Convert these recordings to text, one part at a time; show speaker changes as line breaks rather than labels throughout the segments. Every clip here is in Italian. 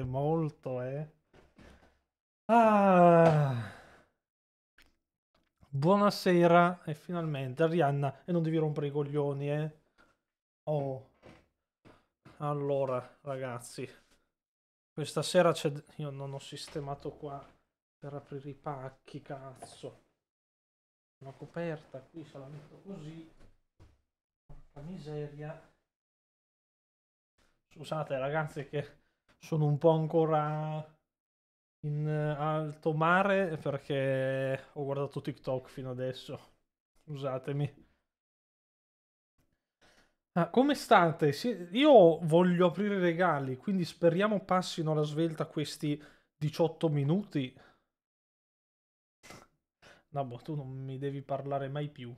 molto, eh. Ah. Buonasera e finalmente Arianna e non devi rompere i coglioni, eh. Oh. Allora, ragazzi, questa sera c'è io non ho sistemato qua per aprire i pacchi, cazzo. Una coperta qui se la metto così. Porca miseria. Scusate, ragazzi che sono un po' ancora in alto mare perché ho guardato TikTok fino adesso. Scusatemi. Ah, come state? Io voglio aprire i regali, quindi speriamo passino alla svelta questi 18 minuti. No, boh, tu non mi devi parlare mai più.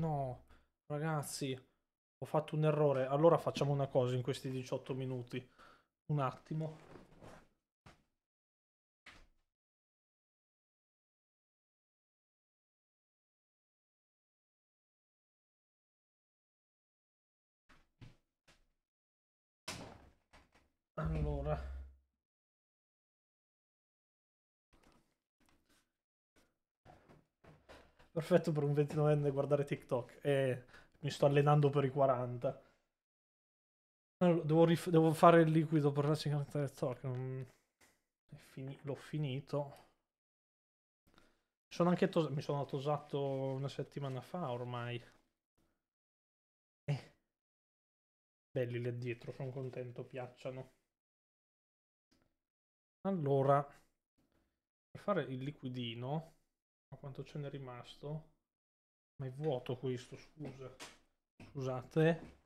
No, ragazzi, ho fatto un errore. Allora facciamo una cosa in questi 18 minuti un attimo.
Allora.
Perfetto per un 29enne guardare TikTok e mi sto allenando per i 40. Devo, rif- devo, fare il liquido per la Counter Talk. Non... Fini- l'ho finito. Sono tos- mi sono tosato una settimana fa ormai. Eh. Belli lì dietro, sono contento, piacciono. Allora, per fare il liquidino, a quanto
ce n'è rimasto? Ma è vuoto questo, scusa. Scusate.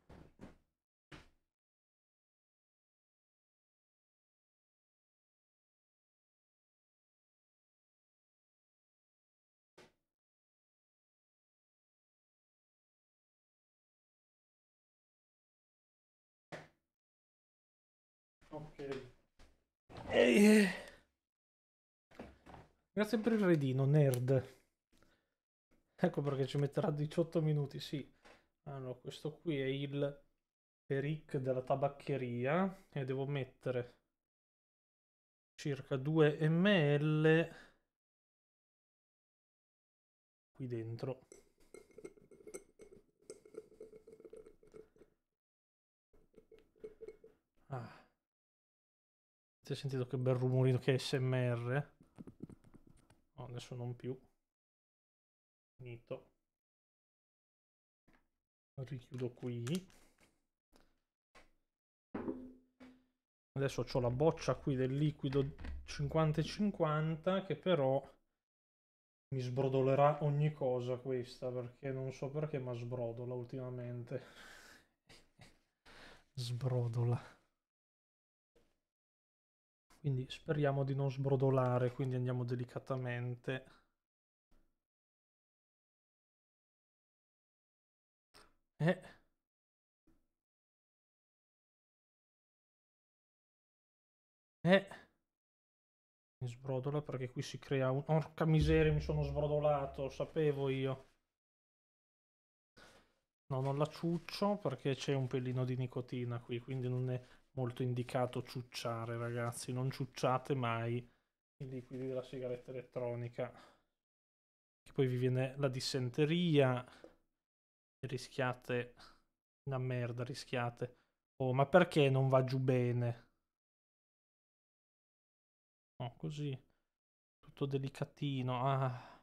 Ok. E... Eh. Grazie per il redino, nerd.
Ecco perché ci metterà 18 minuti, sì. Allora, questo qui è il peric della tabaccheria e devo mettere circa 2 ml qui dentro. Ti hai sentito che bel rumorino che è SMR? No, adesso non più.
Finito. Richiudo qui. Adesso ho la boccia
qui del liquido 50-50 che però mi sbrodolerà ogni cosa questa perché non so perché ma sbrodola ultimamente. sbrodola. Quindi speriamo di non sbrodolare, quindi andiamo delicatamente.
Eh. Eh. Mi sbrodola perché qui si crea un... Porca miseria, mi sono
sbrodolato, lo sapevo io. No, non la ciuccio perché c'è un pelino di nicotina qui, quindi non è molto indicato ciucciare, ragazzi. Non ciucciate mai i liquidi della sigaretta elettronica. Che poi vi viene la dissenteria e rischiate una merda, rischiate. Oh, ma perché non va giù bene?
No, oh, così. Tutto delicatino. Ah.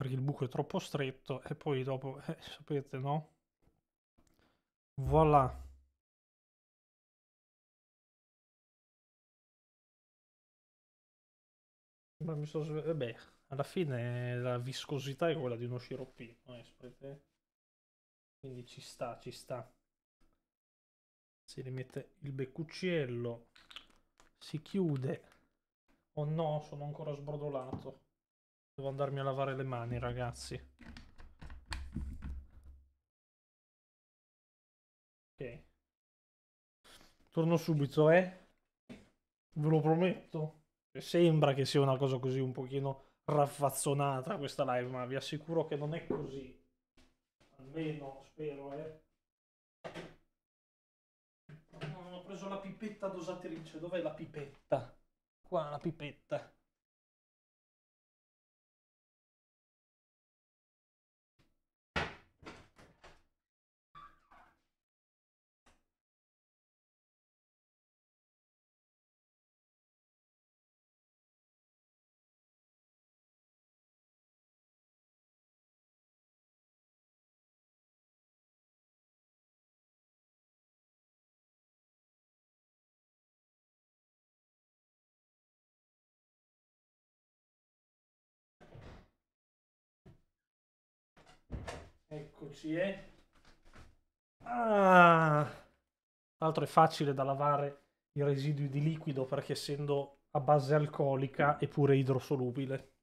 perché il buco è troppo stretto e poi dopo, eh, sapete, no? Voilà. Ma mi sto sve- eh, Beh, alla fine la viscosità è quella di uno
sciroppino, eh, Quindi ci sta, ci sta. Si rimette il beccucciello, si chiude. Oh no, sono ancora sbrodolato. Devo andarmi a lavare le mani, ragazzi.
Ok. Torno subito, eh. Ve lo prometto.
Sembra che sia una cosa così un pochino raffazzonata questa live, ma vi assicuro che non è così. Almeno, spero, eh.
Non ho preso la pipetta dosatrice. Dov'è la pipetta? Qua la pipetta. Eccoci, eh. Ah, tra
l'altro è facile da lavare i residui di liquido perché essendo a base alcolica è pure idrosolubile.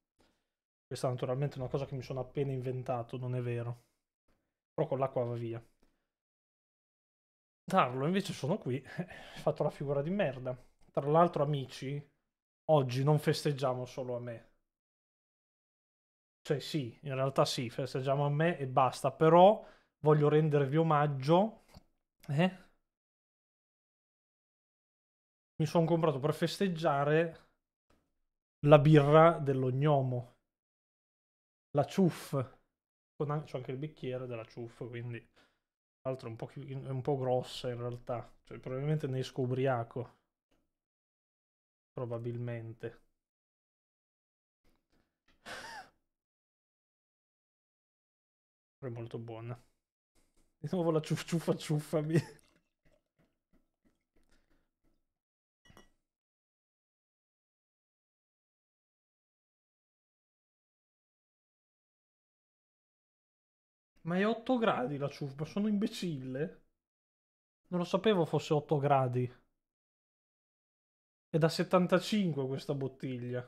Questa naturalmente è una cosa che mi sono appena inventato, non è vero. Però con l'acqua va via. Darlo, invece sono qui, ho fatto la figura di merda. Tra l'altro amici, oggi non festeggiamo solo a me, cioè sì, in realtà sì, festeggiamo a me e basta, però voglio rendervi omaggio.
Eh?
Mi sono comprato per festeggiare la birra dell'ognomo, la ciuff.
Con anche, anche il bicchiere della ciuff, quindi tra l'altro è un, po', è un po' grossa in realtà,
cioè probabilmente ne esco ubriaco. Probabilmente. è molto buona. Di nuovo diciamo, la ciuff ciuffa ciuffami. Ma è 8 gradi la ciuffa, sono imbecille. Non lo sapevo fosse 8 gradi. È da 75 questa bottiglia.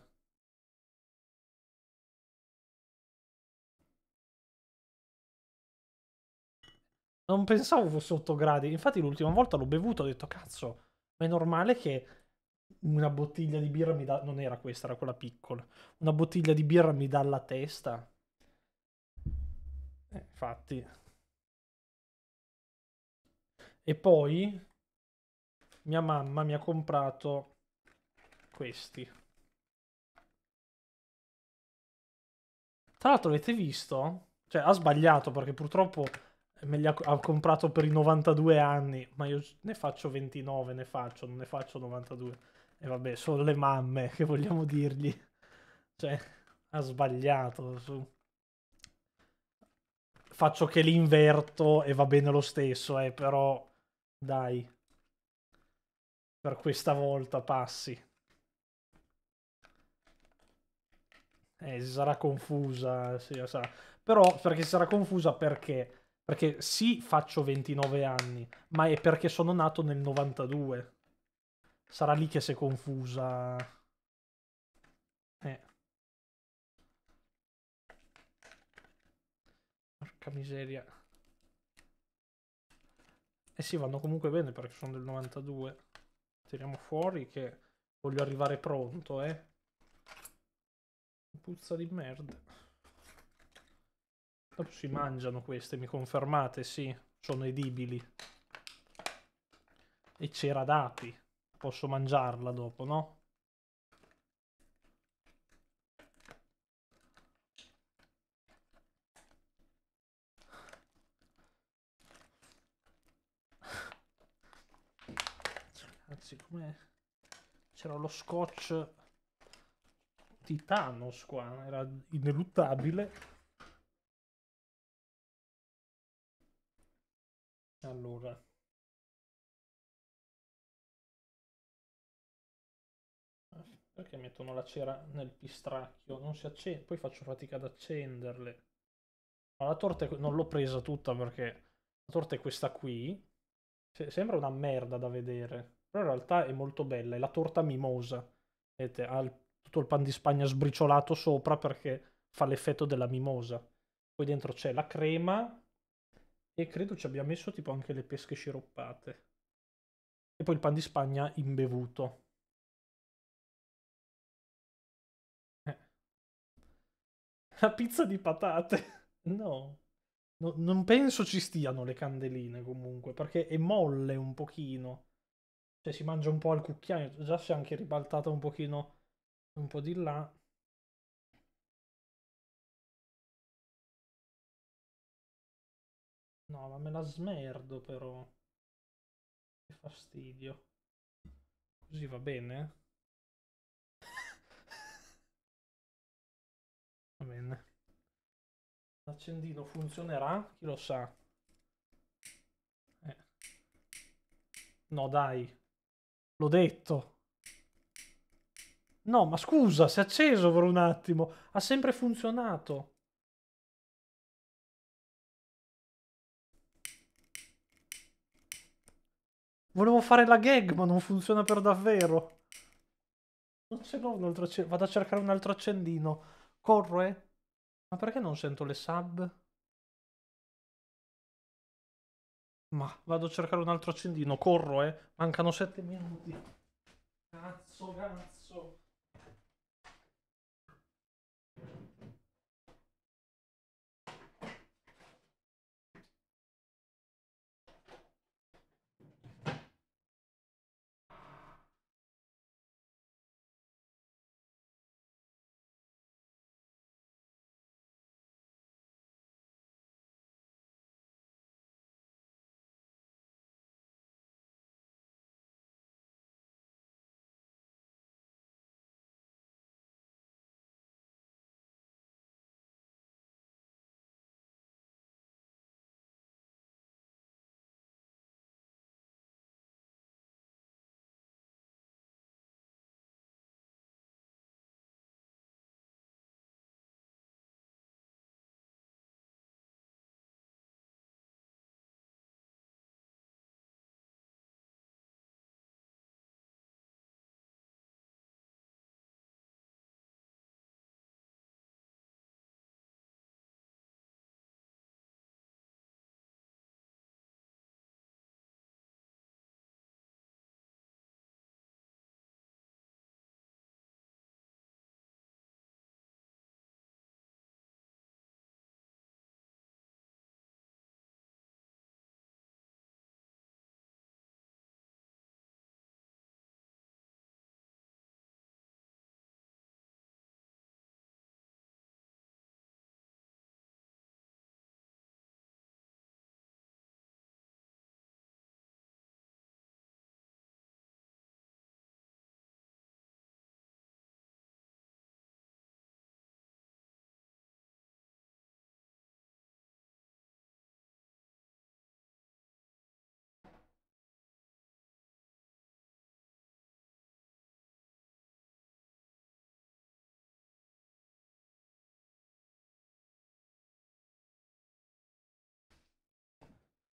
Non pensavo fosse 8 gradi. Infatti, l'ultima volta
l'ho bevuto, ho detto cazzo, ma è normale che una bottiglia di birra mi dà. Non era questa, era quella piccola. Una bottiglia di birra mi dà la testa. Eh, infatti. E poi mia mamma mi ha comprato questi. Tra l'altro avete visto? Cioè ha sbagliato perché purtroppo eh, me li ha, ha, comprato per i 92 anni, ma io ne faccio 29, ne faccio, non ne faccio 92. E vabbè, sono le mamme, che vogliamo dirgli? Cioè, ha sbagliato. Su. Faccio che li inverto e va bene lo stesso, eh, però dai. Per questa volta passi. Eh, si sarà confusa, sì, sarà. Però, perché si sarà confusa perché perché sì, faccio 29 anni, ma è perché sono nato nel 92. Sarà lì che si è confusa. Eh. Porca miseria. Eh sì, vanno comunque bene perché sono del 92. Tiriamo fuori che voglio arrivare pronto, eh. Puzza di merda. Tanto si mangiano queste, mi confermate? Sì, sono edibili. E c'era d'api. Posso mangiarla dopo, no? Anzi, come... C'era lo scotch...
Titanos qua, era ineluttabile. allora ah, perché mettono la cera nel pistracchio non si accende poi faccio fatica ad accenderle
ma la torta è... non l'ho presa tutta perché la torta è questa qui Se... sembra una merda da vedere però in realtà è molto bella è la torta mimosa vedete ha tutto il pan di spagna sbriciolato sopra perché fa l'effetto della mimosa poi dentro c'è la crema e credo ci abbia messo tipo anche le pesche sciroppate.
E poi il pan di Spagna imbevuto. Eh. La pizza di patate. No.
no. Non penso ci stiano le candeline comunque, perché è molle un
pochino. Cioè si mangia un po' al cucchiaio, già si è anche ribaltata un pochino, un po' di là. No, ma me la smerdo però. Che fastidio. Così va bene? va bene. L'accendino
funzionerà? Chi lo sa? Eh. No, dai. L'ho detto. No, ma
scusa, si è acceso per un attimo. Ha sempre funzionato. Volevo fare la gag, ma non funziona per davvero. Non ce l'ho un altro
accendino. Vado a cercare un altro accendino. Corro, eh? Ma perché non sento le sub? Ma vado a cercare un altro accendino. Corro, eh? Mancano sette minuti.
Cazzo, cazzo.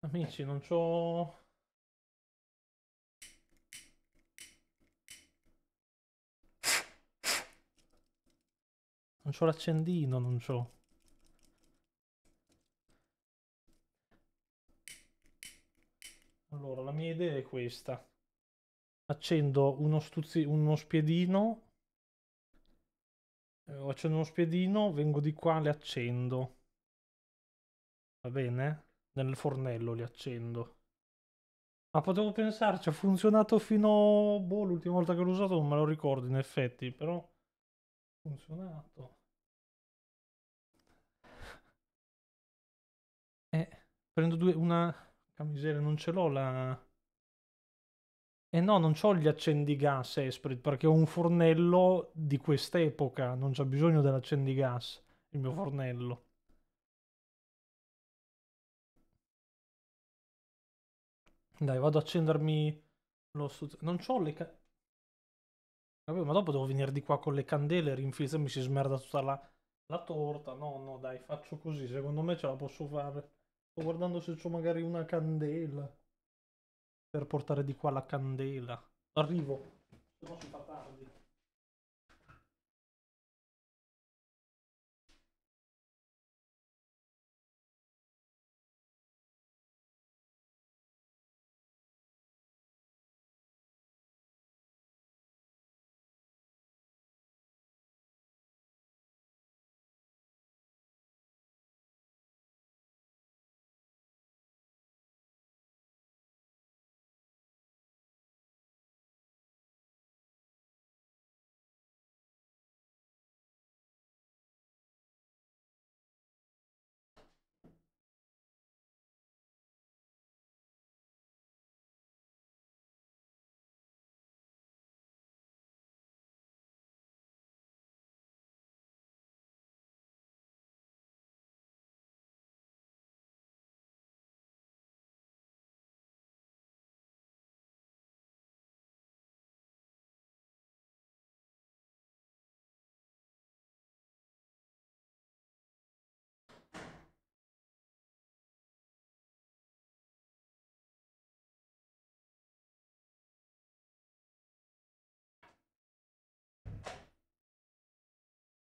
Amici, non c'ho...
Non c'ho l'accendino, non c'ho... Allora, la mia idea è questa. Accendo uno, stuzzi... uno spiedino. Eh, accendo uno spiedino, vengo di qua, e le accendo. Va bene? nel fornello li accendo. Ma potevo pensarci, ha funzionato fino... Boh, l'ultima volta che l'ho usato non me lo ricordo in effetti, però... Ha
funzionato. Eh, prendo due... una... Che miseria, non ce l'ho la...
eh no, non ho gli accendigas eh, Esprit perché ho un fornello di
quest'epoca, non c'è bisogno dell'accendigas, il mio fornello. Dai, vado ad accendermi lo studio. Non c'ho le candele. ma dopo devo venire di qua con le
candele, rinfilza e mi si smerda tutta la... la torta. No, no, dai, faccio così. Secondo me ce la posso fare. Sto guardando se c'ho magari una candela. Per portare
di qua la candela. Arrivo. Se no si fa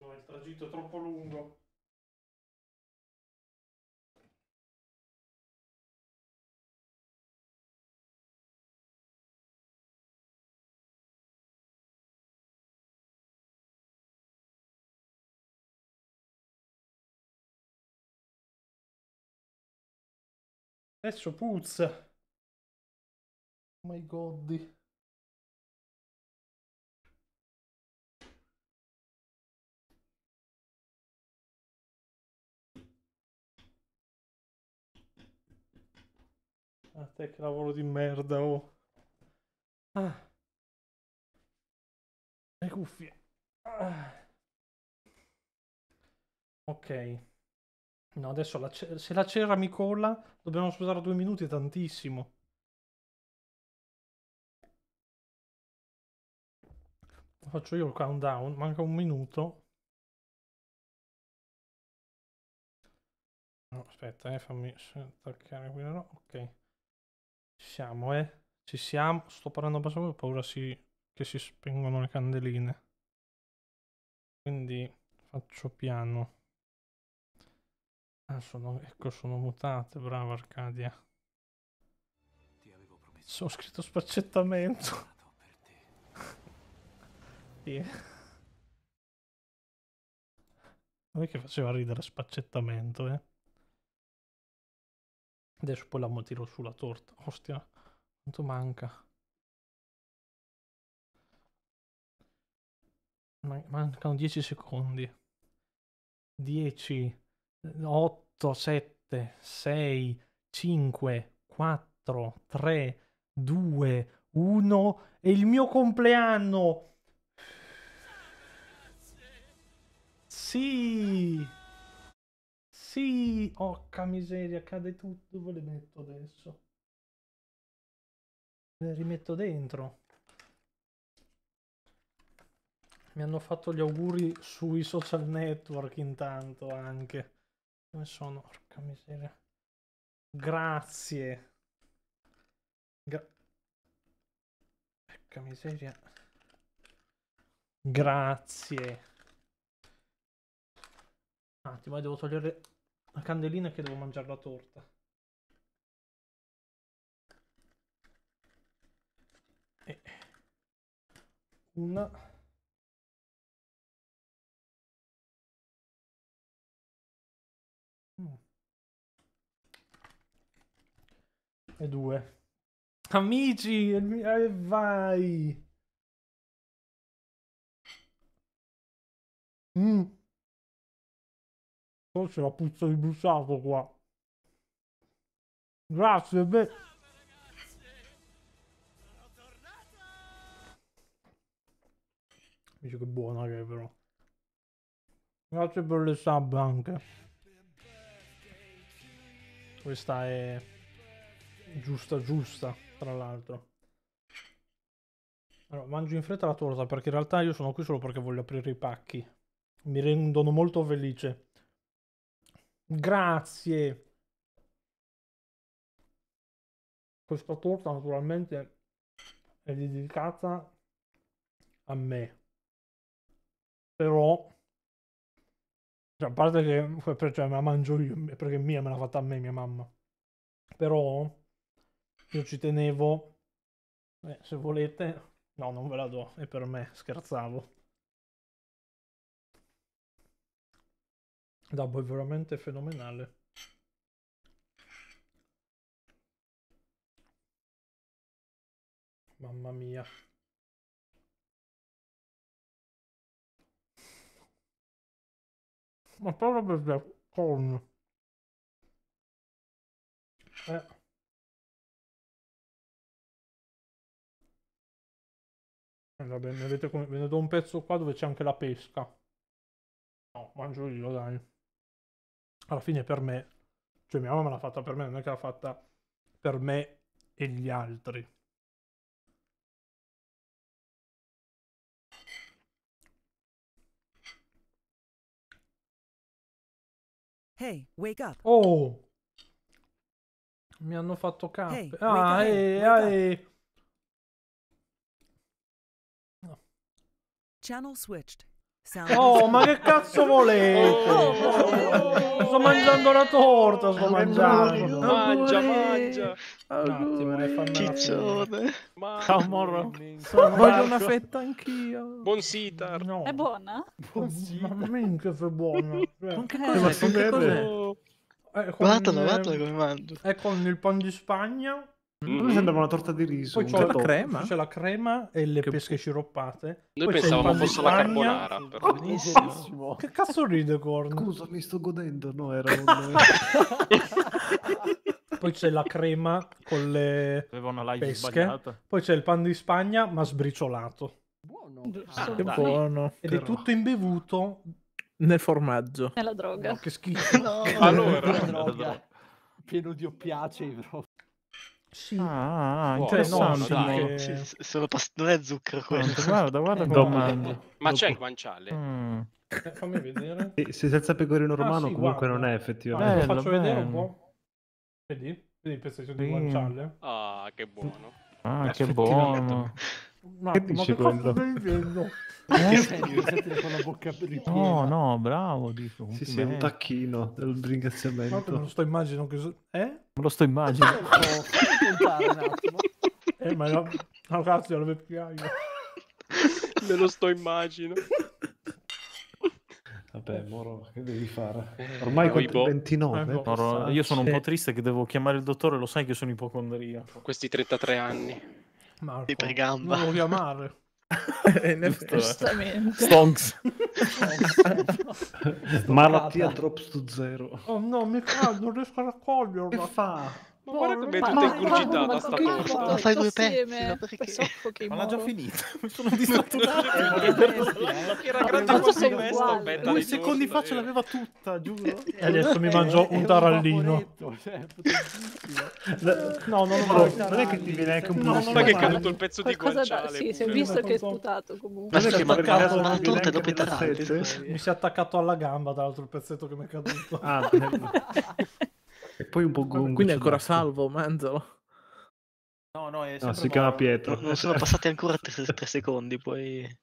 No, il tragitto è troppo lungo. Adesso puzza. Oh my god. A te che lavoro di merda, oh. Ah. Le cuffie. Ah. Ok. No, adesso la
se la cera mi colla, dobbiamo aspettare due minuti, è tantissimo.
Faccio io il countdown, manca un minuto. No, aspetta, eh, fammi attaccare qui. No, ok. Ci siamo, eh. Ci
siamo. Sto parlando abbastanza ho paura si... che si spengono le candeline. Quindi faccio piano. Ah, sono... Ecco, sono mutate. Brava Arcadia. Sono scritto spaccettamento. sì. Non è che faceva ridere spaccettamento, eh.
Adesso poi la montirò sulla torta. Ostia, quanto manca. Mancano 10 secondi. 10, 8,
7, 6, 5, 4, 3, 2, 1. E il mio compleanno! Sì! Sì, porca miseria, cade tutto. Dove le metto adesso? Le rimetto dentro. Mi hanno fatto gli auguri sui social network intanto anche. Come sono? Porca miseria. Grazie. Gra porca miseria. Grazie. Un attimo, eh, devo togliere la candelina che devo
mangiare la torta. E una... Mm. E due. Amici, eh, vai! Mm. Poi c'è la puzza di bruciato qua. Grazie, beh.
Dice che buona che è però. Grazie per le sub anche. Questa è giusta giusta, tra l'altro. Allora, mangio in fretta la torta perché in realtà io sono qui solo perché voglio aprire i pacchi. Mi rendono molto felice. Grazie. Questa torta naturalmente è dedicata a me. Però, cioè, a parte che cioè, me la mangio io, perché mia me l'ha fatta a me mia mamma. Però, io ci tenevo, eh, se volete, no, non ve la do, è per me, scherzavo.
Dub boh, è veramente fenomenale. Mamma mia. Ma proprio perché con... Eh. eh. Vabbè, mi avete come... Vedo un pezzo qua dove c'è anche la pesca.
No, mangio io, dai alla fine per me,
cioè mia mamma l'ha fatta per me, non è che l'ha fatta per me e gli altri. Hey, wake up. Oh!
Mi hanno fatto capo. Hey, ah, eh, eh ah, eh.
Channel switched oh, ma che cazzo volete? Oh, oh, sto mangiando la torta,
sto mangiando. Mangia, mangia.
Ciccione. Camorro. Voglio una fetta
anch'io. Buon sitar. No. È buona? Buon sitar. Mamma mia, che è buona. Con che cos'è? Con che cos'è? Guardalo, guardalo come mangio. È eh, con il pan di Spagna. Mm. Mm-hmm. Mi sembrava una torta di riso. Poi c'è la, crema. c'è la crema e le che... pesche sciroppate. Noi Poi pensavamo fosse la carbonara. Però. Benissimo. Che cazzo ride Corno? Scusa, mi sto godendo. No, era un... Poi c'è la crema con le Aveva una live pesche. Sbagliata. Poi c'è il pan di Spagna, ma sbriciolato.
Buono. Ah, ah che buono. Ed però. è
tutto imbevuto nel formaggio. Nella droga. No, che schifo. No, allora, pieno di oppiacei proprio.
Sì. Ah, wow, ah, interessante. No, no, no. Sì, past- non è zucchero quello. Guarda, guarda come mangi. Ma c'è il guanciale? Mm. Eh, fammi vedere.
se senza pecorino ah, romano ah, sì, comunque guarda. non è effettivamente. Bello, faccio bello. vedere un po'. Vedi? Vedi il pezzetto di guanciale? Ah, che buono. Ah, Beh, che buono.
Ma che dici che quello? Eh, no, no, bravo,
dico. Sì, sì, è un tacchino del ringraziamento. Ma non sto immagino che... So- eh? Me lo sto immaginando. eh, ma no, no cazzo, lo Me lo sto immagino. Vabbè, Moro, che devi fare? Eh, Ormai con ipo... 29. Eh, boh, Moro, io sono un po' triste che devo chiamare il dottore, lo sai che sono ipocondria. Ho Questi 33 anni. Marco, Ti per gamba. Non lo chiamare. Eh, Giustamente. Stonks. Malattia drops to zero. Oh no, mi fa, non riesco a raccoglierla. Che fa? Ma guarda come è tutta ingurgitata sta cosa. Ma fai due
pezzi, ma l'ha già finita, mi sono distratto. Era grande così questo, betta Due secondi fa ce l'aveva tutta, giuro.
E adesso mi mangio un tarallino.
Cioè, no, non lo mangio. Non è che ti viene anche un po'. Non è che è
caduto il pezzo di guanciale. Sì, si è visto che è sputato comunque. Ma che ma la dopo i eh. Eh. Mi si è attaccato alla gamba, tra l'altro, il pezzetto che mi è caduto. Ah, E poi un po' gongo. Quindi è ancora salvo Manzolo. No, no, è no, si chiama Pietro. Non sono passati ancora 3 secondi, poi...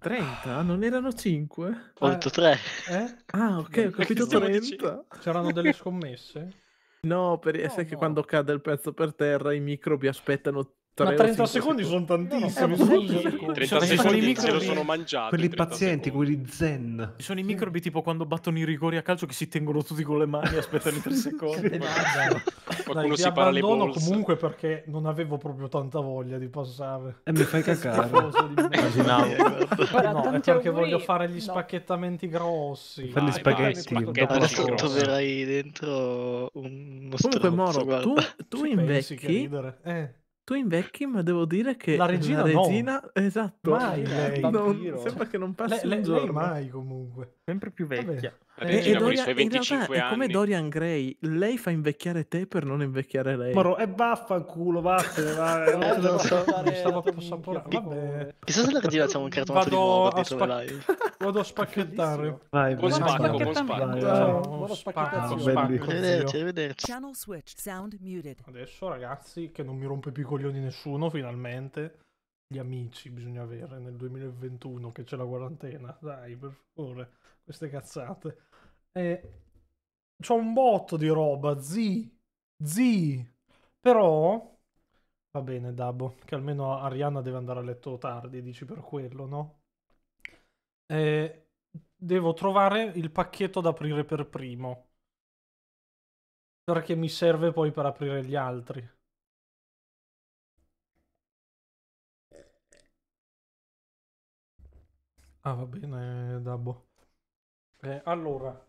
30? Ah, non erano 5? Ho detto 3. Eh? eh? Ah, ok, ho capito 30. Diciamo C'erano delle scommesse? No, per... No, sai no. che quando cade il pezzo per terra i microbi aspettano ma 30 secondi, sono tantissimi. No, no, sono 30 sono secondi microbi... se lo sono mangiati. Quelli pazienti, secondi. quelli zen. Ci sono i microbi tipo quando battono i rigori a calcio che si tengono tutti con le mani e aspettano i 3 secondi. Qualcuno Dai, si para le bolse. comunque perché non avevo proprio tanta voglia di passare. E mi fai cacare. Immaginavo. no, è perché voglio fare gli spacchettamenti grossi. Fare gli spaghetti. Adesso troverai dentro uno Comunque Moro, tu, tu invecchi... Eh tu invecchi, ma devo dire che la regina, la regina no. esatto, mai lei, non, sembra che non passi lei, lei, lei mai comunque, sempre più vecchia. Vabbè. Regina con Doria, i suoi 25 anni. come Dorian Gray, lei fa invecchiare te per non invecchiare lei. Moro, e eh, vaffanculo, vaffene, va. eh, non eh, so, fare, stavo assaporando. Vabbè. Chissà se la regina c'è un cartonato Vado di nuovo dietro live. Vado a spacchettare. Vai, buon spacco, buon spacco. Ciao, arrivederci. Channel switch, sound muted. Adesso ragazzi, che non mi rompe più i coglioni nessuno, finalmente gli amici bisogna avere nel 2021 che c'è la quarantena, dai per favore, queste cazzate. Eh, c'ho un botto di roba, zi, zi. Però, va bene Dabbo, che almeno Arianna deve andare a letto tardi, dici per quello, no? Eh, devo trovare il pacchetto da aprire per primo.
Perché mi serve poi per aprire gli altri. Ah, va bene, Dabbo. Eh, allora,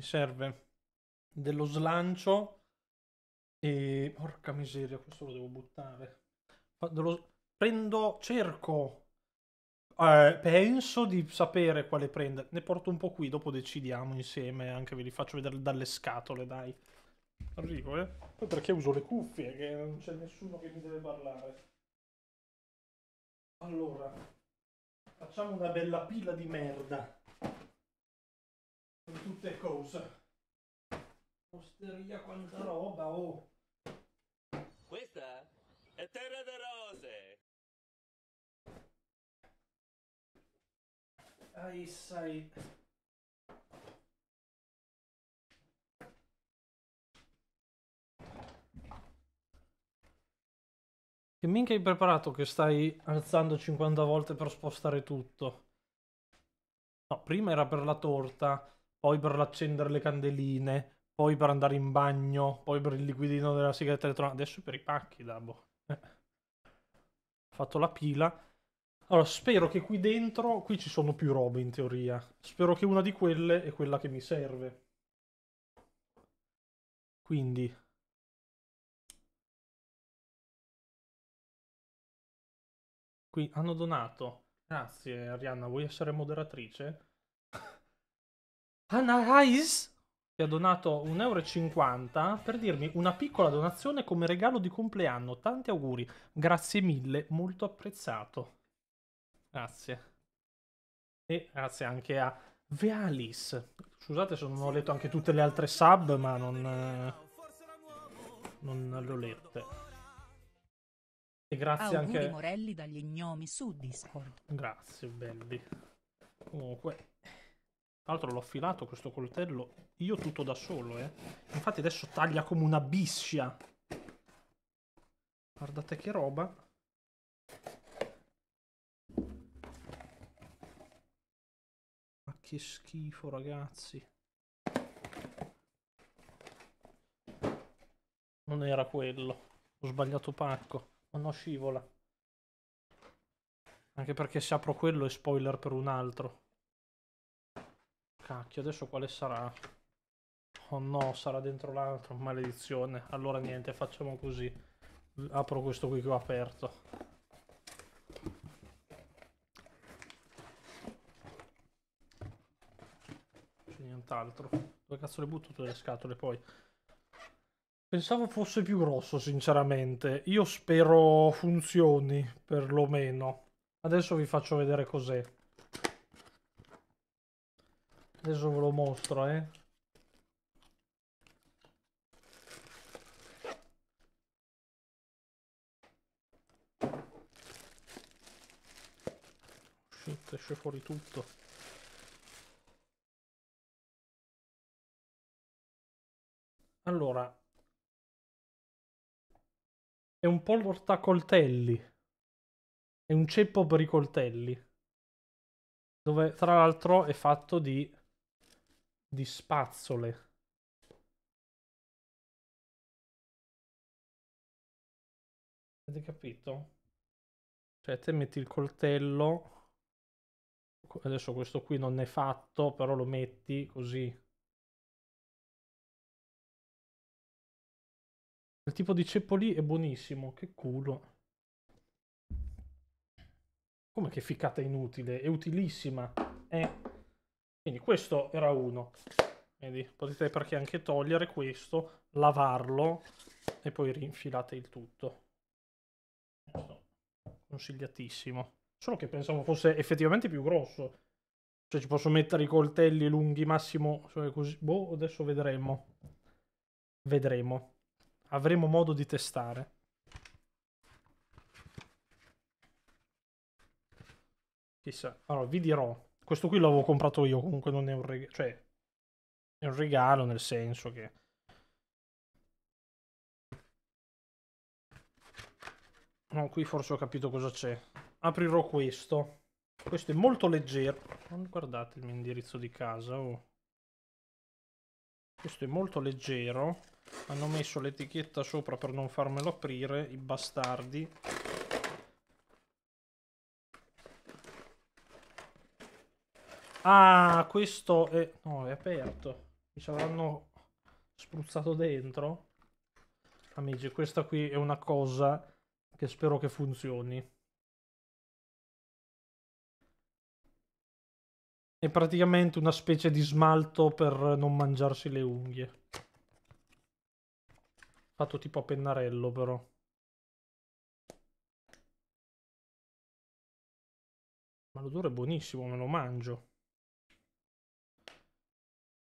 mi serve
dello slancio e... Porca miseria, questo lo devo buttare. Dello... Prendo... Cerco... Eh, penso di sapere quale prendere. Ne porto un po' qui, dopo decidiamo insieme. Anche ve li faccio vedere dalle scatole, dai. Arrivo, eh. Poi perché uso le cuffie, che non c'è nessuno
che mi deve parlare. Allora, facciamo una bella pila di merda con tutte cose. Osteria quanta roba, oh! Questa è terra de rose! Ai sai...
Che minchia hai preparato che stai alzando 50 volte per spostare tutto? No, prima era per la torta poi per accendere le candeline, poi per andare in bagno, poi per il liquidino della sigaretta elettronica, adesso per i pacchi, Dabo. Eh. Ho fatto la pila. Allora, spero che qui dentro, qui ci sono più robe in teoria. Spero che una di quelle è quella che mi serve.
Quindi... Qui hanno donato. Grazie
Arianna, vuoi essere moderatrice? Anais ti ha donato 1,50 euro per dirmi una piccola donazione come regalo di compleanno. Tanti auguri, grazie mille, molto apprezzato. Grazie. E grazie anche a Vealis. Scusate se non ho letto anche tutte le altre sub, ma non, eh, non le ho lette. E grazie auguri anche...
Morelli dagli ignomi su Discord.
Grazie, belli. Comunque, tra l'altro l'ho filato questo coltello io tutto da solo, eh. Infatti adesso taglia come una biscia. Guardate che roba. Ma che schifo, ragazzi. Non era quello. Ho sbagliato pacco. Ma no, scivola. Anche perché se apro quello è spoiler per un altro. Cacchio, adesso quale sarà? Oh no, sarà dentro l'altro, maledizione. Allora niente, facciamo così. Apro questo qui che ho aperto. C'è nient'altro. Dove cazzo le butto tutte le scatole poi? Pensavo fosse più grosso, sinceramente. Io spero funzioni, perlomeno. Adesso vi faccio vedere cos'è. Adesso ve lo mostro, eh.
Shit, esce fuori tutto. Allora. È un po' coltelli È un ceppo per i coltelli. Dove, tra l'altro, è fatto di di spazzole. Avete capito? Cioè, te metti il coltello. Adesso questo qui non è fatto, però lo metti così. Il tipo di ceppo lì è buonissimo, che culo. Come che ficcata inutile? È
utilissima. Eh. Quindi questo era uno. Quindi potete perché anche togliere questo, lavarlo e poi rinfilate il tutto. Questo. Consigliatissimo. Solo che pensavo fosse effettivamente più grosso. Cioè ci posso mettere i coltelli lunghi massimo cioè, così. Boh, adesso vedremo. Vedremo. Avremo modo di testare. Chissà. Allora, vi dirò questo qui l'avevo comprato io, comunque non è un regalo, cioè è un regalo nel senso che... No, qui forse ho capito cosa c'è. Aprirò questo. Questo è molto leggero. Non guardate il mio indirizzo di casa. Oh. Questo è molto leggero. Hanno messo l'etichetta sopra per non farmelo aprire, i bastardi. Ah, questo è... No, è aperto. Mi ci avranno spruzzato dentro. Amici, questa qui è una cosa che spero che funzioni. È praticamente una specie di smalto per non mangiarsi le unghie.
Fatto tipo a pennarello, però. Ma l'odore è buonissimo, me lo mangio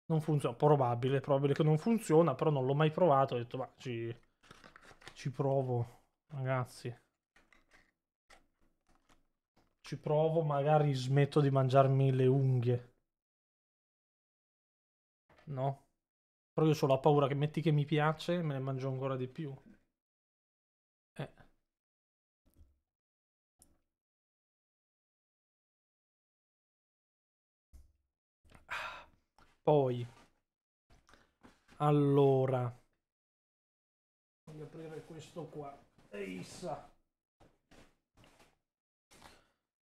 non funziona. Probabile, probabile
che non funziona, però non l'ho mai provato. Ho detto, ma ci, ci provo, ragazzi. Ci provo, magari smetto di mangiarmi le unghie. No?
Però io ho la paura che metti che mi piace, me ne mangio ancora di più. Poi, allora, voglio aprire questo qua.
Eissa.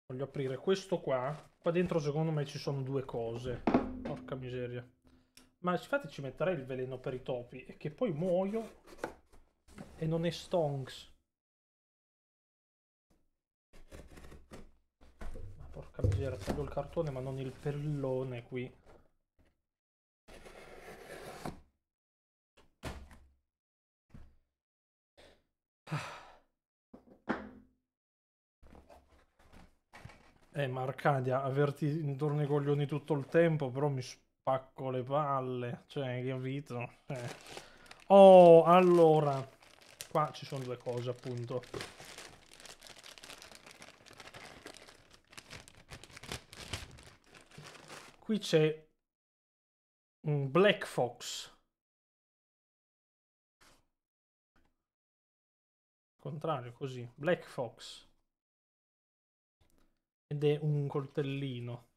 Voglio aprire questo qua. Qua dentro secondo me ci sono due cose. Porca miseria. Ma infatti ci metterei il veleno per i topi e che poi muoio e non è stonks. Ma porca miseria, taglio il cartone ma non il pellone qui. Eh, ma Arcadia, averti intorno ai coglioni tutto il tempo, però mi spacco le palle, cioè, capito? Eh. Oh, allora, qua ci sono due cose, appunto.
Qui c'è un Black Fox. Contrario, così. Black Fox ed è un coltellino.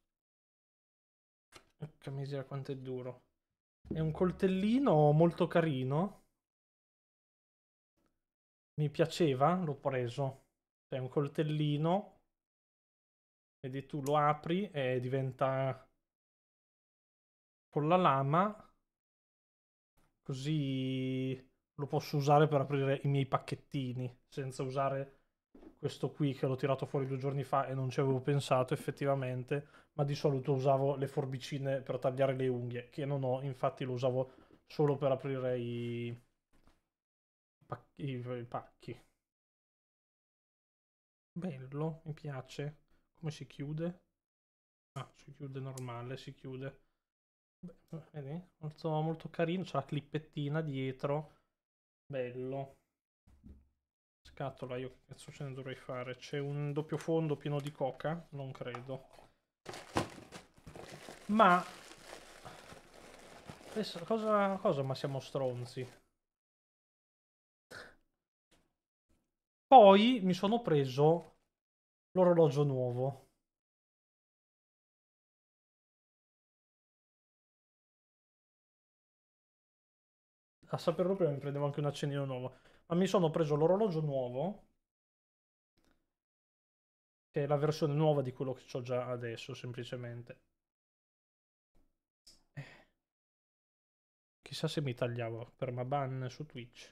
Che miseria quanto è duro. È un coltellino molto carino. Mi piaceva, l'ho preso. È un coltellino. Vedi tu lo apri e diventa con la lama. Così lo posso usare per aprire i miei pacchettini senza usare questo qui che l'ho tirato fuori due giorni fa e non ci avevo pensato effettivamente, ma di solito usavo le forbicine per tagliare le unghie, che non ho, infatti lo usavo solo per aprire i, pacchi, i pacchi. Bello, mi piace. Come si chiude? Ah, si chiude normale, si chiude.
Beh, vedi?
Molto, molto carino, c'è la clippettina dietro. Bello. Scatola, io che cazzo ce ne dovrei fare? C'è un doppio fondo pieno di coca? Non credo. Ma... cosa, cosa ma siamo stronzi?
Poi mi sono preso l'orologio nuovo. a saperlo prima mi prendevo anche un accendino nuovo ma mi sono preso l'orologio nuovo, che è la versione nuova di quello che ho già adesso, semplicemente. Eh. Chissà se mi tagliavo per ma ban su Twitch.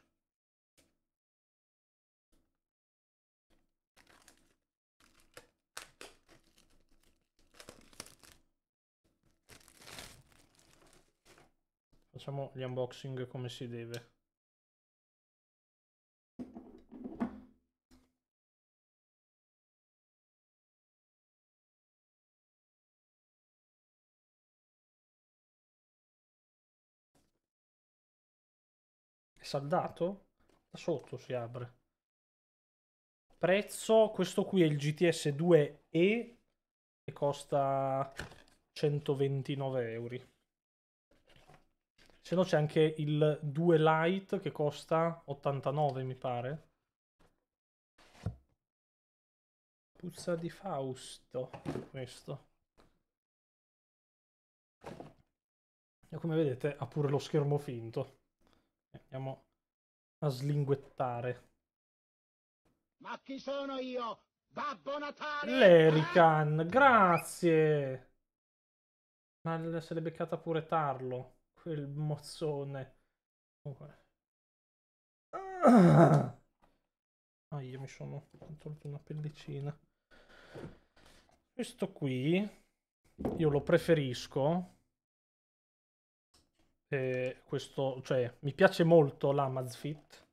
Facciamo gli unboxing come si deve. saldato? Da sotto si apre.
Prezzo, questo qui è il GTS 2E che costa 129 euro. Se no c'è anche il 2 Lite che costa 89 mi pare. Puzza di Fausto questo. E come vedete ha pure lo schermo finto. Andiamo a slinguettare.
Ma chi sono io? Babbo Natale!
L'Erican, eh? grazie! Ma se l'è beccata pure Tarlo, quel mozzone. Comunque. Ah, ah io mi sono tolto una pellicina. Questo qui, io lo preferisco eh, questo, cioè, mi piace molto l'Amazfit,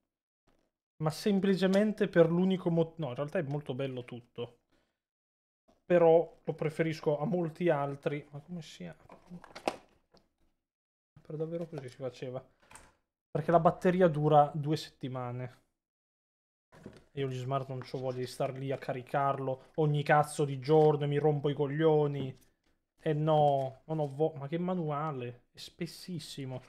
ma semplicemente per l'unico motivo, no, in realtà è molto bello tutto, però lo preferisco a molti altri, ma come sia? Per davvero così si faceva, perché la batteria dura due settimane. Io gli smart non ho voglia di star lì a caricarlo ogni cazzo di giorno e mi rompo i coglioni. E eh no, non ho vo- ma che manuale spessissimo.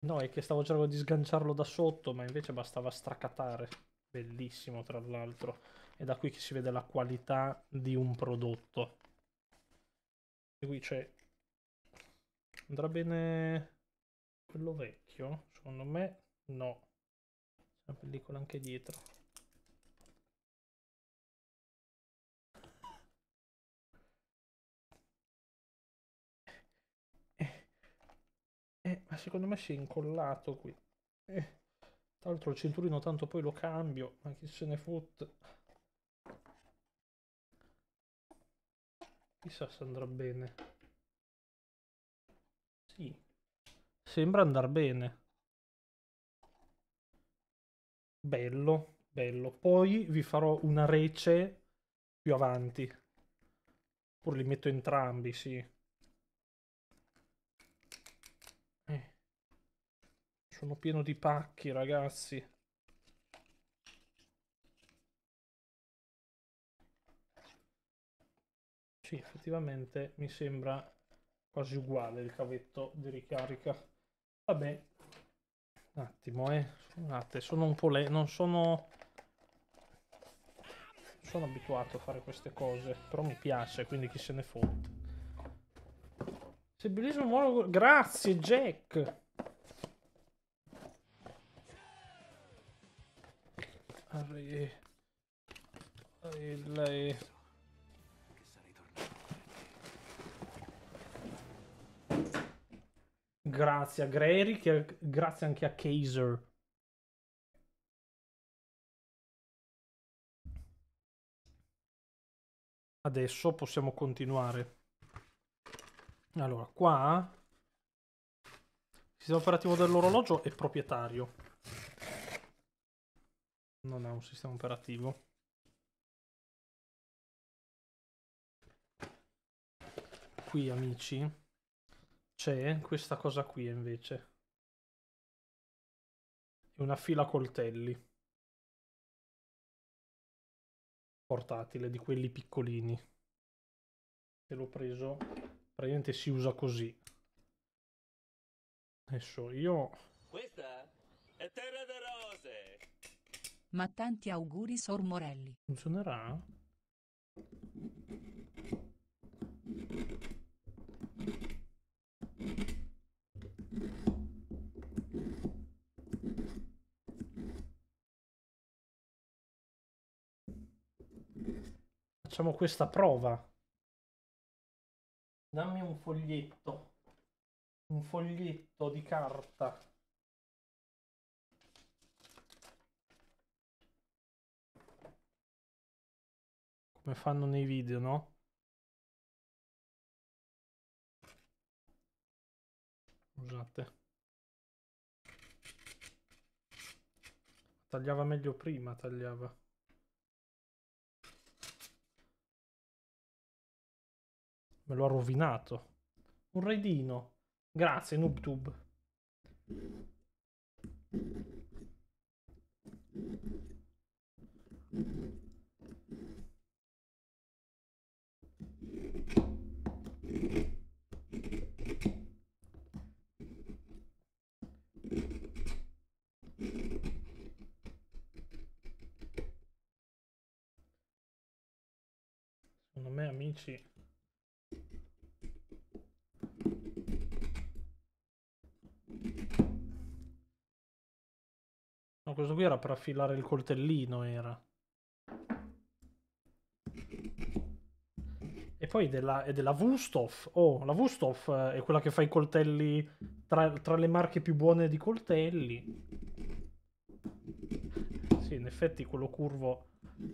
No, è che stavo cercando di sganciarlo da sotto, ma invece bastava stracatare. Bellissimo, tra l'altro. È da qui che si vede la qualità di un prodotto. E qui c'è... Andrà bene quello vecchio? Secondo me
no. C'è una pellicola anche dietro. Ma secondo me si è incollato qui. Eh.
Tra l'altro il cinturino tanto poi lo cambio, ma chi se ne fotte. Chissà se andrà bene. Sì.
Sembra andar bene.
Bello, bello. Poi vi farò una rece più avanti. Pur li metto entrambi, sì. Sono pieno di pacchi, ragazzi. Sì, effettivamente mi sembra quasi uguale il cavetto di ricarica. Vabbè, un attimo, eh. Scusate, sono un po' le... non sono... Sono abituato a fare queste cose, però mi piace, quindi chi se ne fotte. Sembilismo muore... Grazie, Jack! Harry. Lei.
Grazie a Greri, che... grazie anche a Kaiser. Adesso possiamo continuare.
Allora, qua... Il sistema operativo dell'orologio è proprietario
non ha un sistema operativo. Qui, amici, c'è questa cosa qui invece. È una fila coltelli. Portatile, di quelli piccolini. E l'ho preso, praticamente si usa
così. Adesso io... Questa è terra da
ma tanti auguri Sor Morelli. Funzionerà?
Facciamo questa prova. Dammi un foglietto. Un foglietto di carta. come fanno nei video, no? Scusate.
Tagliava meglio prima, tagliava. Me lo ha rovinato. Un redino. Grazie, Noobtube. Thank secondo me, amici... No, questo qui era per affilare il coltellino, era. E poi della, è della Wustoff Oh, la Wustoff eh, è quella che fa i coltelli tra, tra le marche più buone di coltelli. Sì, in effetti quello curvo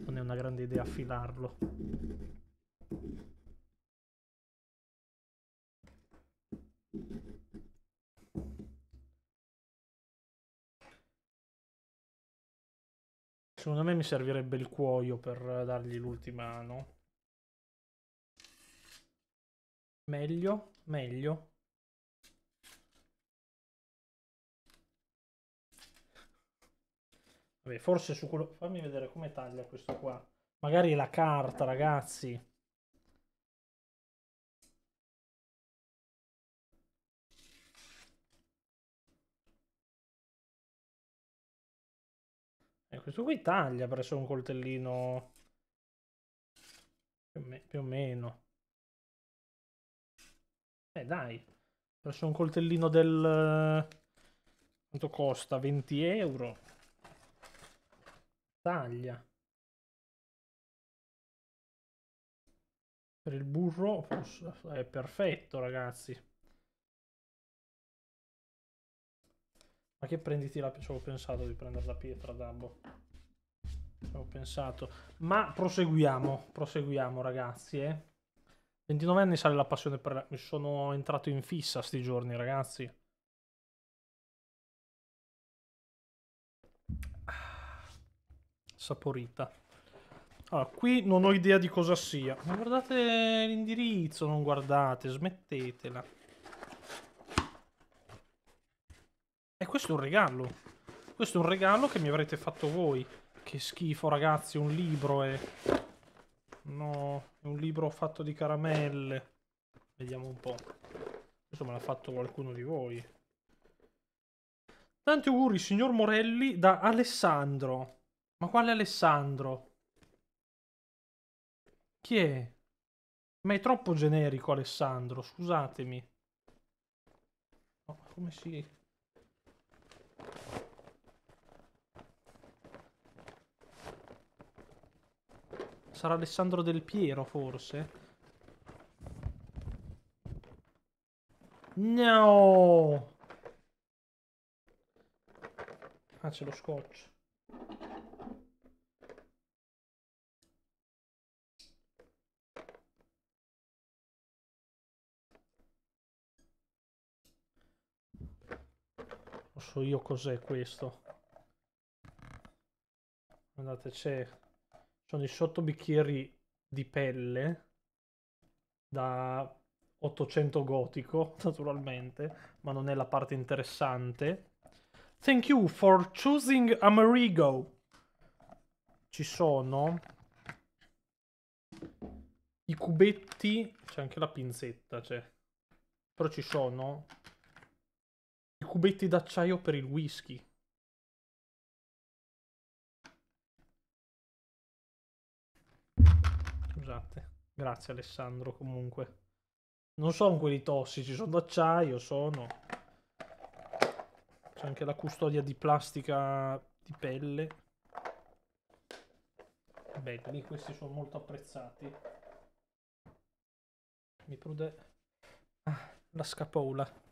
non è una grande idea
affilarlo. Secondo
me mi servirebbe il cuoio per dargli l'ultima, no? Meglio, meglio.
Vabbè, forse su quello... Fammi vedere come taglia questo qua. Magari la
carta, ragazzi. questo qui taglia presso un coltellino più o, me più o meno. Eh
dai, presso un coltellino del... quanto costa? 20 euro. Taglia.
Per il burro è perfetto ragazzi. Ma che prenditi la... pietra? Ci avevo
pensato di prendere la pietra, Dabbo. Ci avevo pensato. Ma proseguiamo, proseguiamo ragazzi, eh. 29 anni sale la passione per... La... Mi sono entrato in fissa sti giorni, ragazzi. Saporita. Allora, qui non ho idea di cosa sia. Ma guardate l'indirizzo, non guardate, smettetela. E questo è un regalo. Questo è un regalo che mi avrete fatto voi. Che schifo, ragazzi, un libro è... Eh. No, è un libro fatto di caramelle. Vediamo un po'. Questo me l'ha fatto qualcuno di voi. Tanti auguri, signor Morelli, da Alessandro. Ma quale Alessandro? Chi è? Ma è troppo generico Alessandro, scusatemi. No, come si... Sarà Alessandro Del Piero, forse?
No! Ah, c'è lo scotch. so io cos'è questo.
Guardate, c'è... Sono i sottobicchieri di pelle da 800 gotico, naturalmente, ma non è la parte interessante. Thank you for choosing Amerigo. Ci sono i cubetti, c'è anche la pinzetta, c'è.
Però ci sono cubetti d'acciaio per il whisky. Scusate. Grazie Alessandro comunque. Non sono quelli tossici,
sono d'acciaio, sono... C'è anche la custodia di plastica di pelle. Belli, questi sono molto apprezzati. Mi prude... Ah, la scapola.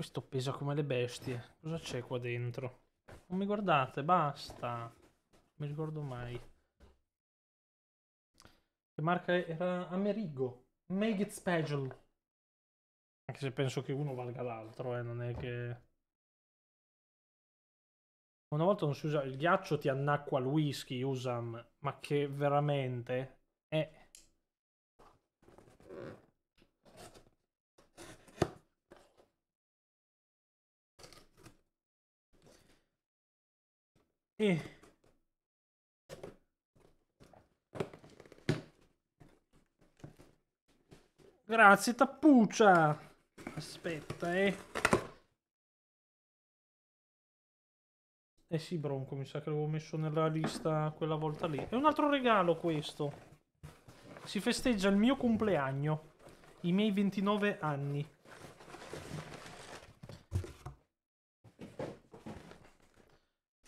Questo pesa come le bestie. Cosa c'è qua dentro? Non mi guardate, basta. Non mi ricordo mai. Che marca era Amerigo. Make it special. Anche se penso che uno valga l'altro, eh, non è che... Una volta non si usa il ghiaccio, ti annacqua il whisky, usam, ma che veramente E... Grazie, tappuccia! Aspetta, eh. Eh sì, Bronco, mi sa che l'avevo messo nella lista quella volta lì. È un altro regalo questo. Si festeggia il mio compleanno. I miei 29 anni.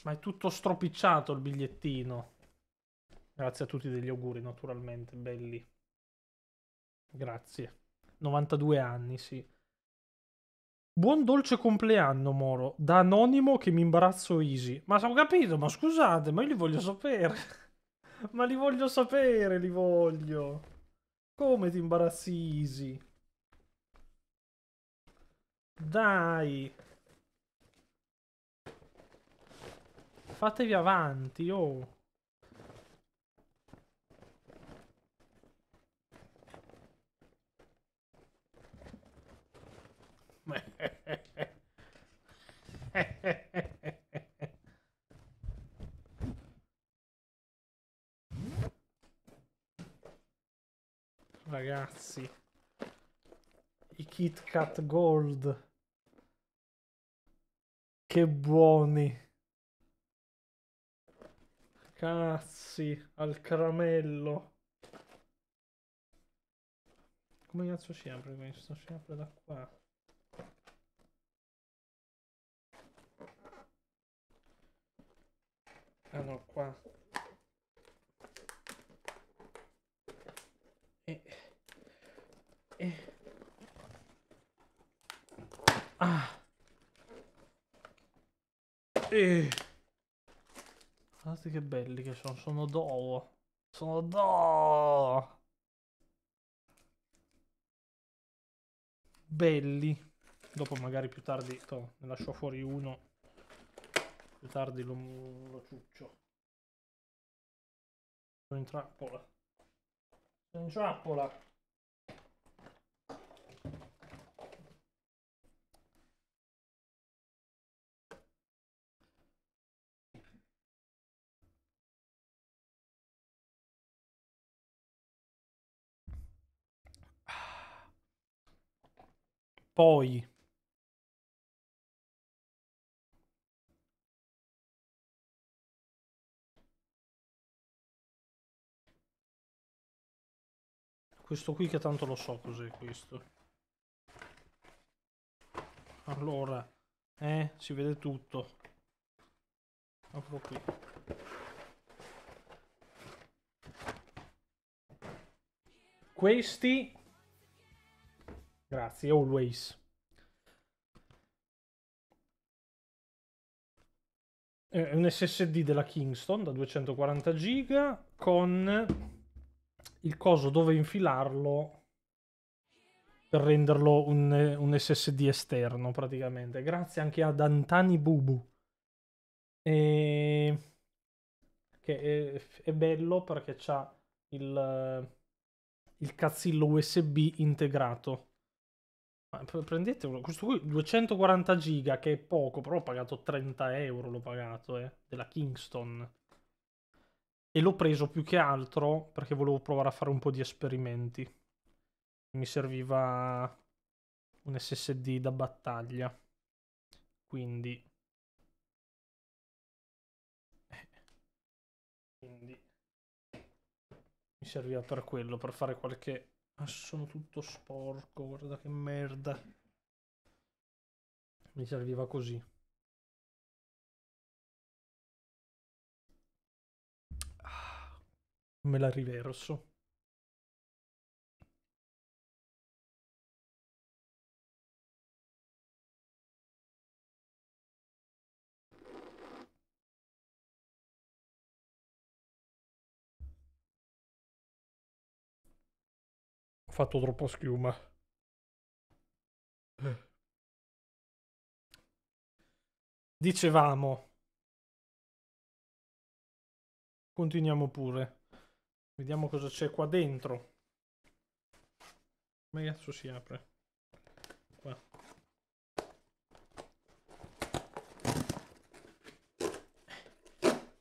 Ma è tutto stropicciato il bigliettino. Grazie a tutti degli auguri, naturalmente, belli. Grazie. 92 anni, sì. Buon dolce compleanno, Moro. Da anonimo che mi imbarazzo easy. Ma ho capito, ma scusate, ma io li voglio sapere. ma li voglio sapere, li voglio. Come ti imbarazzi easy? Dai. fatevi avanti, oh. Ragazzi, i Kit Gold. Che buoni. Cazzi, al caramello. Come cazzo si apre questo? Si apre da
qua. Ah no, qua. E... Eh. E... Eh.
Ah. E... Eh. Guardate che belli che sono, sono d'oro. Sono d'oro! Belli. Dopo magari più tardi, to, ne lascio fuori uno. Più tardi lo, lo ciuccio.
Sono in trappola. Sono in trappola. Poi questo qui che tanto lo so cos'è questo allora eh
si vede tutto qui questi Grazie, always. È eh, un SSD della Kingston da 240 giga con il coso dove infilarlo per renderlo un, un, SSD esterno praticamente. Grazie anche ad Antani Bubu. E... Che è, è bello perché c'ha il, il cazzillo USB integrato prendetelo, questo qui 240 giga che è poco, però ho pagato 30 euro, l'ho pagato, eh, della Kingston. E l'ho preso più che altro perché volevo provare a fare un po' di esperimenti. Mi serviva un SSD da battaglia. Quindi...
Eh, quindi...
Mi serviva per quello, per fare qualche ma ah, sono tutto
sporco, guarda che merda. Mi serviva così. Ah, me la riverso. fatto troppo schiuma. Dicevamo. Continuiamo pure. Vediamo cosa c'è qua dentro.
Come cazzo si apre? Qua.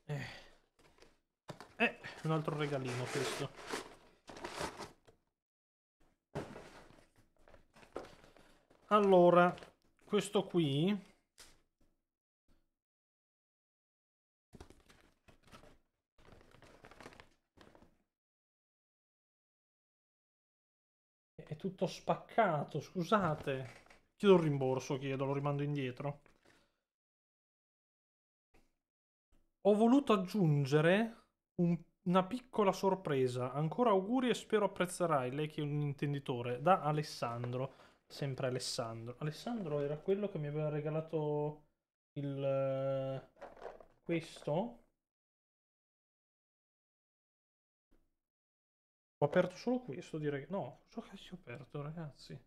Eh. eh, un altro regalino questo. Allora, questo qui... È tutto spaccato, scusate. Chiedo il rimborso, chiedo, lo rimando indietro. Ho voluto aggiungere un, una piccola sorpresa. Ancora auguri e spero apprezzerai, lei che è un intenditore, da Alessandro sempre Alessandro. Alessandro era quello che mi aveva regalato
il eh, questo. Ho aperto solo questo, direi. No, so che si ho
aperto, ragazzi.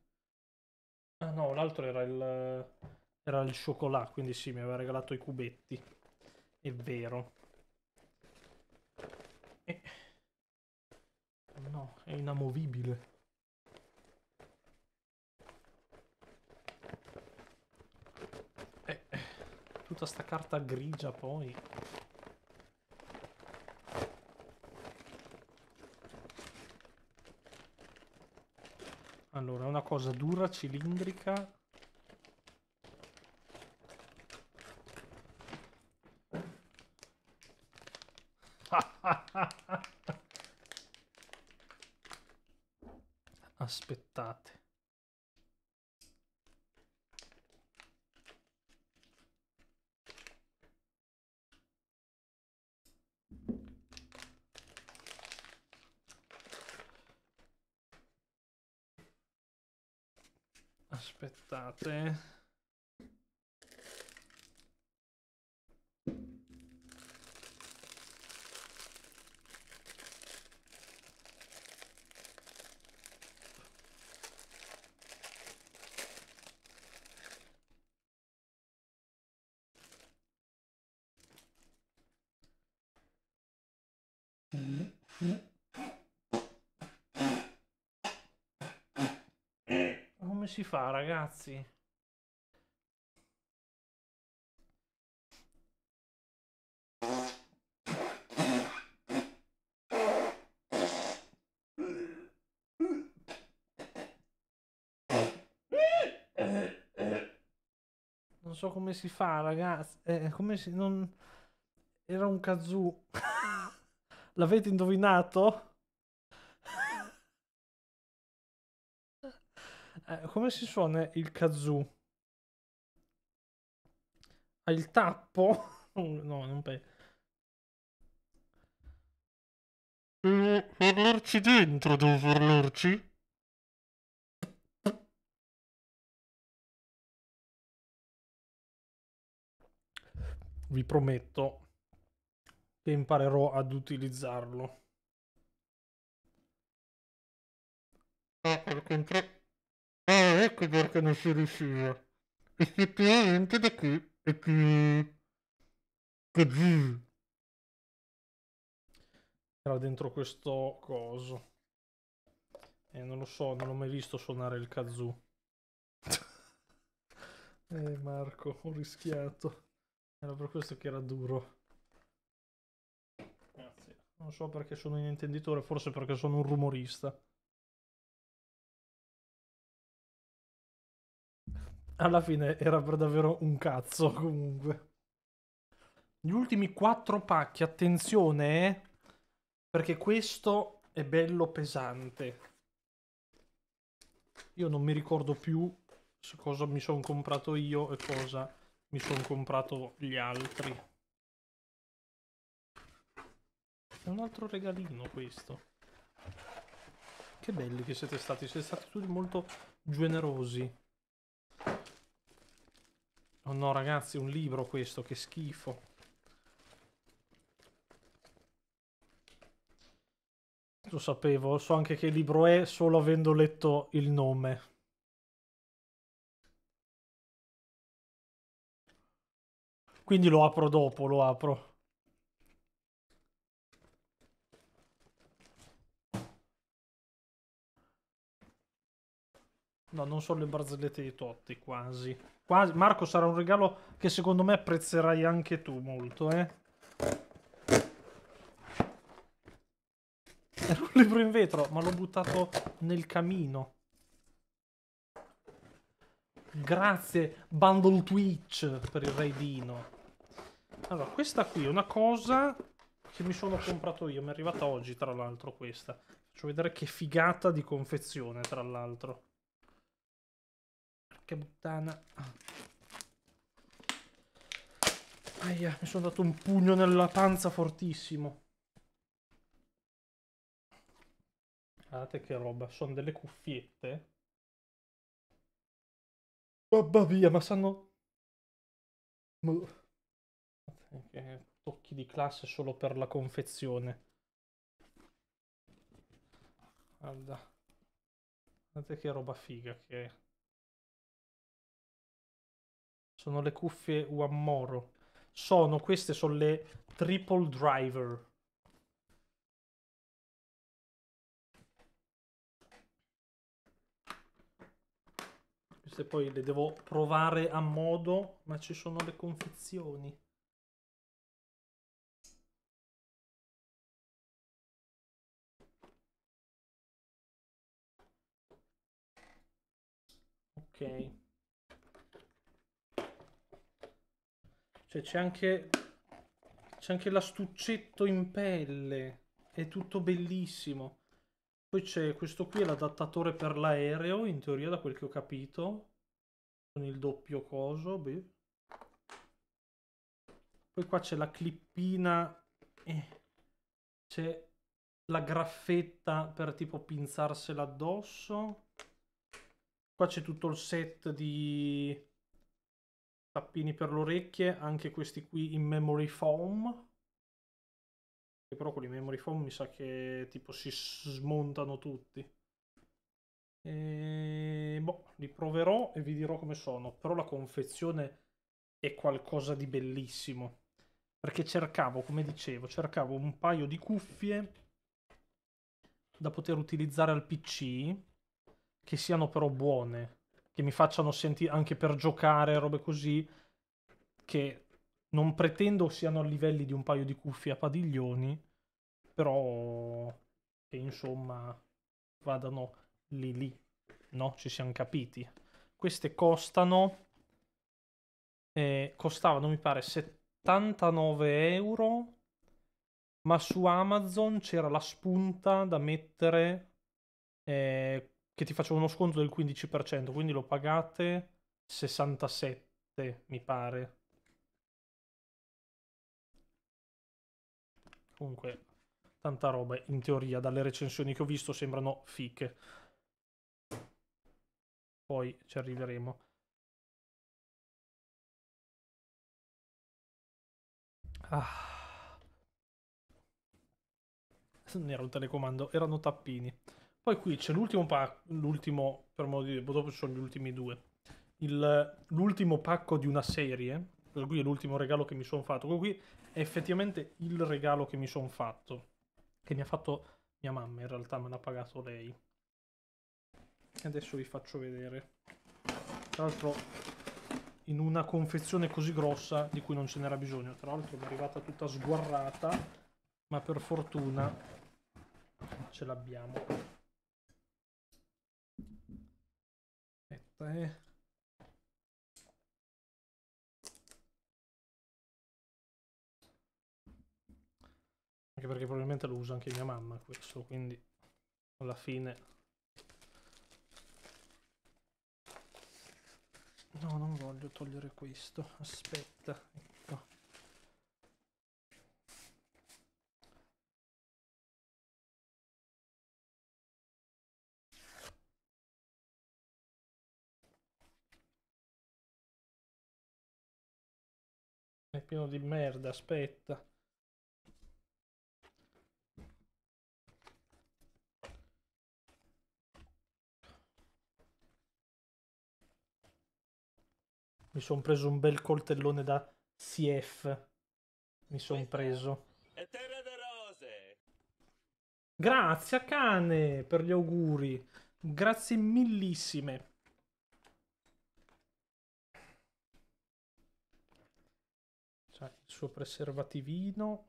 Ah no, l'altro era il era il cioccolato, quindi sì, mi aveva regalato i cubetti. È vero. E... Eh. No, è inamovibile. tutta sta carta grigia poi. Allora, una cosa dura, cilindrica. Hát eh, si fa, ragazzi? Non so come si fa, ragazzi. Eh, eh come si non... Era un kazoo. L'avete indovinato? Eh, come si suona il kazoo? Ha ah, il tappo? no, non penso.
Devo eh, parlarci dentro, devo parlarci? Vi prometto che imparerò ad utilizzarlo. Ah, eh, al contrario ecco perché non si riusciva. Effettivamente da qui è che... Così.
Era dentro questo coso. E eh, non lo so, non ho mai visto suonare il kazoo. eh Marco, ho rischiato. Era per questo che era duro. Grazie. Non so perché sono un intenditore, forse perché sono un rumorista. alla fine era per davvero un cazzo comunque. Gli ultimi quattro pacchi, attenzione, eh, perché questo è bello pesante. Io non mi ricordo più cosa mi sono comprato io e cosa mi sono comprato gli altri. È un altro regalino questo. Che belli che siete stati, siete stati tutti molto generosi. Oh no ragazzi, un libro questo, che schifo.
Lo sapevo, so anche che libro è solo avendo letto il nome. Quindi lo apro dopo, lo apro.
No, non sono le barzellette di Totti, quasi. quasi. Marco, sarà un regalo che secondo me apprezzerai anche tu molto, eh. Era un libro in vetro, ma l'ho buttato nel camino. Grazie, Bundle Twitch, per il raidino. Allora, questa qui è una cosa che mi sono comprato io. Mi è arrivata oggi, tra l'altro, questa. Faccio vedere che figata di confezione, tra l'altro che puttana. Ah. Aia, mi sono dato un pugno nella panza fortissimo.
Guardate che roba, sono delle cuffiette. Babba via, ma sanno...
Tocchi di classe solo per la confezione. Guarda. Guardate che roba figa che è. Sono le cuffie One Wammoro. Sono, queste sono le triple driver. Queste poi le devo provare a modo, ma ci sono le
confezioni. Ok.
Cioè c'è anche... C'è anche l'astuccetto in pelle. È tutto bellissimo. Poi c'è questo qui, è l'adattatore per l'aereo, in teoria da quel che ho capito. Con il doppio coso. Beh. Poi qua c'è la clippina. Eh. C'è la graffetta per tipo pinzarsela addosso. Qua c'è tutto il set di tappini per le orecchie, anche questi qui in memory foam. Che però quelli memory foam mi sa che tipo si smontano tutti. E boh, li proverò e vi dirò come sono, però la confezione è qualcosa di bellissimo. Perché cercavo, come dicevo, cercavo un paio di cuffie da poter utilizzare al PC che siano però buone che mi facciano sentire anche per giocare, robe così, che non pretendo siano a livelli di un paio di cuffie a padiglioni, però che insomma vadano lì lì, no? Ci siamo capiti. Queste costano, eh, costavano mi pare 79 euro, ma su Amazon c'era la spunta da mettere eh, che ti facevo uno sconto del 15%, quindi lo pagate 67, mi pare. Comunque, tanta roba, in teoria, dalle recensioni che ho visto sembrano fiche.
Poi ci arriveremo.
Ah. Non era un telecomando, erano tappini. Poi qui c'è l'ultimo pacco, l'ultimo, per modo di dire, dopo ci sono gli ultimi due. Il, l'ultimo pacco di una serie, per cui è l'ultimo regalo che mi sono fatto. Quello qui è effettivamente il regalo che mi sono fatto, che mi ha fatto mia mamma, in realtà me l'ha pagato lei. E Adesso vi faccio vedere. Tra l'altro in una confezione così grossa di cui non ce n'era bisogno. Tra l'altro è arrivata tutta sguarrata, ma per fortuna
ce l'abbiamo. questa, eh. Anche perché probabilmente
lo usa anche mia mamma questo, quindi alla fine... No, non voglio togliere questo, aspetta,
pieno di merda, aspetta.
Mi sono preso un bel coltellone da CF. Mi sono preso. È terra de rose. Grazie, cane, per gli auguri. Grazie millissime.
suo preservativino.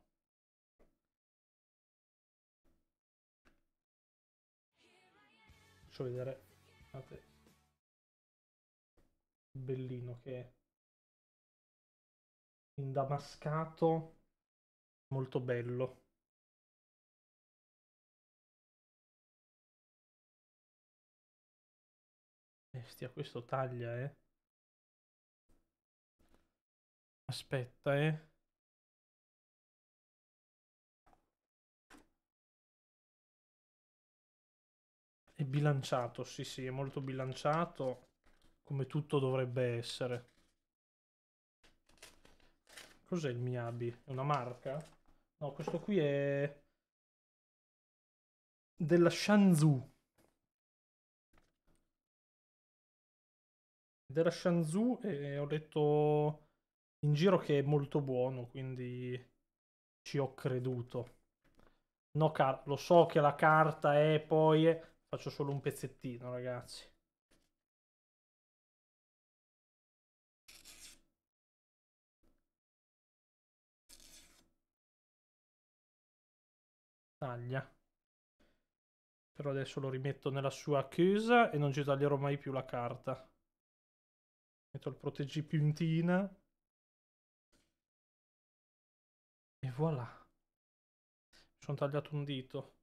Faccio vedere. Guardate. Bellino che è. Indamascato. Molto bello. Bestia, questo taglia, eh. Aspetta, eh. È bilanciato, sì sì, è molto
bilanciato, come tutto dovrebbe essere. Cos'è il Miabi? È una marca? No, questo qui è...
della Shanzu. Della Shanzu e ho detto
in giro che è molto buono, quindi ci ho creduto. No, Car- lo so che la carta è poi Faccio solo un pezzettino, ragazzi.
Taglia. Però adesso lo rimetto nella sua chiesa e non ci taglierò mai più la carta. Metto il puntina E voilà. Mi sono tagliato un dito.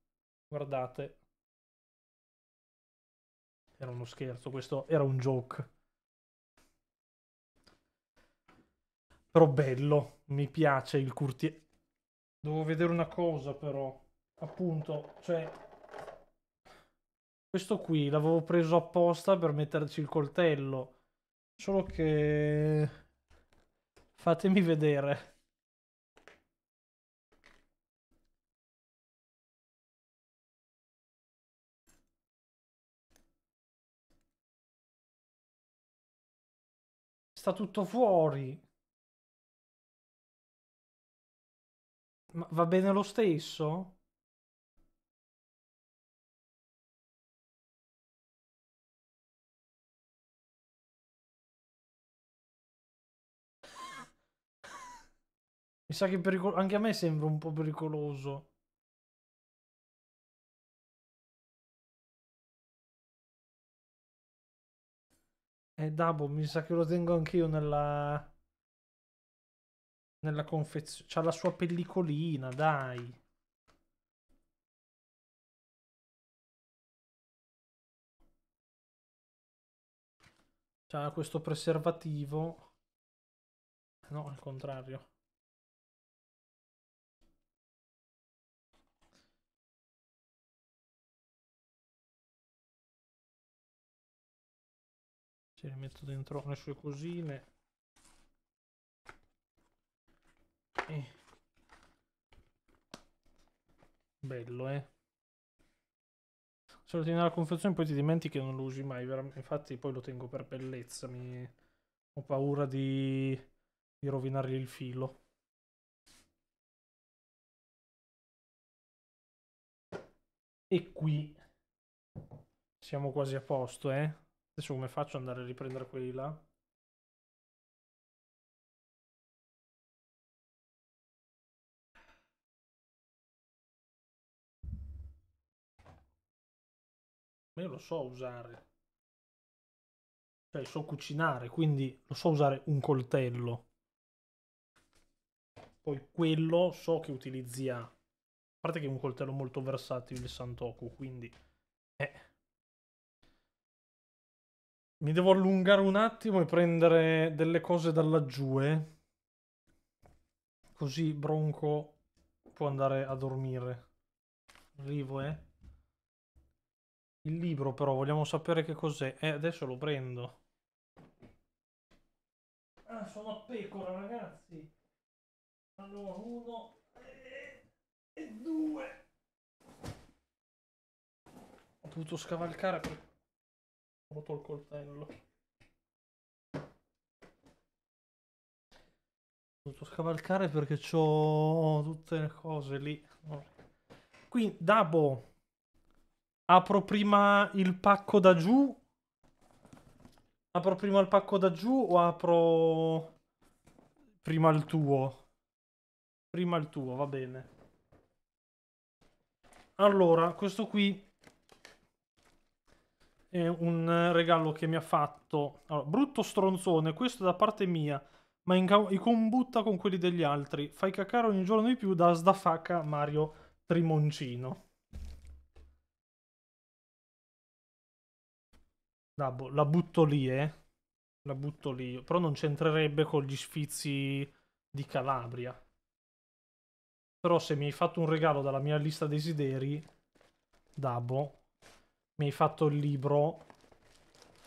Guardate, era uno scherzo, questo era un joke.
Però bello, mi piace il curtiere. Devo vedere una cosa però, appunto, cioè... Questo qui l'avevo preso apposta per metterci il coltello, solo che...
Fatemi vedere. Sta tutto fuori. Ma va bene lo stesso? Mi sa che pericolo... anche a me sembra un po' pericoloso. E eh, Dabo, mi sa che lo tengo anch'io nella... Nella confezione. C'ha la sua pellicolina, dai. C'ha questo preservativo. No, al contrario. ci rimetto dentro le sue cosine
e... bello eh se lo tieni alla confezione poi ti dimentichi che non lo usi mai infatti poi lo tengo per bellezza mi... ho paura di... di
rovinargli il filo e qui siamo quasi a posto eh Adesso come faccio ad andare a riprendere quelli là? Ma io lo so usare. Cioè, so cucinare, quindi lo so usare un coltello.
Poi quello so che utilizzi A. A parte che è un coltello molto versatile, il Santoku, quindi... Eh... Mi devo allungare un attimo e prendere delle cose da laggiù, eh? Così Bronco può andare a dormire. Arrivo, eh? Il libro però, vogliamo sapere che cos'è. Eh, adesso lo prendo. Ah, sono a pecora,
ragazzi. Allora, uno eh, e, due. Ho dovuto scavalcare per ho rotto il coltello.
Ho dovuto scavalcare perché ho tutte le cose lì. Quindi, Dabo, apro prima il pacco da giù. Apro prima il pacco da giù o apro prima il tuo? Prima il tuo, va bene. Allora, questo qui è un regalo che mi ha fatto. Allora, brutto stronzone, questo da parte mia, ma in ca- combutta con quelli degli altri. Fai cacare ogni giorno di più da Sdafaca Mario Trimoncino. Dabbo, la butto lì, eh. La butto lì. Però non c'entrerebbe con gli sfizi di Calabria. Però se mi hai fatto un regalo dalla mia lista desideri, Dabbo, mi hai fatto il libro,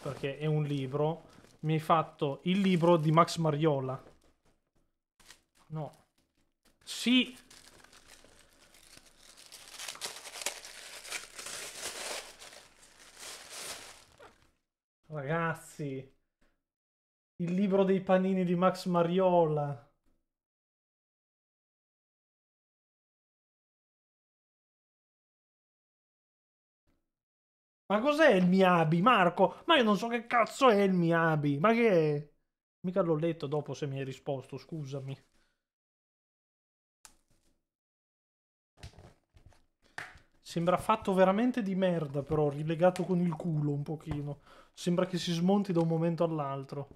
perché è un libro, mi hai fatto il libro di Max Mariola. No. Sì!
Ragazzi, il libro dei panini di Max Mariola. Ma cos'è il Miabi, Marco?
Ma io non so che cazzo è il Miabi. Ma che è? Mica l'ho letto dopo se mi hai risposto, scusami. Sembra fatto veramente di merda, però, rilegato con il culo un pochino.
Sembra che si smonti da un momento all'altro.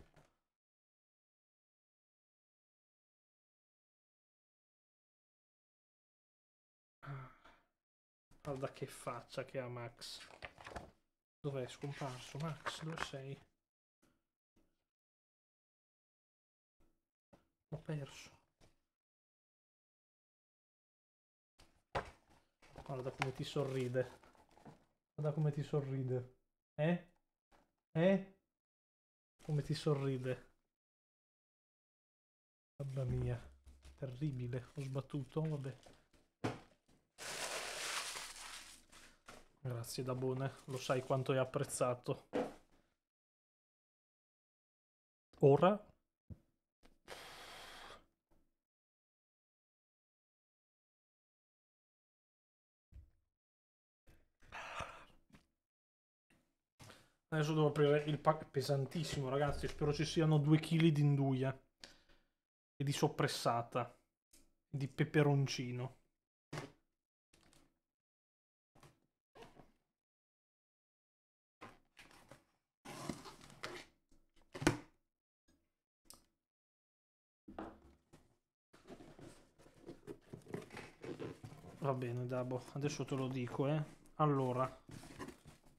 Ah, guarda che faccia che ha Max. Dov'è scomparso? Max, dove sei? L'ho perso.
Guarda come ti sorride. Guarda come ti sorride. Eh? Eh? Come ti sorride. Mamma mia. Terribile. Ho sbattuto, vabbè. Grazie Dabone, lo sai quanto è apprezzato.
Ora Adesso devo
aprire il pack pesantissimo, ragazzi. Spero ci siano 2 kg di induia e di soppressata di peperoncino. bene, Dabo. Adesso te lo dico, eh. Allora.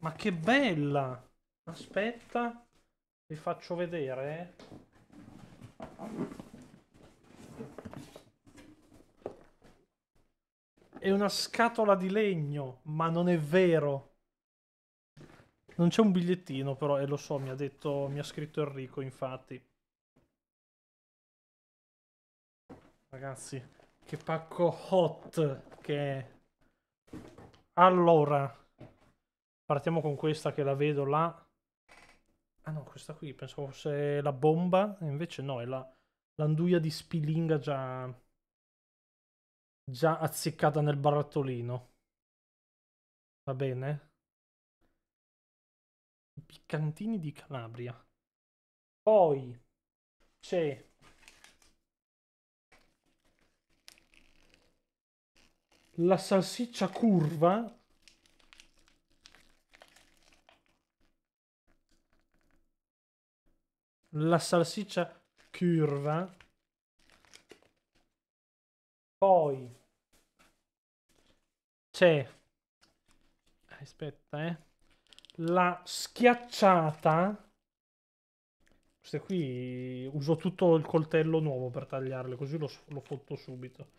Ma che bella! Aspetta. Vi faccio vedere, eh. È una scatola di legno, ma non è vero. Non c'è un bigliettino, però, e eh, lo so, mi ha detto, mi ha scritto Enrico, infatti. Ragazzi, che pacco hot che è. Allora. Partiamo con questa che la vedo là. Ah no, questa qui pensavo fosse la bomba. Invece no, è la l'anduia di
spilinga già, già azzeccata nel barattolino. Va bene? I piccantini di Calabria. Poi c'è
la salsiccia curva la salsiccia curva poi c'è aspetta eh la schiacciata queste qui uso tutto il coltello nuovo per tagliarle così lo, lo fotto subito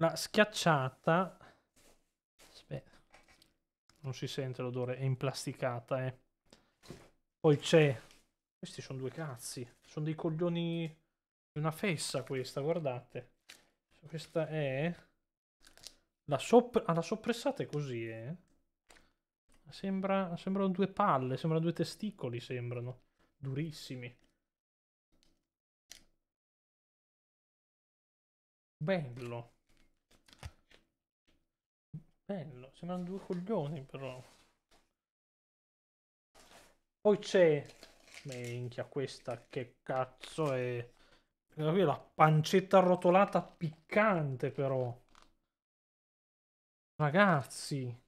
la schiacciata Aspetta. non si sente l'odore è implasticata eh. poi c'è questi sono due cazzi sono dei coglioni di una fessa questa guardate questa è la, sopp ah, la soppressata è così eh. Sembra, sembrano due palle sembrano due testicoli sembrano durissimi
bello Bello, sembrano due coglioni però.
Poi c'è... Minchia, questa che cazzo è... la pancetta arrotolata piccante però. Ragazzi,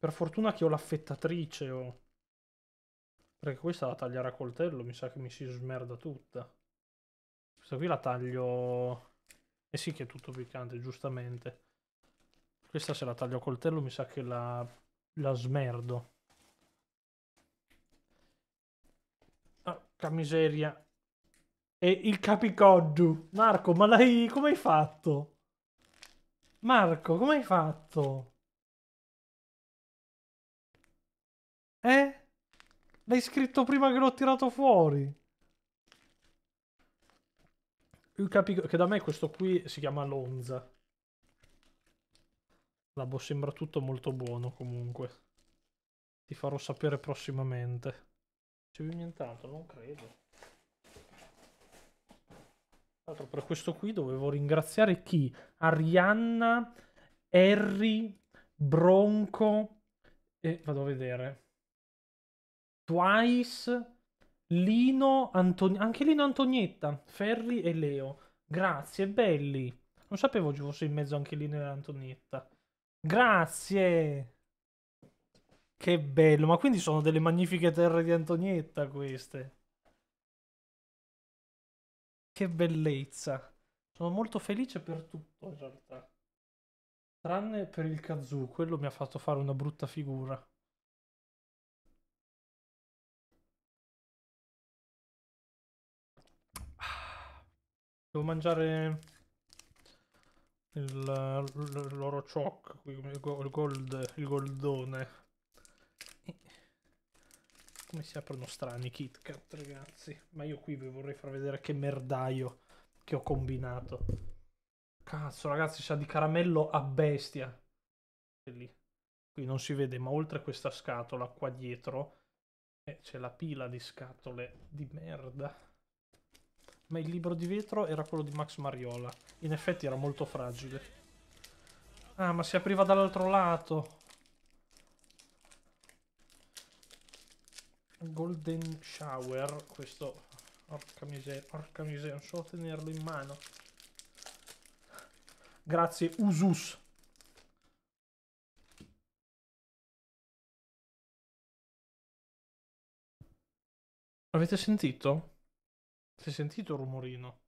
per fortuna che ho l'affettatrice oh. Perché questa la tagliare a coltello mi sa che mi si smerda tutta. Questa qui la taglio... Eh sì che è tutto piccante, giustamente. Questa se la taglio a coltello mi sa che la, la smerdo. Porca ah, miseria. E il capicoddu. Marco, ma l'hai... come hai fatto? Marco, come hai
fatto? Eh? L'hai scritto prima che l'ho tirato fuori.
Il capicoddu... Che da me questo qui si chiama Lonza. La sembra tutto molto buono comunque. Ti farò sapere prossimamente. C'è più nient'altro? Non credo. Tra l'altro per questo qui dovevo ringraziare chi? Arianna, Harry, Bronco e vado a vedere. Twice, Lino, Anton... anche Lino Antonietta, Ferri e Leo. Grazie, belli. Non sapevo ci fosse in mezzo anche Lino e Antonietta. Grazie. Che bello, ma quindi sono delle magnifiche terre di Antonietta queste. Che bellezza. Sono molto felice per tutto in realtà. Tranne per
il kazoo, quello mi ha fatto fare una brutta figura. Ah, devo mangiare il, il loro cioc,
il, gold, il goldone. come si aprono strani Kit Kat, ragazzi. Ma io qui vi vorrei far vedere che merdaio che ho combinato. Cazzo, ragazzi, sa di caramello a bestia. Lì. Qui non si vede, ma oltre questa scatola qua dietro eh, c'è la pila di scatole di merda ma il libro di vetro era quello di Max Mariola. In effetti era molto fragile. Ah, ma si apriva dall'altro lato. Golden Shower, questo... Porca miseria, porca miseria, non so tenerlo
in mano. Grazie, Usus. Avete sentito? Si è sentito il rumorino?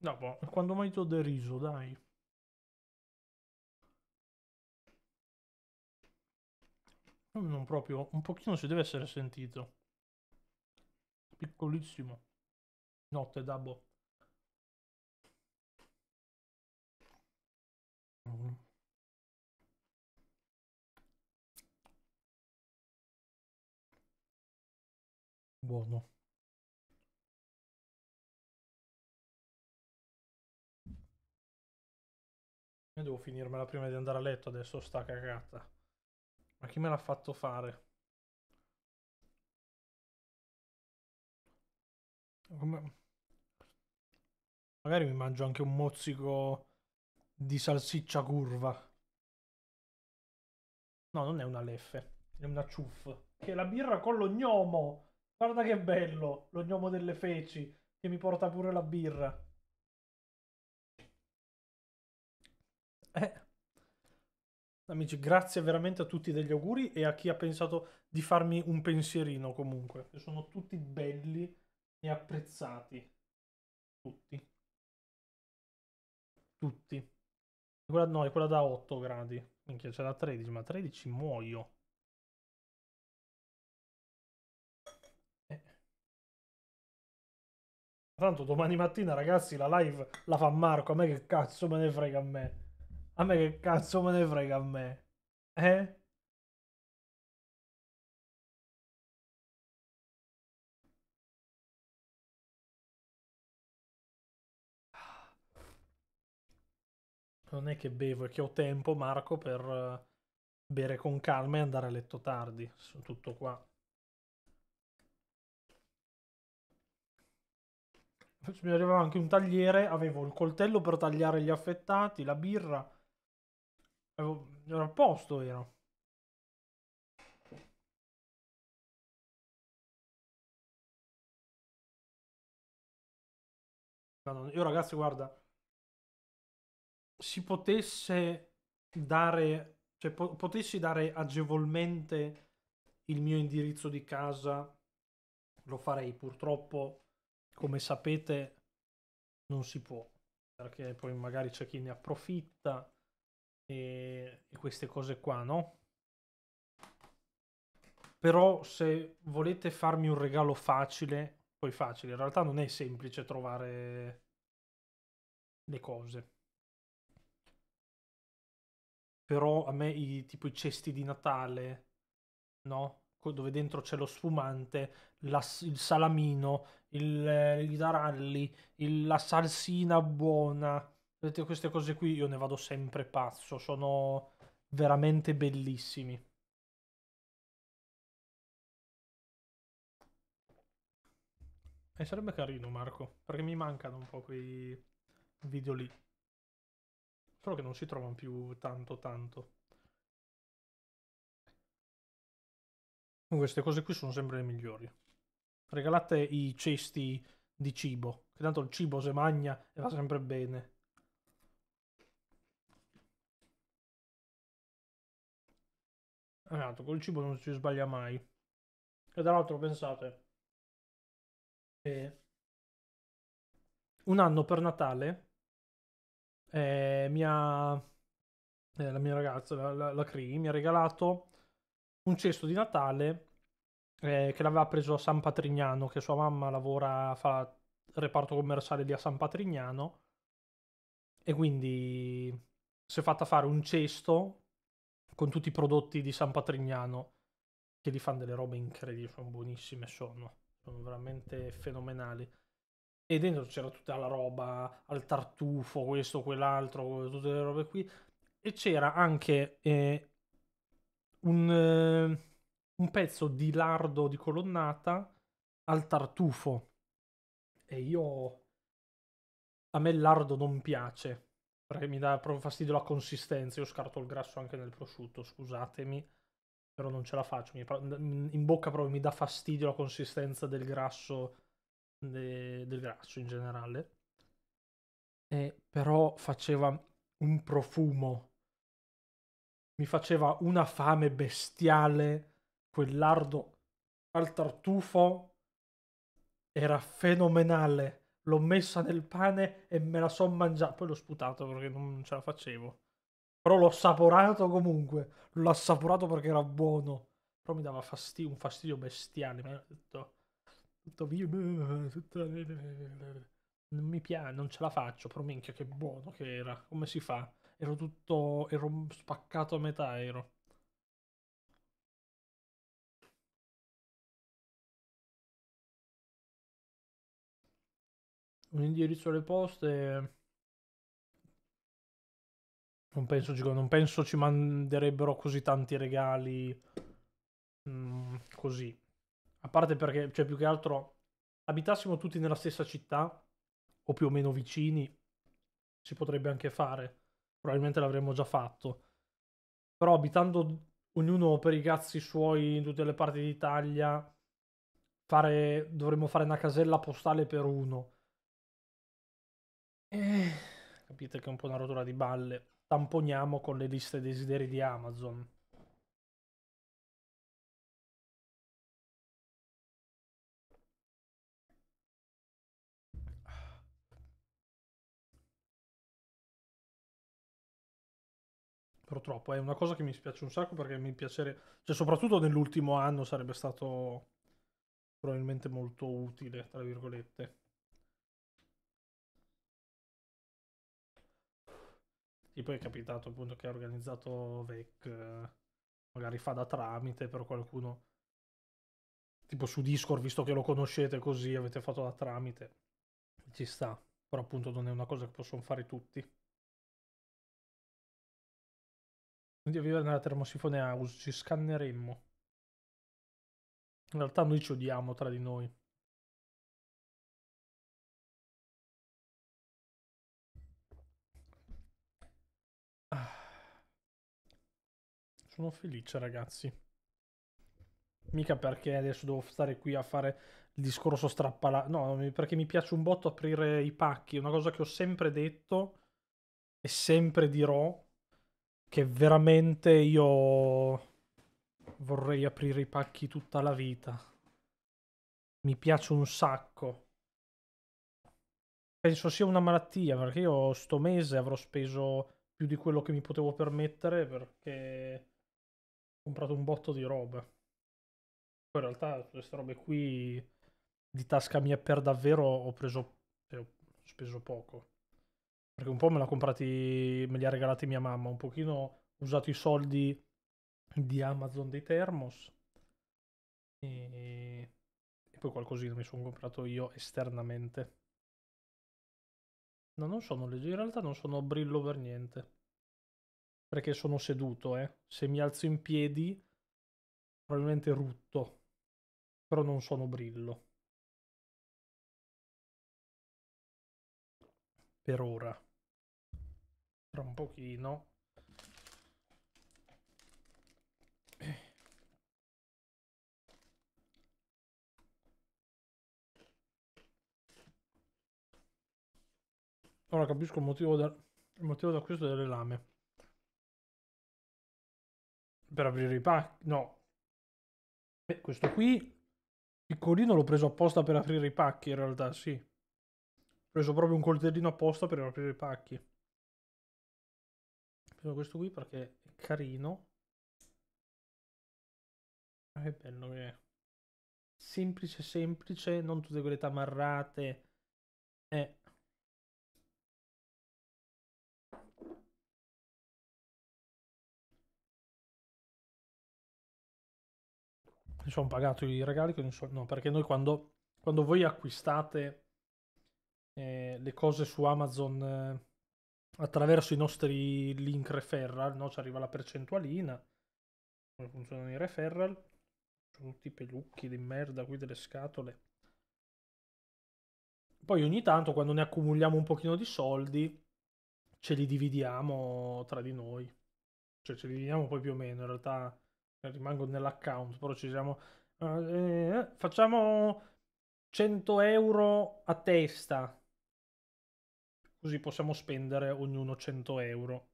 No, boh, quando
mai ti ho deriso, dai. Non proprio, un pochino si deve essere sentito.
Piccolissimo. Notte, dabbo. Mm. buono. Io devo finirmela prima di andare a letto adesso sta cagata. Ma chi me l'ha fatto fare? Come... Magari mi mangio anche un mozzico di salsiccia curva.
No, non è una leffe, è una ciuff. Che è la birra con lo gnomo. Guarda che bello, lo gnomo delle feci, che mi porta pure la birra. Eh. Amici, grazie veramente a tutti degli auguri e a chi ha pensato di farmi un pensierino comunque. Sono tutti belli e apprezzati. Tutti.
Tutti. Quella, no, è quella da 8 gradi. Minchia, c'è da 13, ma 13 muoio. Tanto domani mattina, ragazzi, la live la fa Marco. A me che cazzo me ne frega a me? A me che cazzo me ne frega a me? Eh? Non è che bevo, è che ho tempo, Marco, per
eh, bere con calma e andare a letto tardi. Sono tutto qua. mi arrivava anche un tagliere, avevo il coltello per tagliare gli affettati, la birra. Avevo... Era
a posto, era. Io ragazzi, guarda, si potesse dare,
cioè po- potessi dare agevolmente il mio indirizzo di casa, lo farei purtroppo come sapete non si può, perché poi magari c'è chi ne approfitta e, e queste cose qua, no? Però se volete farmi un regalo facile, poi facile, in realtà non è semplice trovare le cose però a me i, tipo i cesti di Natale, no? dove dentro c'è lo sfumante, la, il salamino, il, eh, gli daralli, il, la salsina buona. Vedete queste cose qui io ne vado sempre pazzo, sono veramente bellissimi. E sarebbe carino Marco, perché mi mancano un po' quei video lì. Solo che non si trovano più tanto tanto.
Queste cose qui sono sempre le migliori.
Regalate i cesti di cibo, che tanto il cibo se magna e va sempre bene.
Esatto, col cibo non si sbaglia mai. E dall'altro pensate, eh, un anno per Natale eh, mia, eh, la mia ragazza, la,
la, la Cree, mi ha regalato un cesto di Natale eh, che l'aveva preso a San Patrignano, che sua mamma lavora, fa reparto commerciale lì a San Patrignano e quindi si è fatta fare un cesto con tutti i prodotti di San Patrignano che li fanno delle robe incredibili, sono buonissime, sono, sono veramente fenomenali. E dentro c'era tutta la roba al tartufo, questo, quell'altro, tutte le robe qui. E c'era anche eh, un, uh, un pezzo di lardo di colonnata al tartufo. E io... A me il lardo non piace, perché mi dà proprio fastidio la consistenza. Io scarto il grasso anche nel prosciutto, scusatemi, però non ce la faccio. in bocca proprio mi dà fastidio la consistenza del grasso, de... del grasso in generale. E però faceva un profumo mi faceva una fame bestiale, quel lardo al tartufo era fenomenale. L'ho messa nel pane e me la sono mangiata. Poi l'ho sputato perché non ce la facevo. Però l'ho assaporato comunque. L'ho assaporato perché era buono. Però mi dava fastidio, un fastidio bestiale. Mi tutto, via. tutto, non mi piace, non ce la faccio. Però minchia, che buono che era. Come si fa? ero tutto, ero spaccato a metà,
ero. Un indirizzo alle poste... Non penso, non penso ci manderebbero
così tanti regali mm, così. A parte perché, cioè più che altro, abitassimo tutti nella stessa città, o più o meno vicini, si potrebbe anche fare probabilmente l'avremmo già fatto. Però abitando ognuno per i cazzi suoi in tutte le parti d'Italia, fare, dovremmo fare una casella postale per uno. Eh, capite che è un po' una rottura di balle. Tamponiamo con le liste desideri di
Amazon. purtroppo. È una cosa
che mi spiace un sacco perché mi piacerebbe, cioè, soprattutto nell'ultimo anno sarebbe stato probabilmente molto utile, tra virgolette. E poi è capitato appunto che ha organizzato VEC, magari fa da tramite per qualcuno, tipo su Discord, visto che lo conoscete così, avete fatto da tramite, ci sta, però appunto non è una
cosa che possono fare tutti. Quindi a vivere nella termosifone house, ci scanneremmo. In realtà noi ci odiamo tra di noi.
Ah. Sono felice ragazzi. Mica perché adesso devo stare qui a fare il discorso strappalato. No, perché mi piace un botto aprire i pacchi. Una cosa che ho sempre detto e sempre dirò che veramente io vorrei aprire i pacchi tutta la vita. Mi piace un sacco. Penso sia una malattia perché io sto mese avrò speso più di quello che mi potevo permettere perché ho comprato un botto di roba. Poi in realtà queste robe qui di tasca mia per davvero ho preso cioè, ho speso poco perché un po' me l'ha comprati, me li ha regalati mia mamma, un pochino ho usato i soldi di Amazon dei Thermos e, e poi qualcosina mi sono comprato io esternamente. No, non sono leggero, in realtà non sono brillo per niente. Perché sono seduto, eh.
Se mi alzo in piedi, probabilmente rutto. Però non sono brillo. Per ora tra un pochino.
Ora capisco il motivo, da, il motivo d'acquisto delle lame. Per aprire i pacchi. No. Beh, questo qui, piccolino, l'ho preso apposta per aprire i pacchi, in realtà, sì. Ho preso proprio un coltellino apposta
per aprire i pacchi. Prendo questo qui perché è carino. Ma ah, che bello che è. Semplice, semplice, non tutte quelle tamarrate. Eh. Mi sono pagato i regali che non so. No, perché
noi quando, quando voi acquistate eh, le cose su Amazon. Eh, attraverso i nostri link referral, no? ci arriva la percentualina, come funzionano i referral, sono tutti pelucchi di merda qui delle scatole. Poi ogni tanto quando ne accumuliamo un pochino di soldi ce li dividiamo tra di noi. Cioè ce li dividiamo poi più o meno, in realtà eh, rimango nell'account, però ci siamo... Eh, eh facciamo 100 euro a testa Così possiamo spendere ognuno 100 euro.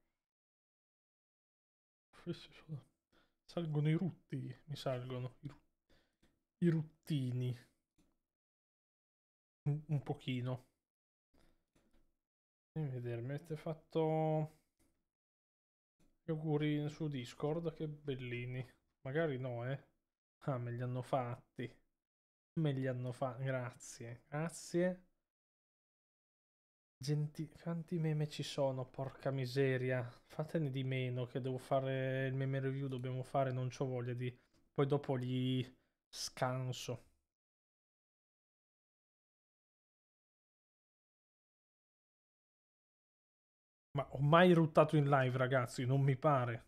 Salgono i rutti, mi salgono i ruttini. Un, un pochino. Fammi vedere, mi avete fatto gli auguri su Discord, che bellini. Magari no, eh. Ah, me li hanno fatti. Me li hanno fatti, grazie, grazie. Genti... Quanti meme ci sono? Porca miseria. Fatene di meno che devo fare il meme
review, dobbiamo fare, non ho voglia di... Poi dopo li scanso. Ma ho mai ruttato in live, ragazzi, non mi pare.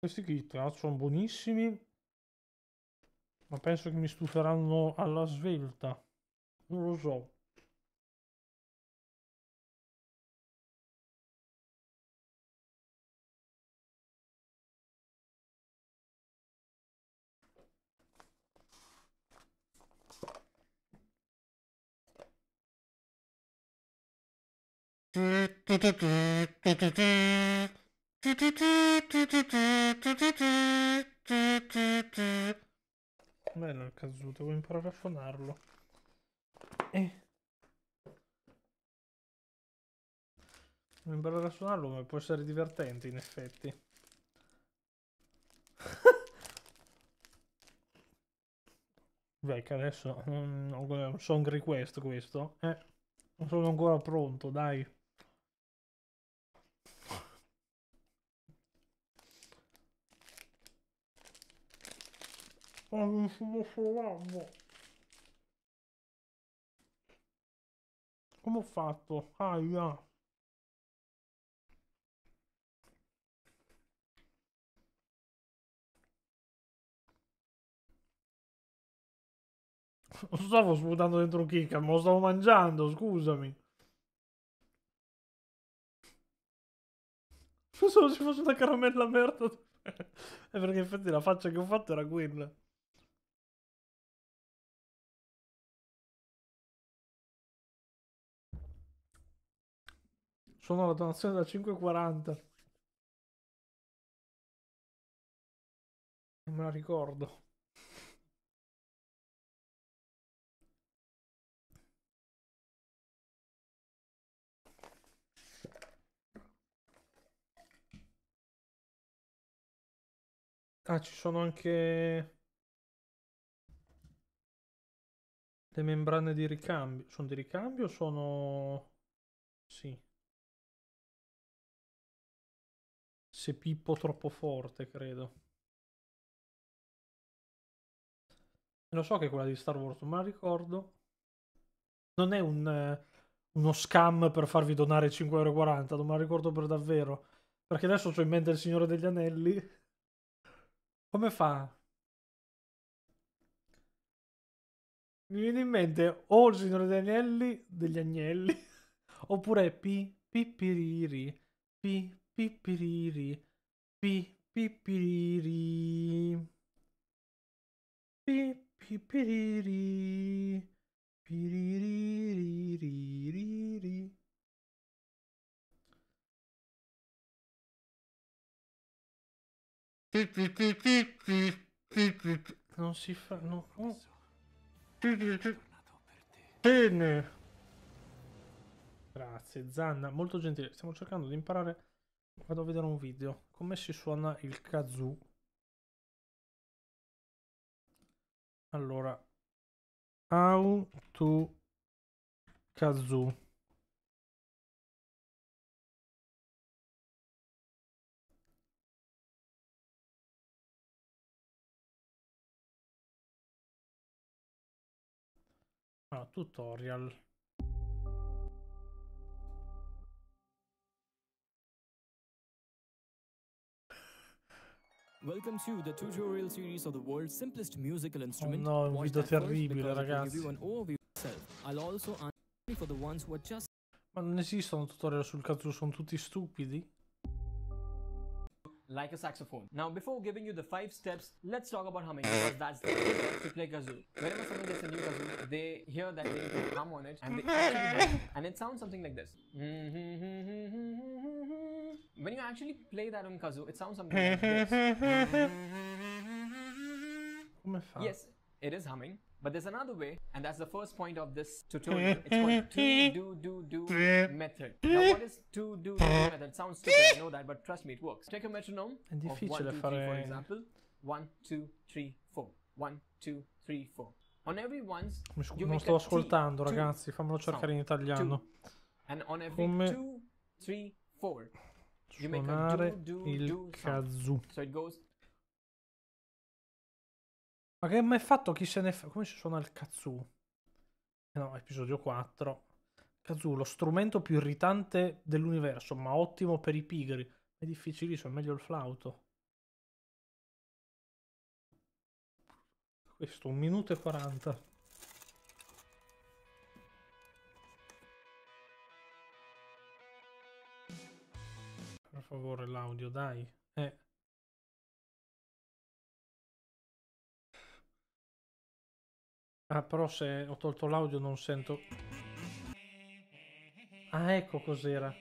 Questi qui tra l'altro sono buonissimi, ma penso che mi stuferanno alla svelta. Non lo so. Bello
il kazoo, devo imparare a suonarlo. Eh. Devo imparare a suonarlo, ma può essere divertente in effetti. Beh, che adesso è mm, un song request questo. Eh, non sono ancora pronto, dai.
Ma non sono suonando. Come ho fatto? Ah, Non stavo sputando dentro un kick, ma lo stavo mangiando, scusami. Solo ci fosse una caramella merda. È perché infatti la faccia che ho fatto era quella. Sono la donazione da 5,40. Non me la ricordo. Ah, ci sono anche le membrane di ricambio. Sono di ricambio o sono... Sì. se pippo troppo forte, credo. Lo so che è quella di Star Wars, ma la ricordo. Non
è un, eh, uno scam per farvi donare 5,40€, non me la ricordo per davvero. Perché adesso ho in mente il Signore degli Anelli. Come fa? Mi viene in mente o il Signore degli Anelli, degli Agnelli, oppure Pi, Pippiriri, Pi, pipiriri, pi, pipiriri,
pi, pipiriri, piririririri. Non si fa, no. Oh. Bene.
Grazie, Zanna, molto gentile. Stiamo cercando di imparare vado a vedere un video come si suona il kazoo
allora how to kazoo allora, ah, tutorial Welcomes you the tutorial series of the world's
simplest musical instrument. Oh no, un video terribile, ragazzi. Ma non esistono tutorial sul cazzo, sono tutti stupidi.
like a saxophone. Now before giving you the five steps, let's talk about humming because that's the key to play kazoo. Whenever someone gets a new kazoo, they hear that they to hum on it
and they actually and it sounds something like this.
When
you actually play that on kazoo, it sounds something like this.
Oh yes,
it is humming. But there's another way, and that's the first point of this tutorial. It's called to do do do method. Now, what is to do do method? It sounds stupid, I know that, but trust me, it works. Take a metronome of one, two, three, for example. One, two, three, four. One, two, three, four. On every ones, you non sto ascoltando, ragazzi. Fammelo cercare in italiano. And on every two, three, four, you make a do do do. Kazoo. So it goes Ma che mai fatto chi se ne fa? Come si suona il kazoo? Eh no, episodio 4. Kazoo, lo strumento più irritante dell'universo, ma ottimo per i pigri. È difficilissimo, è meglio il flauto. Questo, un minuto e 40. Per
favore, l'audio, dai. Eh. Ah, però se ho tolto l'audio non sento...
Ah, ecco cos'era.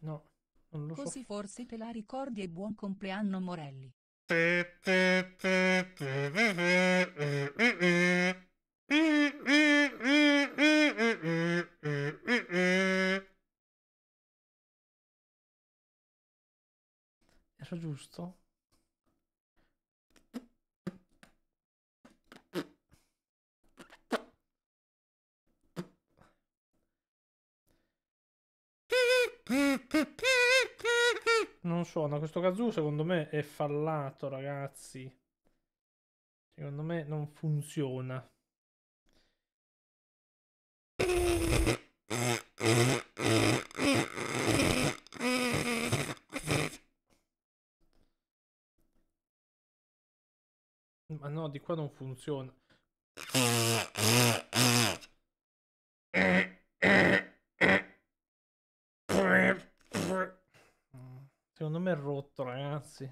No, non lo so. Così forse te la ricordi e buon compleanno Morelli.
Era giusto?
Non suona, questo kazoo secondo me è fallato ragazzi. Secondo me non funziona. Ma no, di qua non funziona. cazzi.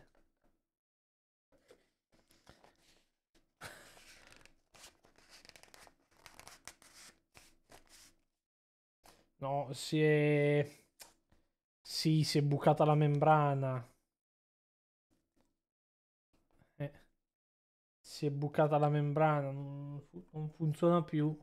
No, si è... Sì, si è bucata la
membrana. Eh. Si è bucata la membrana, non, non funziona più.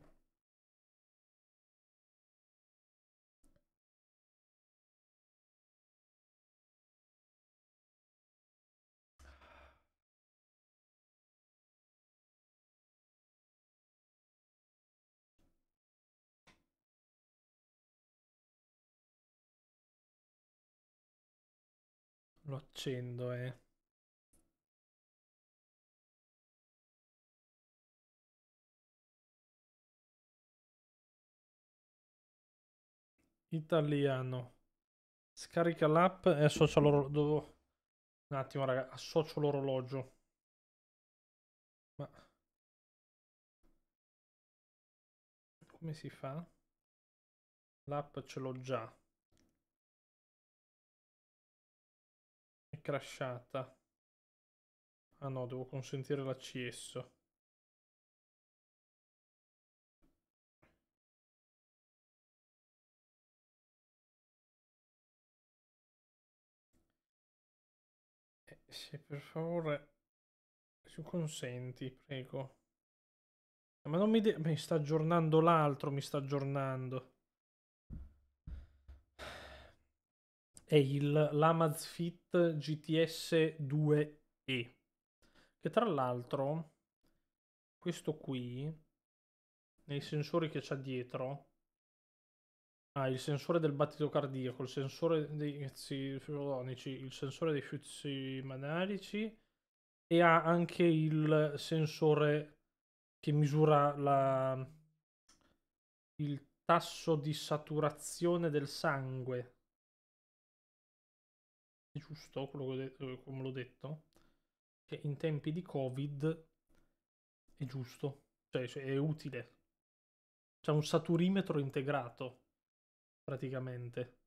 Lo accendo, eh. Italiano. Scarica l'app e associa mm. l'orologio. Un attimo, raga, associo l'orologio. Ma... Come si fa? L'app ce l'ho già. è crashata. Ah no, devo consentire l'accesso. Eh, se per favore ci consenti,
prego. Ma non mi... De- mi sta aggiornando l'altro, mi sta aggiornando. è il, l'Amazfit GTS 2E, che tra l'altro questo qui, nei sensori che c'ha dietro, ha ah, il sensore del battito cardiaco, il sensore dei fizzi filonici, il sensore dei fizzi manarici e ha anche il sensore che misura la, il tasso di saturazione del sangue giusto quello che ho eh, come l'ho detto? Che in tempi di Covid
è giusto, cioè, cioè è utile. C'è un saturimetro integrato, praticamente.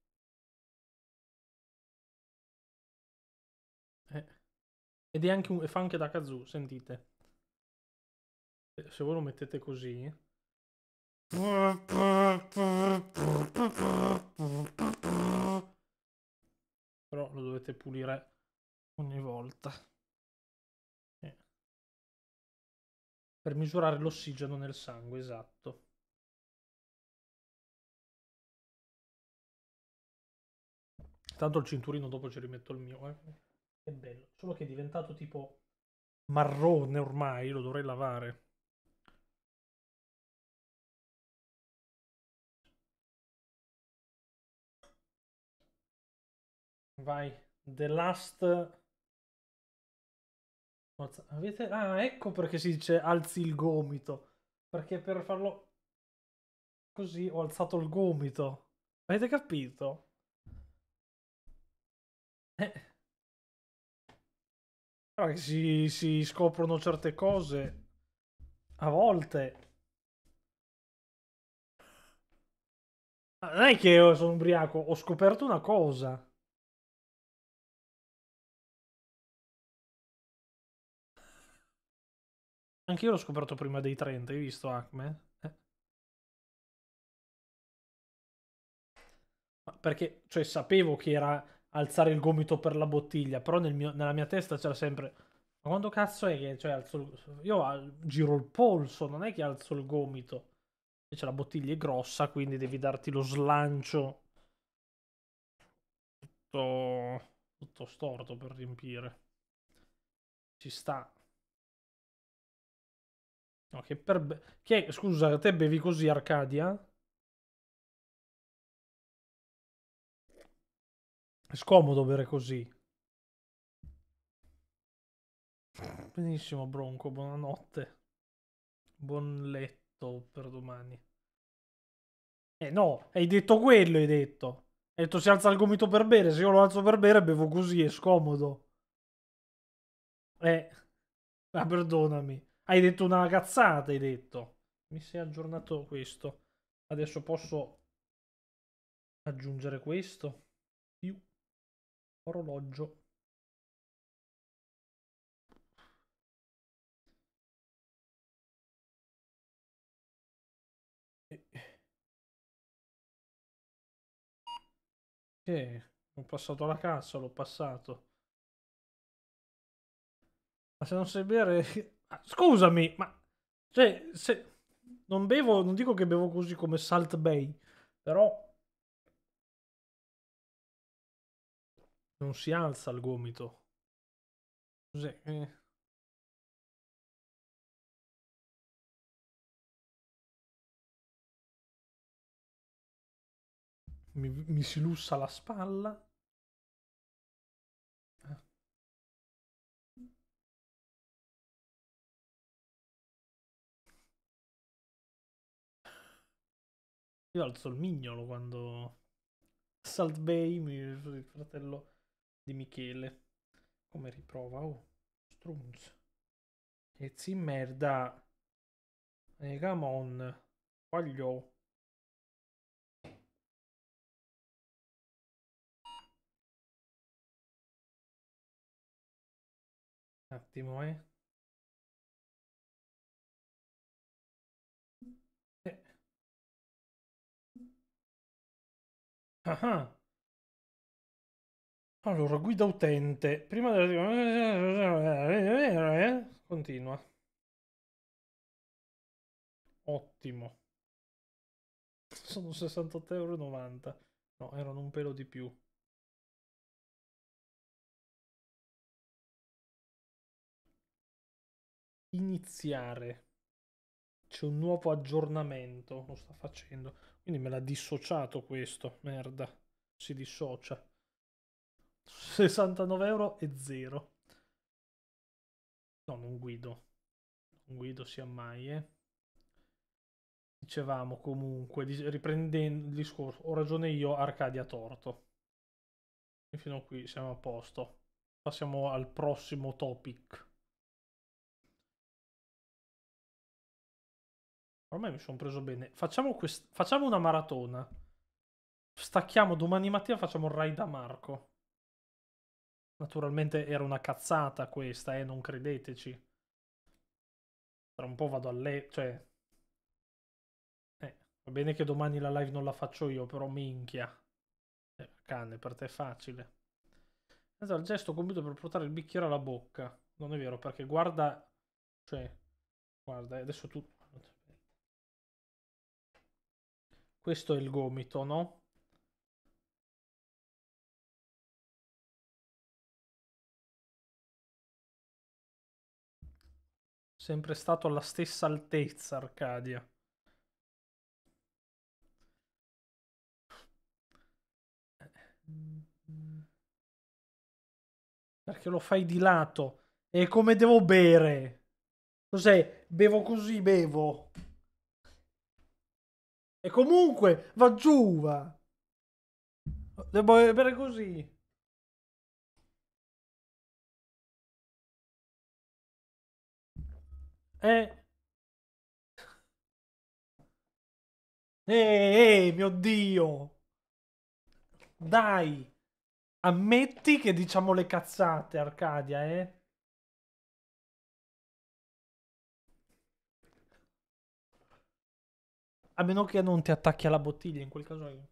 Eh. Ed è anche un, e fa anche da kazoo, sentite.
Eh, se voi lo mettete così...
Eh
però lo dovete
pulire ogni volta. Eh. Per misurare l'ossigeno nel sangue, esatto. Tanto il cinturino dopo ci rimetto il mio, eh. È bello, solo che è diventato tipo marrone ormai, lo dovrei lavare. Vai. The Last... Avete... Ah, ecco perché
si dice alzi il gomito. Perché per farlo così ho alzato il gomito. Avete capito? Eh. Però ah, che si, si scoprono certe cose.
A volte. Ah, non è che io sono ubriaco, ho scoperto una cosa. Anche io l'ho scoperto prima dei 30, hai visto Acme? Eh?
Perché, cioè, sapevo che era alzare il gomito per la bottiglia, però nel mio, nella mia testa c'era sempre... Ma quando cazzo è che cioè, alzo il... io al... Ah, giro il polso, non è che alzo il gomito. Invece la bottiglia è grossa, quindi devi darti lo slancio tutto, tutto storto per riempire. Ci sta.
No, che per... Che, scusa, te bevi così Arcadia? È scomodo bere così. Benissimo, Bronco, buonanotte.
Buon letto per domani. Eh no, hai detto quello, hai detto. Hai detto si alza il gomito per bere, se io lo alzo per bere bevo così, è scomodo. Eh, ma ah, perdonami. Hai detto una cazzata, hai detto. Mi si è aggiornato questo. Adesso posso
aggiungere questo. Più orologio. Eh. Che ho passato la cazzo, l'ho passato. Ma se non sai bere
scusami, ma cioè, se non bevo, non dico che bevo così come Salt Bay,
però non si alza il gomito. Cos'è? Eh. Mi, mi si lussa la spalla. Io alzo il mignolo quando Salt Bay, il fratello di
Michele. Come riprova? Oh, strunz. E zi
merda. E come on. Quaglio. Un attimo, eh. Ah allora, guida
utente. Prima della... Eh? Continua.
Ottimo. Sono 68,90 euro. No, erano un pelo di più. Iniziare. C'è un nuovo aggiornamento. Lo sta facendo. Quindi me l'ha
dissociato questo, merda. Si dissocia.
69
euro e zero. No, non guido. Non guido sia mai, eh. Dicevamo comunque, riprendendo il discorso, ho ragione io, Arcadia torto. E fino a qui siamo a posto. Passiamo al prossimo topic. Ormai mi sono preso bene. Facciamo, quest- facciamo una maratona. Stacchiamo domani mattina, facciamo un raid a Marco. Naturalmente era una cazzata questa, eh, non credeteci. Tra un po' vado a lei, cioè... Eh, va bene che domani la live non la faccio io, però minchia. Eh, cane, per te è facile. Esatto, il gesto compiuto per portare il bicchiere alla bocca. Non è vero, perché guarda... Cioè...
Guarda, eh, adesso tu... Questo è il gomito, no? Sempre stato alla stessa altezza Arcadia. Perché lo fai di lato? E come devo bere? Cos'è? Bevo così, bevo. E comunque va giù, va. Devo bere così. Eh. Eh, eh, mio Dio. Dai. Ammetti che diciamo le cazzate, Arcadia, eh. A meno che non ti attacchi alla bottiglia,
in quel caso... Io.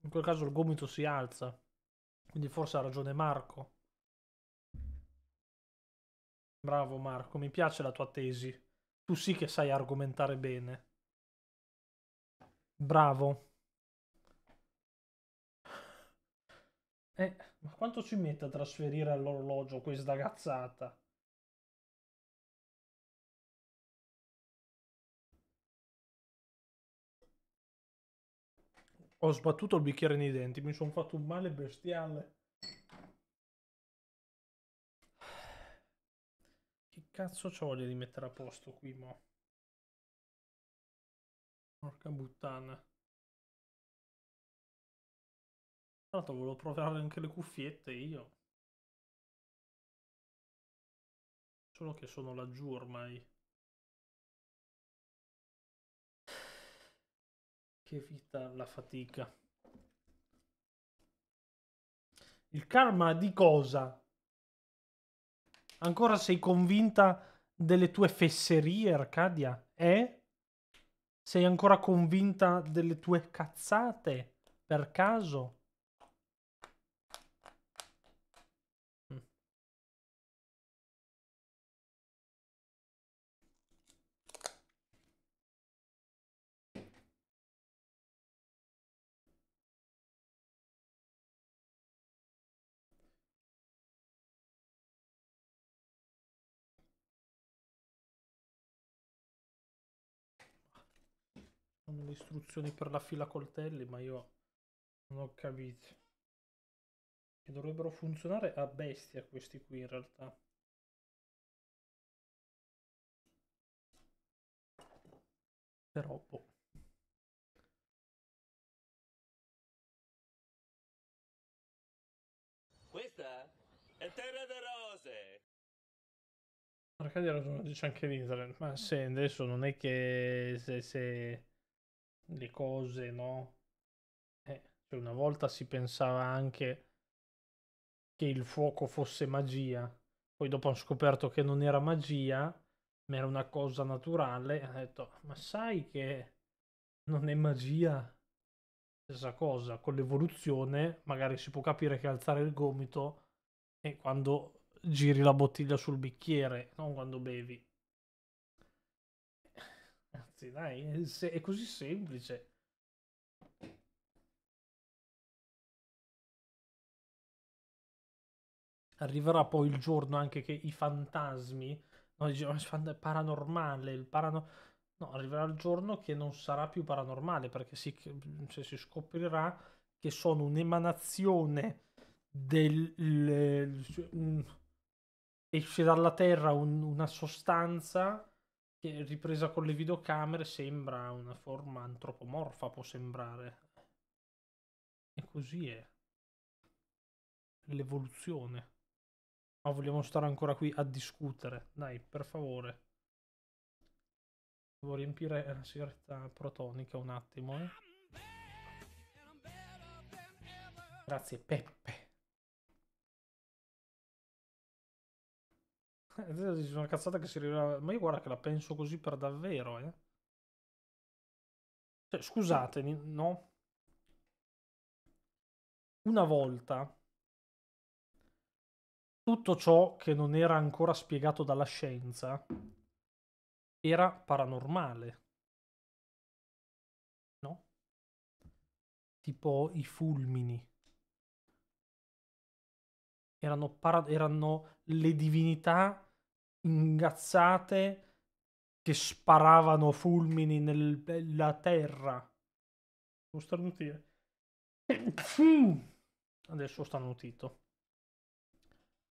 In quel caso il gomito si alza. Quindi forse ha ragione Marco. Bravo Marco, mi piace la tua tesi. Tu sì che sai argomentare bene. Bravo.
Eh, ma quanto ci mette a trasferire all'orologio questa gazzata? Ho sbattuto il bicchiere nei denti, mi sono fatto un male bestiale. Che cazzo c'ho voglia di mettere a posto qui, mo? Porca puttana. Tra l'altro volevo provare anche le cuffiette io. Solo che sono laggiù ormai. che evita la fatica.
Il karma di cosa? Ancora sei convinta delle tue fesserie, Arcadia? Eh? Sei ancora convinta delle tue cazzate? Per caso?
sono le istruzioni per la fila coltelli, ma io non ho capito. Che dovrebbero funzionare a bestia questi qui in realtà. Però boh. Questa è terra delle rose.
Arcadia ragione dice anche l'Internet, ma se adesso non è che se, se le cose, no? Eh, cioè una volta si pensava anche che il fuoco fosse magia, poi dopo hanno scoperto che non era magia, ma era una cosa naturale, hanno detto, ma sai che non è magia? Stessa cosa, con l'evoluzione magari si può capire che alzare il gomito è quando giri la bottiglia sul bicchiere,
non quando bevi ragazzi, dai, è così semplice. Arriverà poi il giorno anche che i fantasmi,
no, il paranormale, il parano... No, arriverà il giorno che non sarà più paranormale perché si, cioè, si scoprirà che sono un'emanazione del... Cioè, esce dalla Terra un, una sostanza che ripresa con le videocamere sembra una forma antropomorfa, può sembrare. E così è l'evoluzione. Ma vogliamo stare ancora qui a discutere. Dai, per favore. Devo riempire la sigaretta protonica un attimo. Eh? Grazie
Peppe. Dici una cazzata che si rivela. Ma io guarda che la penso così per davvero, eh.
Cioè, scusatemi, no? Una volta tutto ciò che non era ancora spiegato dalla
scienza era paranormale. No? Tipo i fulmini. Erano, para- erano le divinità
ingazzate che sparavano fulmini nella terra. Non starnutire. Adesso ho starnutito.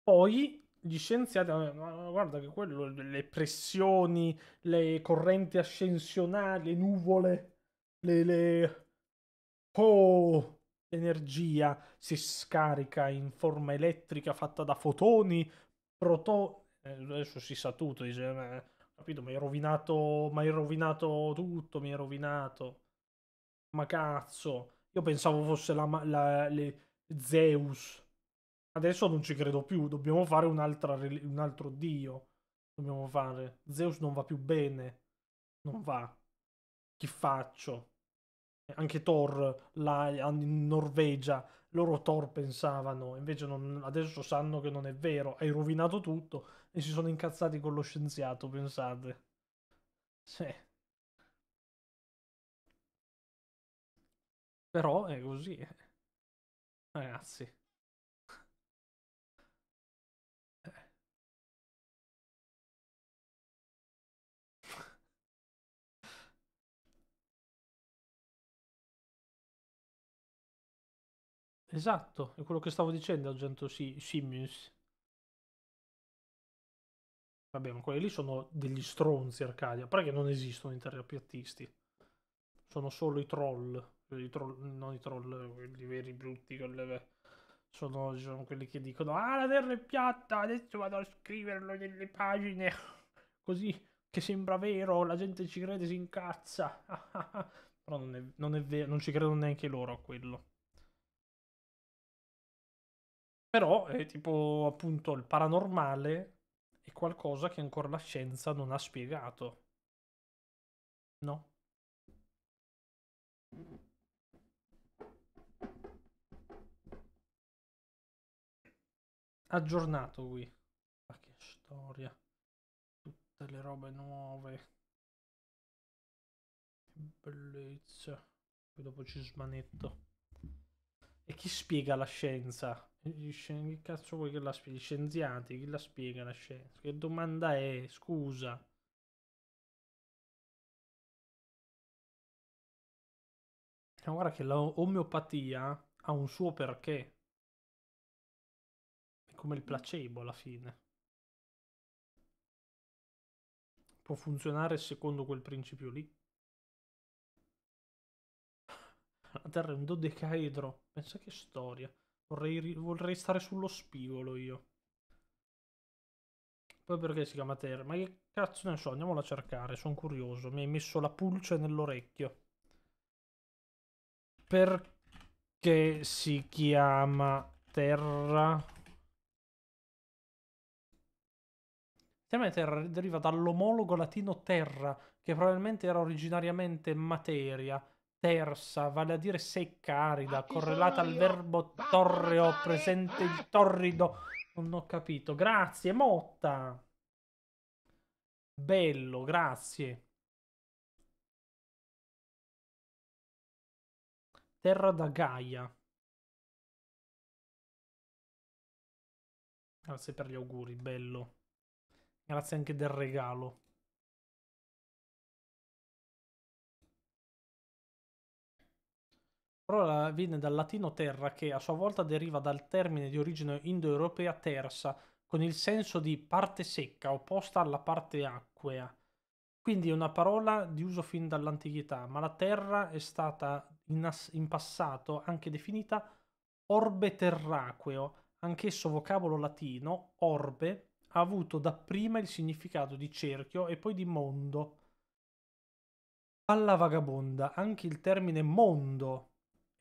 Poi gli scienziati hanno detto, guarda che quello le pressioni le correnti ascensionali le nuvole le, le... Oh, l'energia si scarica in forma elettrica fatta da fotoni protoni. Eh, adesso si sa tutto, dice, eh, capito, mi hai rovinato, rovinato tutto, mi hai rovinato. Ma cazzo, io pensavo fosse la, la le, Zeus. Adesso non ci credo più, dobbiamo fare un altro dio. Dobbiamo fare. Zeus non va più bene. Non va. Chi faccio? anche Thor là in Norvegia, loro Thor pensavano, invece non, adesso sanno che non è vero, hai rovinato tutto e si sono incazzati con lo scienziato, pensate. Sì.
Però è così. Eh. Ragazzi. Esatto, è quello che stavo dicendo, Argento si- Simius.
Vabbè, ma quelli lì sono degli stronzi Arcadia, perché non esistono i terrapiattisti. Sono solo i troll, i troll non i troll, quelli veri brutti, quelle... sono, sono, quelli che dicono Ah, la terra è piatta, adesso vado a scriverlo nelle pagine, così che sembra vero, la gente ci crede, si incazza. Però non è, non è vero, non ci credono neanche loro a quello. Però è tipo appunto il paranormale è qualcosa che ancora la scienza non ha spiegato. No.
Aggiornato qui. Ma che storia. Tutte le robe nuove.
Bellezza. Poi dopo ci smanetto. E chi spiega la scienza? che cazzo vuoi che la spieghi? Gli scienziati, chi la spiega la scienza? Che domanda
è? Scusa. No, guarda che l'omeopatia ha un suo perché. È come il placebo alla fine. Può funzionare secondo quel principio lì.
La Terra è un dodecaedro. Pensa che storia. Vorrei, vorrei stare sullo spigolo io. Poi perché si chiama Terra? Ma che cazzo ne so, andiamola a cercare, sono curioso. Mi hai messo la pulce nell'orecchio.
Perché si chiama Terra? Il
termine terra deriva dall'omologo latino terra, che probabilmente era originariamente materia tersa, vale a dire secca, arida, correlata al oh, verbo torreo, eh, presente il eh. torrido. Non ho capito. Grazie, Motta.
Bello, grazie. Terra da Gaia. Grazie per gli auguri, bello. Grazie anche del regalo. La parola viene dal latino terra che a sua volta deriva
dal termine di origine indoeuropea tersa, con il senso di parte secca, opposta alla parte acquea. Quindi è una parola di uso fin dall'antichità, ma la terra è stata in, as- in passato anche definita orbe terraqueo, anch'esso vocabolo latino, orbe, ha avuto dapprima il significato di cerchio e poi di mondo. Palla vagabonda, anche il termine mondo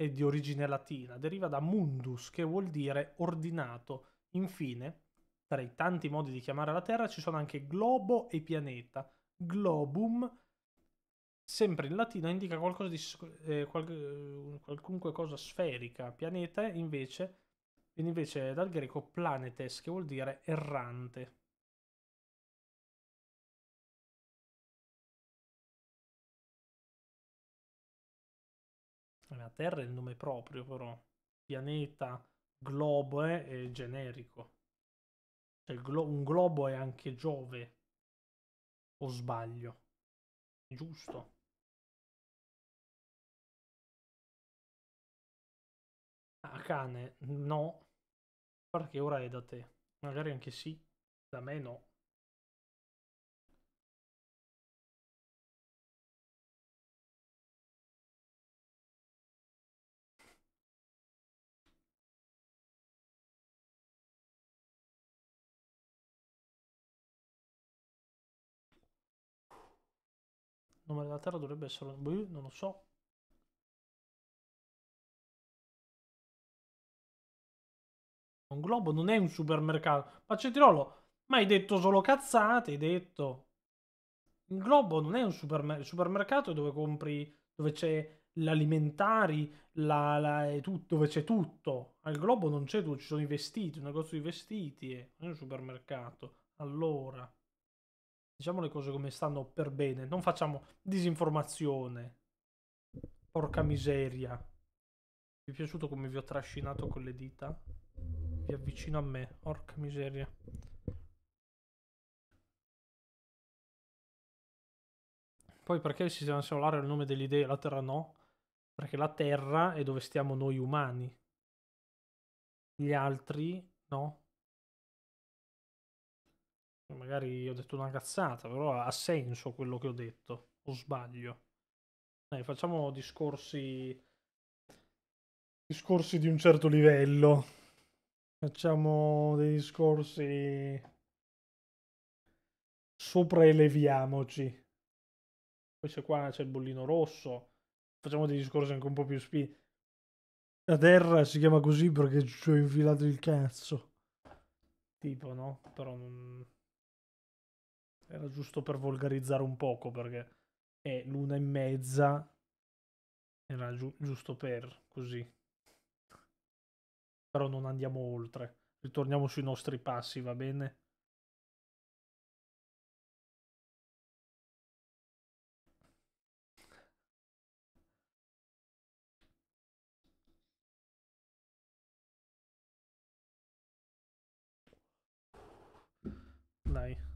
è di origine latina, deriva da mundus, che vuol dire ordinato. Infine, tra i tanti modi di chiamare la Terra ci sono anche globo e pianeta. Globum, sempre in latino, indica qualcosa di eh, qual, eh, qualunque cosa sferica. Pianeta invece
viene invece dal greco planetes, che vuol dire errante. La Terra è il nome proprio, però. Pianeta,
globo è, generico. Cioè, glo- un globo è anche Giove.
O sbaglio? Giusto. Ah, cane, no. Perché ora è da te. Magari anche sì, da me no. nome della terra dovrebbe essere... Boh, non lo so. Un globo non è un supermercato. Ma c'è Tirolo ma hai detto solo cazzate,
hai detto... Un globo non è un supermer il supermercato dove compri... dove c'è l'alimentari, la, la, tutto, dove c'è tutto. Al globo non c'è tutto, ci sono i vestiti, un negozio di vestiti, eh, non è un supermercato. Allora... Diciamo le cose come stanno per bene, non facciamo disinformazione. Porca miseria. Vi è piaciuto come vi ho trascinato con le dita? Vi avvicino a me, porca miseria. Poi perché il sistema solare è il nome dell'idea e la Terra no? Perché la Terra è dove stiamo noi umani. Gli altri no. Magari ho detto una cazzata, però ha senso quello che ho detto, o sbaglio. Dai, facciamo discorsi discorsi di un certo livello. Facciamo dei discorsi sopraeleviamoci. Poi c'è qua c'è il bollino rosso. Facciamo dei discorsi anche un po' più spi. La terra si chiama così perché ci ho infilato il cazzo. Tipo, no? Però non era giusto per volgarizzare un poco perché è l'una e mezza. Era giu- giusto per così. Però non
andiamo oltre. Ritorniamo sui nostri passi, va bene? Dai.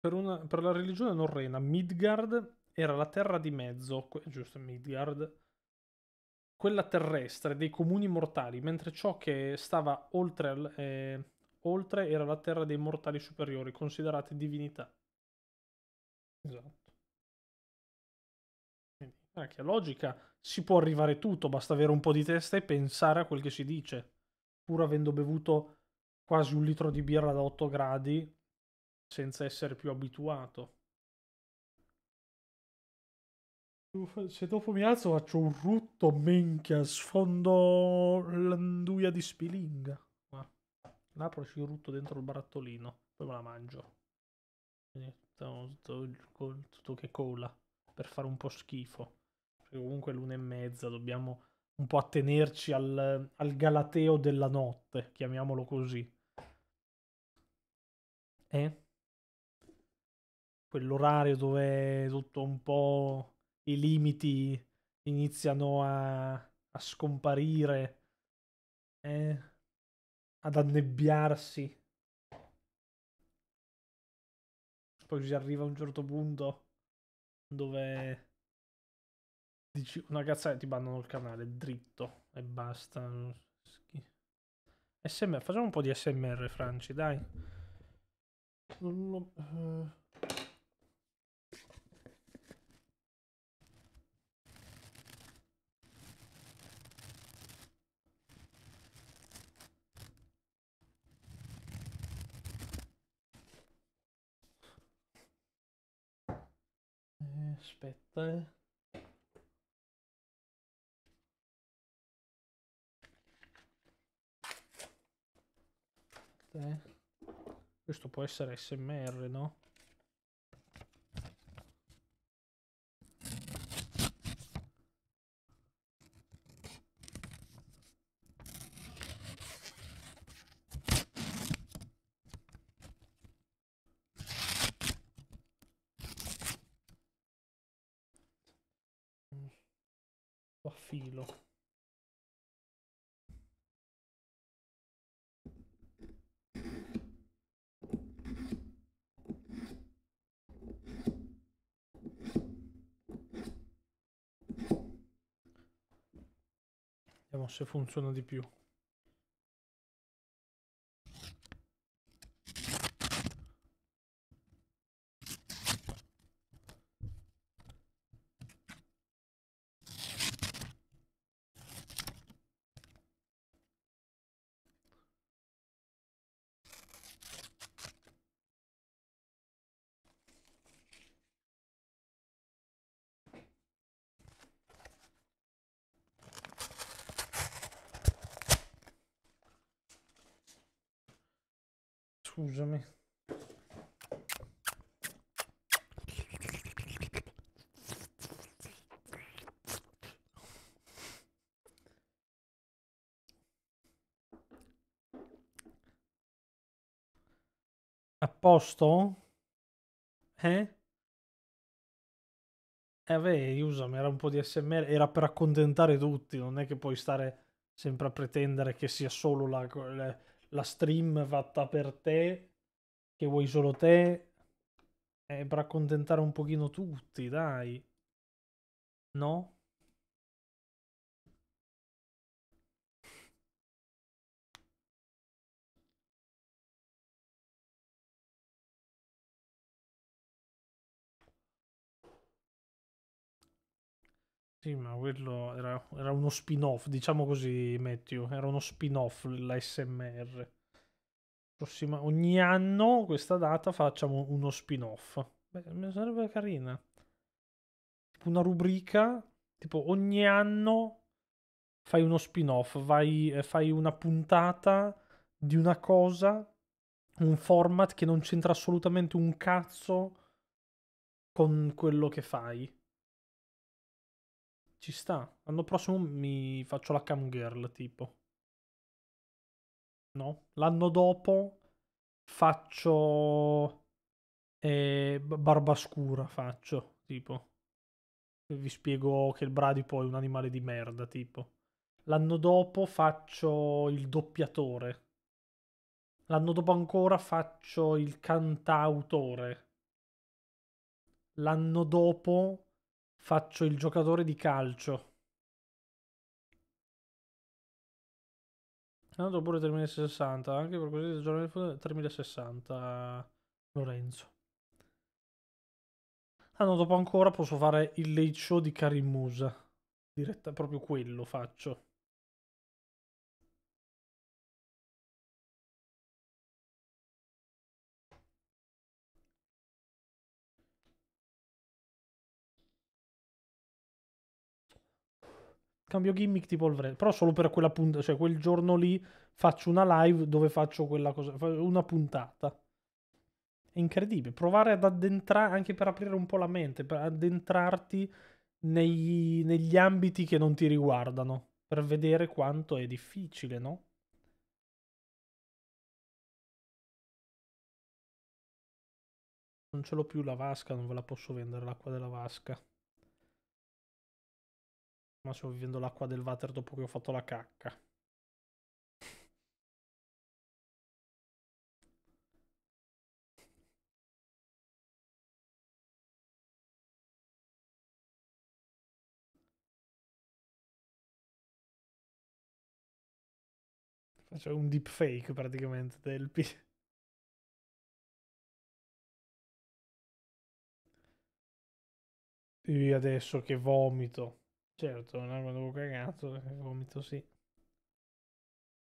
per, una, per la religione
norrena Midgard era la terra di mezzo, giusto Midgard, quella terrestre dei comuni mortali, mentre ciò che stava oltre, eh, oltre era la terra dei mortali superiori, considerate divinità. Esatto. Quindi, anche logica,
si può arrivare
tutto, basta avere un po' di testa e pensare a quel che si dice, pur avendo bevuto quasi un litro di birra da 8 gradi, senza essere più abituato.
Se dopo mi alzo faccio un rutto,
minchia, sfondo l'anduia di spilinga. L'apro e ci rutto dentro il barattolino, poi me la mangio. Tutto, tutto, tutto che cola, per fare un po' schifo. Perché comunque è l'una e mezza, dobbiamo un po' attenerci al, al galateo della notte, chiamiamolo così. Eh? quell'orario dove tutto un po' i limiti iniziano a, a scomparire, eh? ad annebbiarsi. Poi si arriva a un certo punto dove dici una cazzata ti bannano il canale dritto e basta. SMR, facciamo un po' di SMR, Franci, dai. Non lo... Uh...
Eh. aspetta
eh. questo può essere smr no? se funziona di più.
posto? Eh?
Eh beh, Yusam era un po' di SMR, era per accontentare tutti, non è che puoi stare sempre a pretendere che sia solo la, la stream fatta per te, che vuoi solo te, è eh, per accontentare
un pochino tutti, dai. No? Sì, ma quello era, era
uno spin-off, diciamo così, Matthew, era uno spin-off l'ASMR. Prossima, ogni anno, questa data, facciamo uno spin-off. Beh, mi sarebbe carina. Tipo una rubrica, tipo ogni anno fai uno spin-off, vai, eh, fai una puntata di una cosa, un format che non c'entra assolutamente un cazzo con quello che fai. Ci sta. L'anno prossimo mi faccio la cam girl, tipo. No? L'anno dopo faccio... Eh, barba scura faccio, tipo. Vi spiego che il bradipo è un animale di merda, tipo. L'anno dopo faccio il doppiatore. L'anno dopo ancora faccio il cantautore. L'anno dopo Faccio il giocatore di calcio. Tanto pure 3060, anche per così giornali 3060 Lorenzo. Ah no, dopo ancora posso fare il late show di Karim Musa. Diretta, proprio quello
faccio. Cambio
gimmick tipo il vred, Però solo per quella puntata, cioè quel giorno lì faccio una live dove faccio quella cosa, una puntata. È incredibile. Provare ad addentrare, anche per aprire un po' la mente, per addentrarti negli, negli ambiti che non ti riguardano,
per vedere quanto è difficile, no? Non ce l'ho più la vasca, non ve la posso vendere l'acqua della vasca ma stavo vivendo l'acqua del water dopo che ho fatto la cacca. Faccio un deepfake praticamente del PC. adesso che vomito. Certo, no, quando ho cagato,
eh, vomito sì.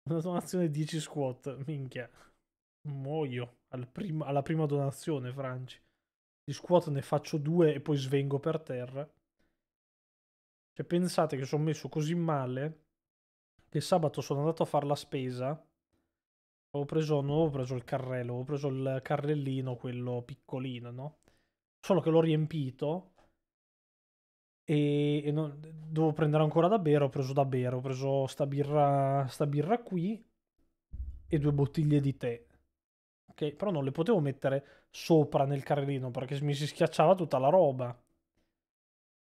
Una donazione 10 squat, minchia. Muoio Al prim- alla prima donazione, Franci. Di squat ne faccio due e poi svengo per terra. Cioè, pensate che sono messo così male che sabato sono andato a fare la spesa. Ho preso, non ho preso il carrello, ho preso il carrellino, quello piccolino, no? Solo che l'ho riempito e, e non, devo prendere ancora da bere, ho preso da bere, ho preso sta birra, sta birra qui e due bottiglie di tè. Ok, però non le potevo mettere sopra nel carrellino perché mi si schiacciava tutta la roba.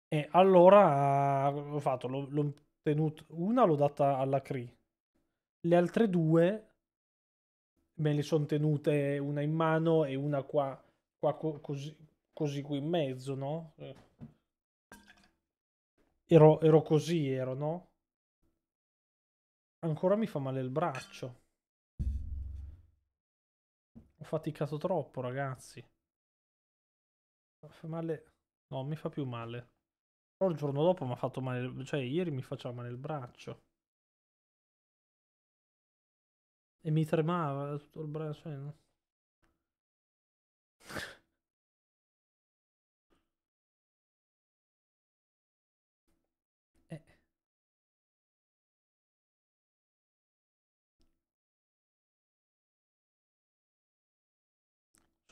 E allora ho fatto, l'ho, l'ho tenuto, una l'ho data alla Cree, le altre due me le sono tenute una in mano e una qua, qua co- così, così qui in mezzo, no? Eh Ero, ero così, ero, no? Ancora mi fa male il braccio. Ho faticato troppo, ragazzi. Fa male... No, mi fa più male. Però il giorno dopo mi ha fatto male... Cioè, ieri mi faceva male il
braccio. E mi tremava tutto il braccio. Cioè, no?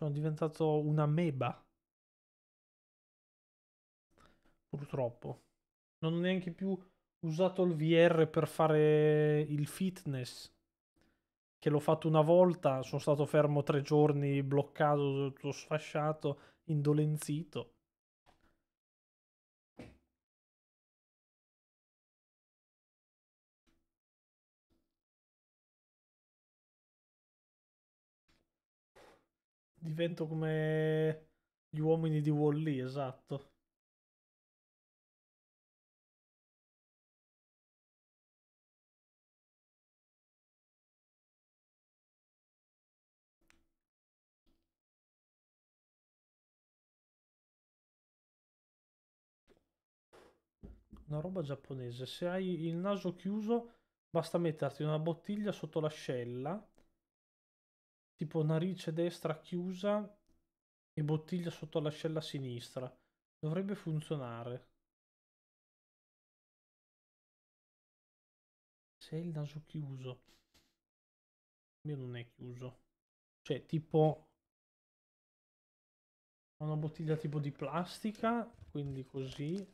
Sono diventato una meba. Purtroppo. Non ho neanche più usato
il VR per fare il fitness. Che l'ho fatto una volta, sono stato fermo tre giorni, bloccato, tutto sfasciato, indolenzito.
divento come gli uomini di Wall-E, esatto. una roba giapponese. Se hai
il naso chiuso, basta metterti una bottiglia sotto l'ascella tipo narice destra chiusa e bottiglia sotto l'ascella sinistra.
Dovrebbe funzionare. Se il naso chiuso. Il mio non è chiuso. Cioè, tipo... Ho una bottiglia tipo di plastica, quindi così.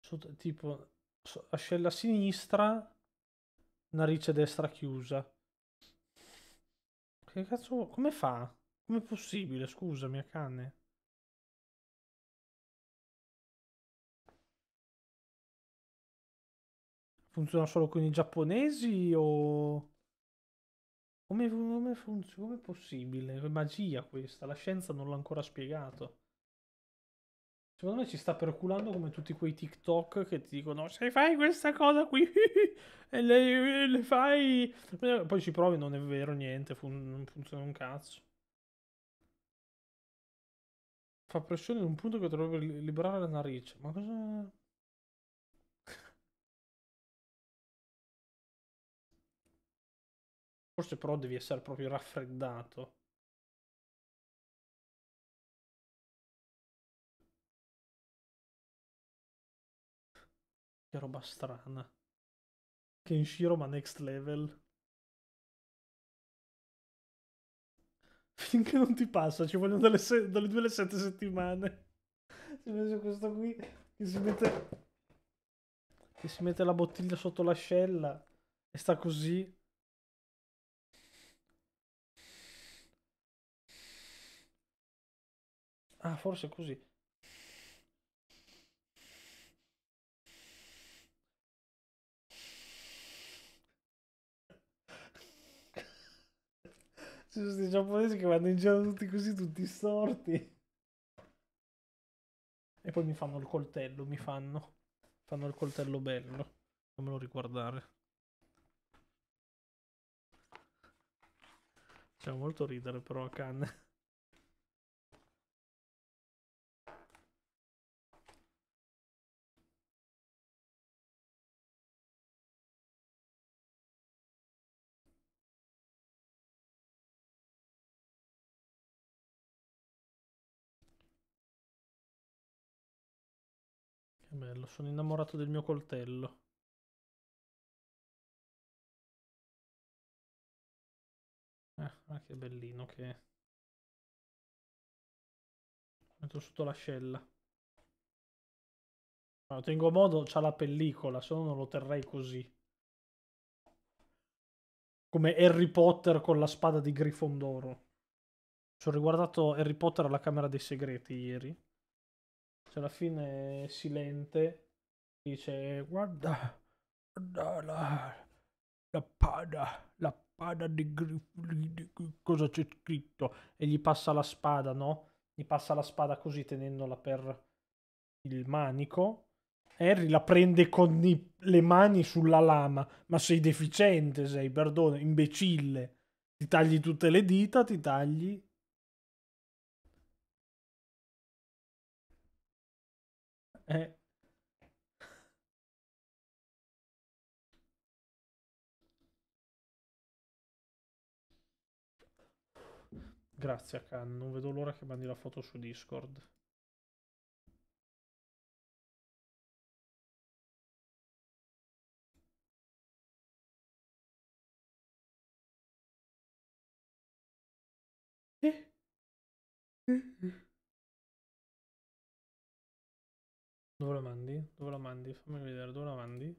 Sotto, tipo, ascella sinistra
narice destra chiusa. Che cazzo?
Come fa? Com'è possibile? Scusami, a cane. Funziona solo con i giapponesi o... Come, come funziona? Com'è
possibile? È magia questa, la scienza non l'ha ancora spiegato. Secondo me ci sta perculando come tutti quei TikTok che ti dicono se fai questa cosa qui e le, le fai... Poi ci provi, non è vero niente, fun non funziona un
cazzo. Fa pressione in un punto che dovrebbe liberare la narice. Ma cosa... Forse però devi essere proprio raffreddato. Che roba strana. Kenshiro ma next level.
Finché non ti passa, ci vogliono dalle, se- dalle due alle sette settimane. Si mette questo qui che si mette... che si mette la bottiglia sotto l'ascella e sta così. Ah, forse così. Ci sono questi giapponesi che vanno in giro tutti così, tutti storti. E poi mi fanno il coltello, mi fanno. Fanno il coltello bello. Fammelo riguardare. C'è molto
ridere però a canne. coltello. Sono innamorato del mio coltello. Ah, ah che bellino che è. Metto sotto l'ascella.
Lo tengo modo, c'ha la pellicola, se no non lo terrei così. Come Harry Potter con la spada di Grifondoro. Ci ho riguardato Harry Potter alla Camera dei Segreti ieri. Cioè, alla fine Silente dice: Guarda, guarda la, la pada, la pada di Griffin, cosa c'è scritto? E gli passa la spada, no? Gli passa la spada così tenendola per il manico. Harry la prende con i, le mani sulla lama. Ma sei deficiente, sei, perdono, imbecille. Ti tagli tutte le dita,
ti tagli Eh. Grazie Khan, non vedo l'ora che mandi la foto su Discord. Eh? Mm-hmm. Dove la mandi? Dove la mandi? Fammi vedere dove la mandi.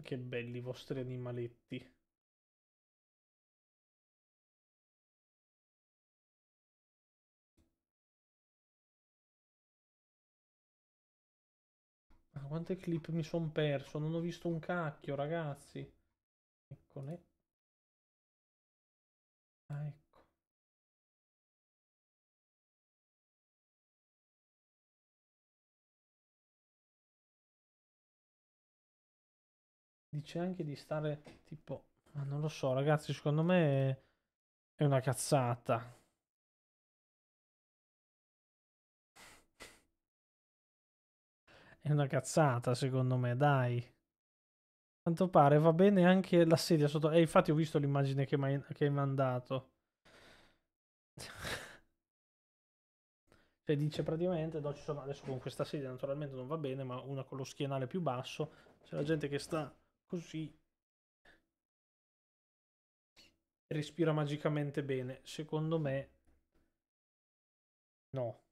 Che belli i vostri animaletti. Ma quante clip mi sono perso? Non ho visto un cacchio, ragazzi. Eccole. Ah, ecco. dice anche di stare tipo... Ma ah, non lo so, ragazzi, secondo me è una cazzata. È una cazzata, secondo me, dai.
Quanto pare va bene anche la sedia sotto. E infatti ho visto l'immagine che, che hai mandato. cioè dice praticamente no, ci sono adesso con questa sedia naturalmente non va bene ma una con lo schienale più basso c'è la gente che sta così
respira magicamente bene. Secondo me no.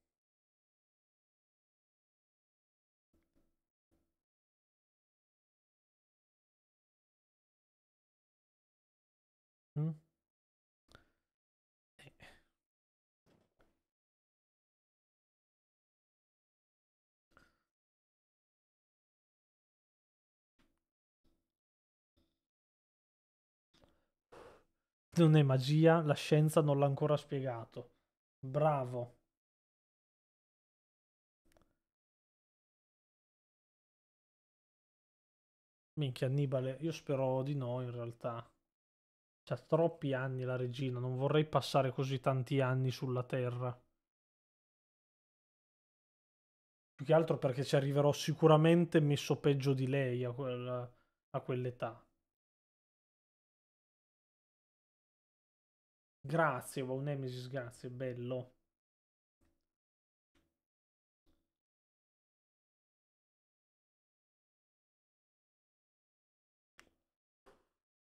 Non è magia, la scienza non l'ha ancora spiegato. Bravo. Minchia Annibale, io spero di no in realtà. C'ha cioè, troppi anni
la regina, non vorrei passare così tanti anni sulla Terra.
Più che altro perché ci arriverò sicuramente messo peggio di lei a, quel, a quell'età. Grazie, wow, Nemesis, grazie, bello.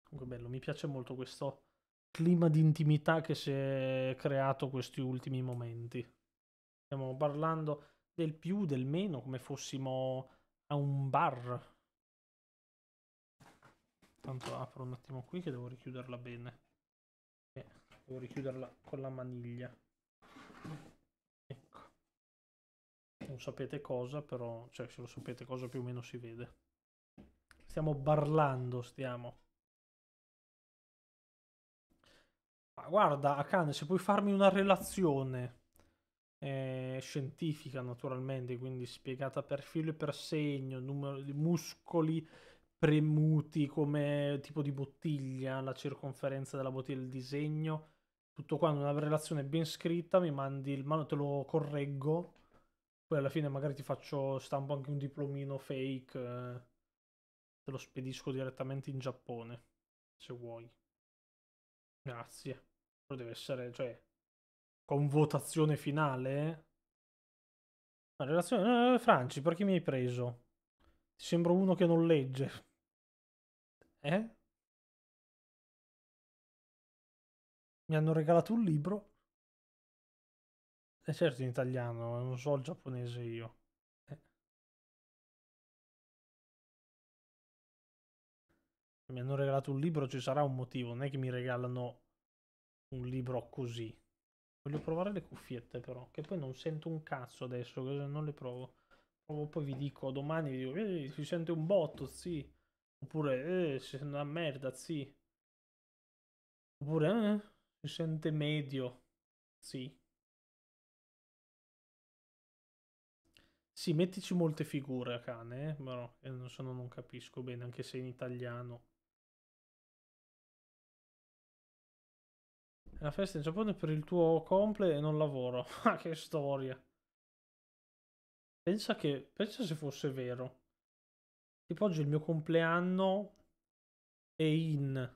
Comunque bello, mi piace molto questo
clima di intimità che si è creato questi ultimi momenti. Stiamo parlando del più, del meno, come fossimo a un bar. Tanto apro un attimo qui che devo richiuderla bene devo richiuderla con la maniglia ecco non sapete cosa però cioè se lo sapete cosa più o meno si vede stiamo barlando stiamo ma guarda Akane se puoi farmi una relazione eh, scientifica naturalmente quindi spiegata per filo e per segno numero di muscoli premuti come tipo di bottiglia, la circonferenza della bottiglia, il disegno tutto quando una relazione ben scritta, mi mandi il manuale, te lo correggo, poi alla fine magari ti faccio, stampo anche un diplomino fake, eh, te lo spedisco direttamente in Giappone, se vuoi. Grazie. Però deve essere, cioè, con votazione finale.
Una relazione... Eh, Franci, perché mi hai preso? Ti sembro uno che non legge. Eh? mi hanno regalato un libro. E eh, certo in italiano, non so il giapponese io. Eh. Mi hanno regalato un libro, ci sarà un motivo, non è che mi regalano
un libro così. Voglio provare le cuffiette però, che poi non sento un cazzo adesso, non le provo. Provo poi vi dico domani, vi dico, eh, si sente un botto, sì. Oppure, eh, si sente una merda, sì. Oppure, eh sente medio. Sì. Sì, mettici molte figure a cane, eh? però eh, non, so, non capisco bene, anche se in italiano. La festa in Giappone per il tuo comple e non lavoro. Ma ah, che storia.
Pensa che... Pensa se fosse vero. Tipo oggi il mio compleanno è in...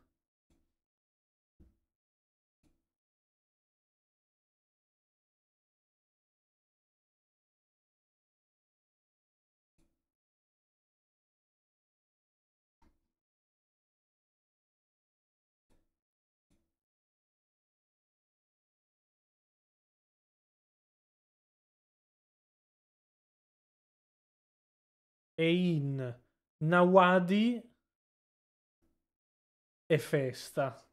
e in Nawadi e Festa.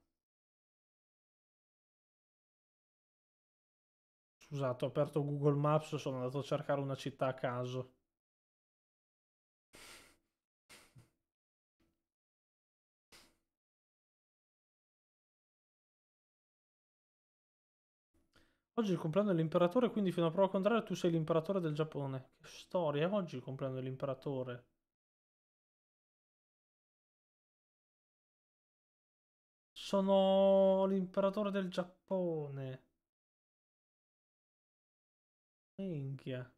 Scusate, ho aperto Google Maps, sono andato a cercare una città a caso. Oggi è il compleanno dell'imperatore, quindi fino a prova contraria tu sei l'imperatore del Giappone. Che storia, eh, oggi il compleanno dell'imperatore. Sono l'imperatore del Giappone. Minchia.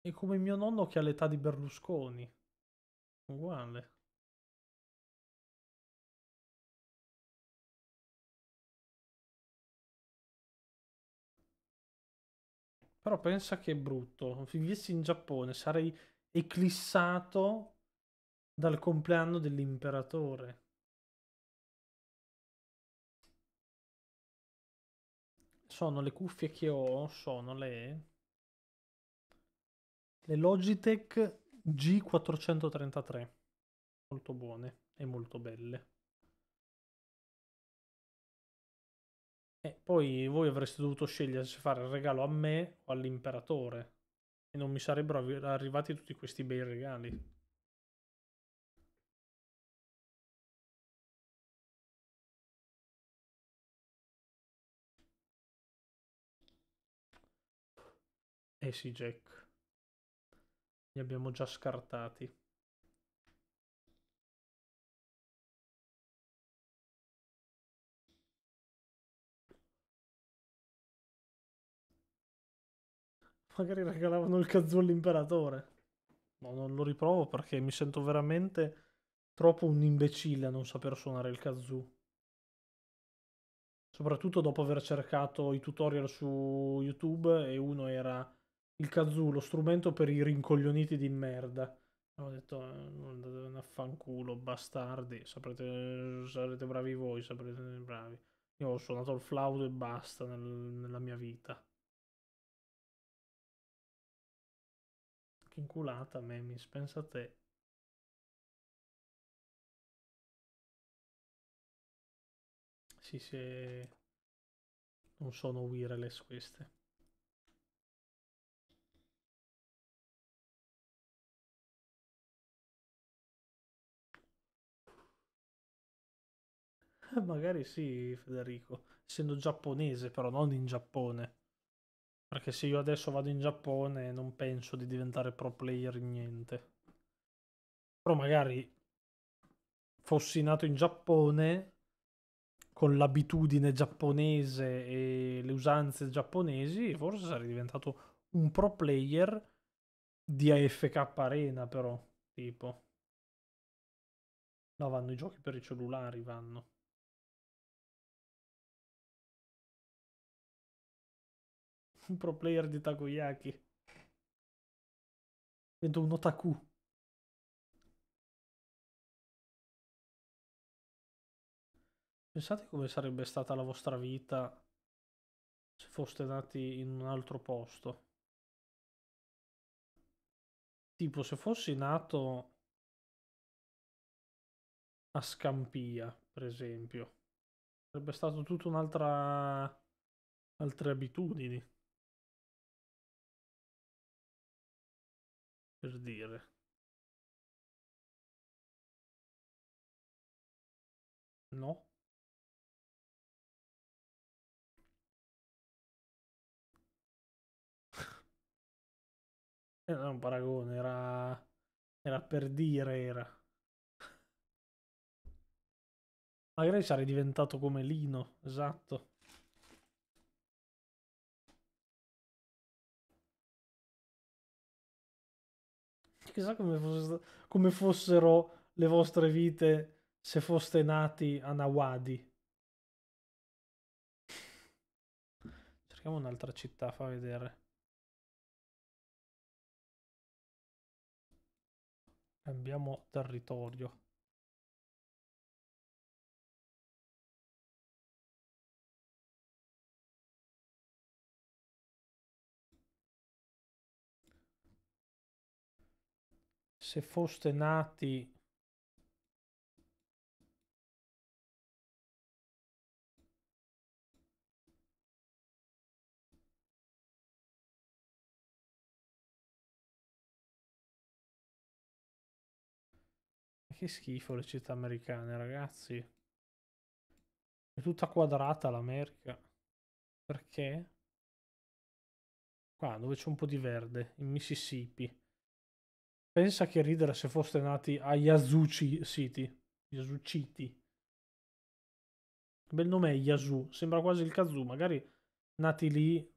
È come mio nonno che ha l'età di Berlusconi. Uguale. Però pensa che è brutto. Vivessi in Giappone sarei eclissato dal compleanno dell'imperatore. Sono le cuffie che ho, sono le, le Logitech
G433. Molto buone e molto belle. E poi voi avreste dovuto scegliere se fare il regalo a me o all'imperatore. E non mi sarebbero arrivati tutti
questi bei regali. Eh sì, Jack. Li abbiamo già scartati. magari regalavano il kazoo all'imperatore.
No, non lo riprovo perché mi sento veramente troppo un imbecille a non saper suonare il kazoo. Soprattutto dopo aver cercato i tutorial su YouTube e uno era il kazoo, lo strumento per i rincoglioniti di merda. Ho detto, eh, andate a fanculo, bastardi, saprete, sarete bravi voi, saprete bravi. Io ho suonato il flauto e basta nel, nella mia
vita. che inculata, Memis, pensa a te. Sì, se... Non sono wireless queste. Eh, magari sì, Federico, essendo giapponese, però non in Giappone.
Perché se io adesso vado in Giappone non penso di diventare pro player in niente. Però magari fossi nato in Giappone con l'abitudine giapponese e le usanze giapponesi, forse sarei diventato un pro player di AFK
Arena però, tipo. No, vanno i giochi per i cellulari, vanno. un pro player di takoyaki. Divento un otaku. Pensate come sarebbe stata la vostra vita se foste nati in un altro posto. Tipo, se fossi nato a Scampia, per esempio, sarebbe stato tutto un'altra altre abitudini. per dire. No. Era un paragone, era, era per dire, era. Magari sarei diventato come Lino, esatto. chissà come, fosse, come fossero le vostre vite se foste nati a Nawadi. Cerchiamo un'altra città, fa vedere. Cambiamo territorio. se foste nati Che schifo le città americane, ragazzi. È
tutta quadrata l'America. Perché? Qua dove c'è un po' di verde, in Mississippi. Pensa che ridere se foste nati a Yasuchi City. Yasuchiti. Bel nome è Yasu, sembra quasi il Kazoo, magari nati lì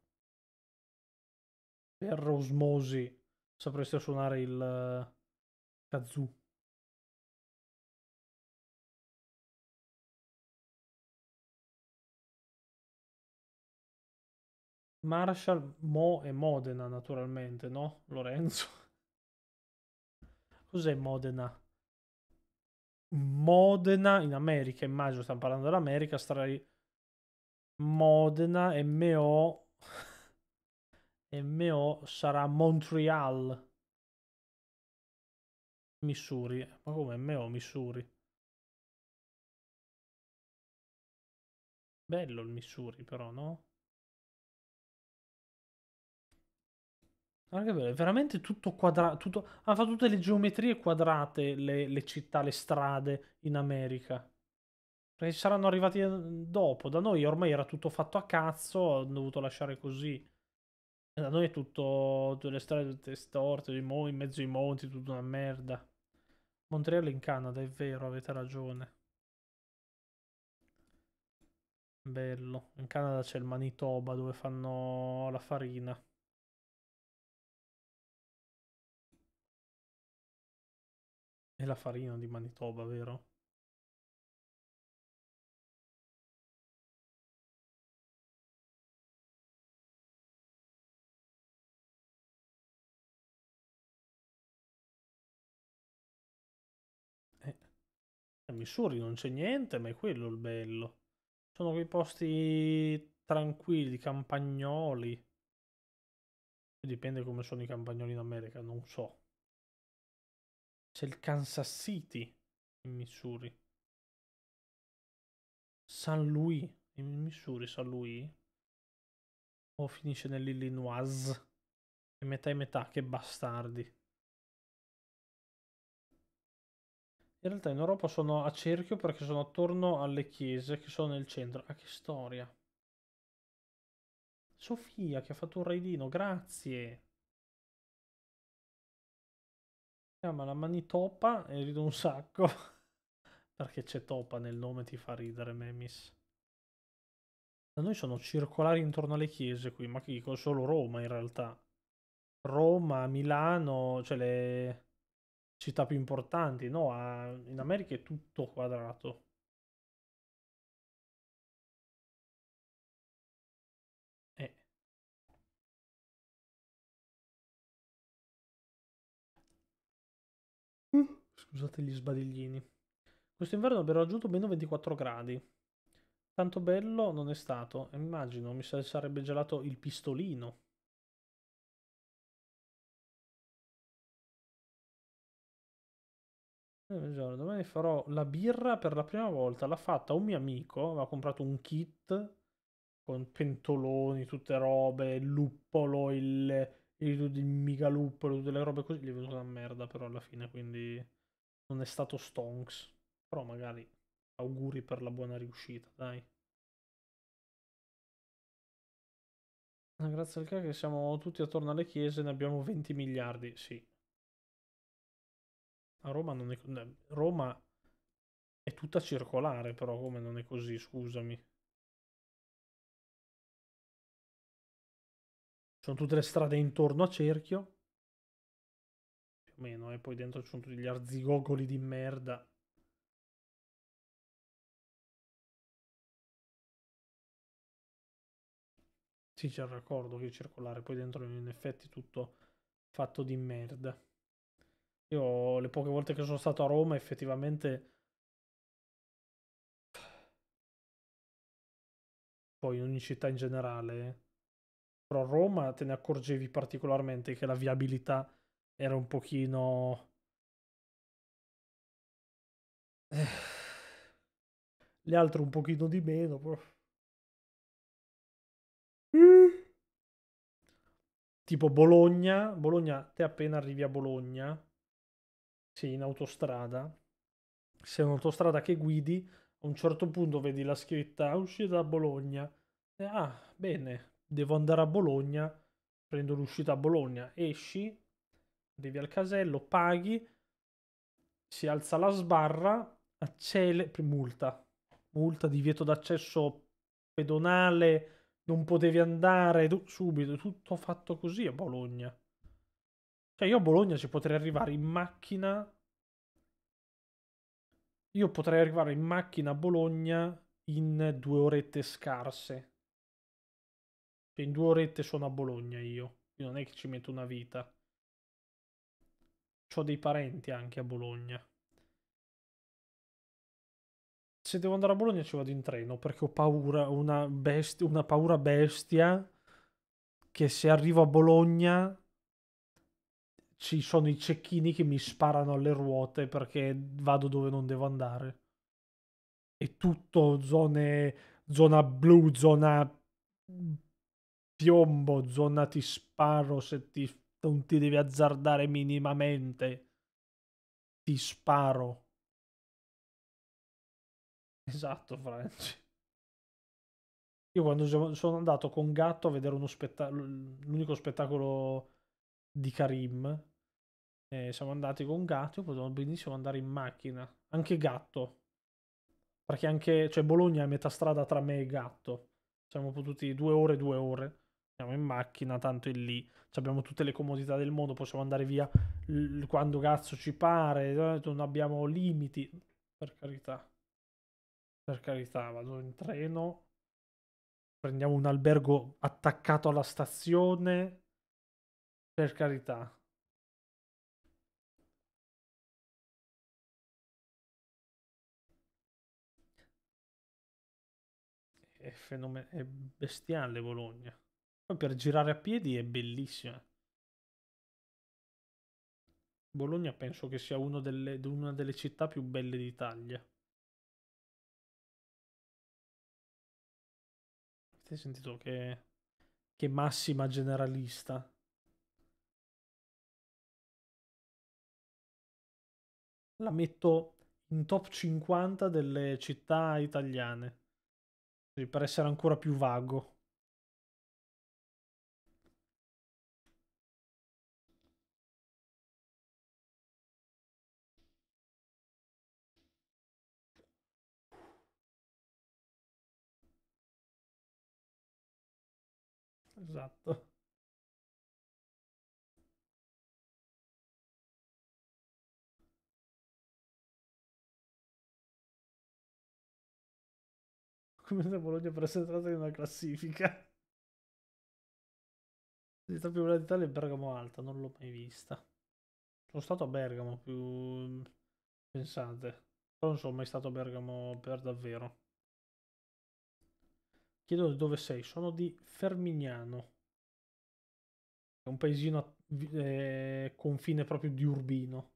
per osmosi sapreste suonare il eh, Kazoo. Marshall, Mo e Modena naturalmente, no? Lorenzo.
Cos'è Modena? Modena in America, immagino stiamo parlando dell'America, starei Modena MO MO sarà Montreal
Missouri, ma come MO Missouri? Bello il Missouri però, no? Guarda che bello, è veramente tutto quadrato. Hanno
fatto tutte le geometrie quadrate, le, le città, le strade in America. Perché ci saranno arrivati eh, dopo. Da noi ormai era tutto fatto a cazzo, hanno dovuto lasciare così. E da noi è tutto. Tutte le strade tutte storte, in mezzo ai monti, tutta una merda. Montreal in Canada, è vero, avete ragione.
Bello. In Canada c'è il Manitoba dove fanno la farina. È la farina di Manitoba, vero? Eh, a Missouri non c'è niente,
ma è quello il bello. Sono quei posti tranquilli, campagnoli. Dipende come sono i campagnoli in America, non so.
C'è il Kansas City
in Missouri.
San Louis in
Missouri, San Louis. O oh, finisce nell'Illinois. E metà e metà, che bastardi. In realtà in Europa sono a cerchio perché sono attorno alle chiese che sono nel centro. Ah, che storia. Sofia che ha fatto un raidino, grazie. chiama eh, la Manitopa e eh, rido un sacco perché c'è topa nel nome ti fa ridere Memis da noi sono circolari intorno alle chiese qui ma che dico solo Roma in realtà Roma, Milano cioè le
città più importanti no? in America è tutto quadrato Scusate gli sbadiglini. Questo inverno abbiamo raggiunto meno 24
gradi. Tanto bello non è stato, immagino, mi sarebbe gelato il
pistolino. Eh, domani farò la birra per la prima volta. L'ha
fatta un mio amico, aveva comprato un kit con pentoloni, tutte robe, il luppolo, il, il, il migaluppolo, tutte le robe così. Gli è venuta una merda però alla fine, quindi
non è stato Stonks.
Però magari auguri per la buona riuscita, dai. Grazie al cacchio che siamo tutti attorno alle chiese, ne abbiamo 20 miliardi, sì.
A Roma non è... Roma è tutta circolare, però come non è così, scusami. Sono tutte le strade intorno a cerchio meno e poi dentro ci sono tutti gli arzigogoli di merda. Sì, c'è il raccordo che circolare, poi dentro in effetti tutto fatto di merda.
Io le poche volte che sono stato a Roma effettivamente... Poi in ogni città in generale, eh, però a Roma te ne accorgevi particolarmente che la viabilità era un pochino...
Le altre un pochino di meno, però... Mm.
Tipo Bologna, Bologna, te appena arrivi a Bologna, sei in autostrada, sei in autostrada che guidi, a un certo punto vedi la scritta ah, uscita da Bologna, e, ah, bene, devo andare a Bologna, prendo l'uscita a Bologna, esci, arrivi al casello, paghi, si alza la sbarra, accele, multa, multa, divieto d'accesso pedonale, non potevi andare tu, subito, tutto fatto così a Bologna. Cioè io a Bologna ci potrei arrivare in macchina, io potrei arrivare in macchina a Bologna in due orette scarse. Cioè, in due orette sono a Bologna io, non è che ci metto una vita ho dei parenti anche a Bologna. Se devo andare a Bologna ci vado in treno perché ho paura, una, bestia, una paura bestia che se arrivo a Bologna ci sono i cecchini che mi sparano alle ruote perché vado dove non devo andare. E tutto zone, zona blu, zona piombo, zona ti sparo se ti non ti devi azzardare minimamente.
Ti sparo. Esatto, Franci. Io quando sono andato con Gatto a vedere uno
spettacolo, l'unico spettacolo di Karim, eh, siamo andati con Gatto, e potevamo benissimo andare in macchina. Anche Gatto. Perché anche, cioè Bologna è a metà strada tra me e Gatto. Siamo potuti due ore, due ore siamo in macchina, tanto è lì, abbiamo tutte le comodità del mondo, possiamo andare via l- quando cazzo ci pare, eh, non abbiamo limiti, per carità. Per carità, vado in treno, prendiamo un albergo attaccato alla
stazione, per carità. È, fenomen- è bestiale Bologna. Poi
per girare a piedi è bellissima. Bologna penso che sia delle, una delle città più belle d'Italia.
Avete sentito che, che massima generalista? La metto in top 50 delle città italiane. Per essere ancora più vago. esatto. Come se Bologna fosse entrata in una classifica.
La popolarità d'Italia è Bergamo Alta, non l'ho mai vista. Sono stato a Bergamo più... pensate. Però non sono mai stato a Bergamo per davvero. Chiedo dove sei, sono di Fermignano.
È un paesino a eh, confine proprio di Urbino.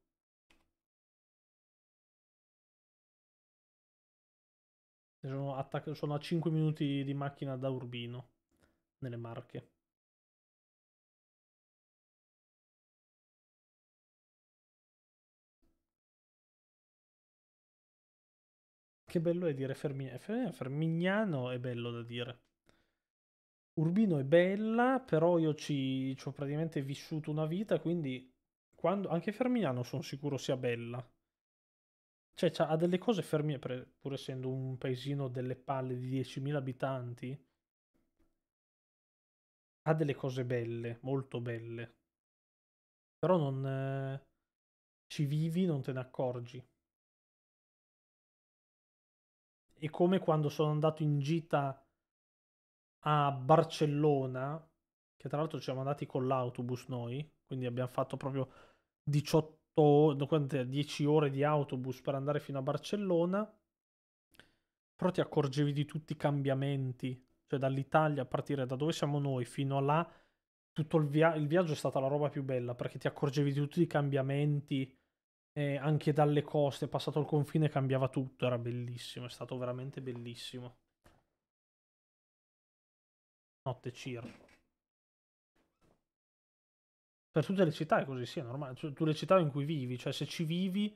Sono, sono a 5 minuti di macchina da Urbino, nelle Marche. Che bello è dire Fermi- Fermignano è bello da dire. Urbino è bella,
però io ci, ci ho praticamente vissuto una vita, quindi quando, anche Fermignano sono sicuro sia bella. Cioè, ha delle cose fermi, pur essendo un paesino delle palle di 10.000 abitanti,
ha delle cose belle, molto belle. Però non... Eh, ci vivi, non te ne accorgi.
è come quando sono andato in gita a Barcellona, che tra l'altro ci siamo andati con l'autobus noi, quindi abbiamo fatto proprio 18, 10 ore di autobus per andare fino a Barcellona, però ti accorgevi di tutti i cambiamenti, cioè dall'Italia a partire da dove siamo noi fino a là, tutto il, via- il viaggio è stata la roba più bella perché ti accorgevi di tutti i cambiamenti eh, anche dalle coste, passato il confine cambiava tutto, era bellissimo, è stato veramente
bellissimo. Notte cheer. Per tutte le città è così, sì, è normale. Cioè, tu le città in cui
vivi, cioè se ci vivi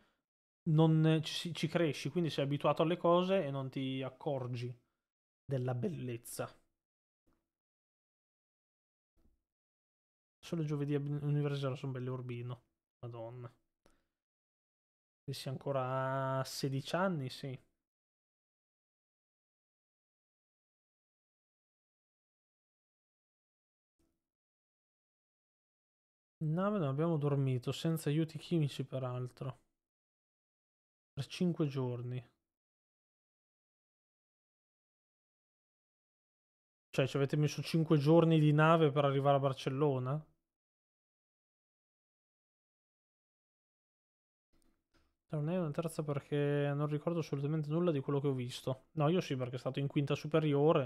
non ci, ci cresci, quindi sei abituato alle cose e non ti accorgi della bellezza. Solo giovedì all'università sono belle urbino. Madonna
avessi ancora 16 anni, sì. In nave non abbiamo dormito, senza aiuti chimici peraltro. Per 5 giorni. Cioè, ci avete messo 5 giorni di nave per arrivare a Barcellona?
Non è una terza perché non ricordo assolutamente nulla di quello che ho visto. No, io sì, perché è stato in quinta superiore.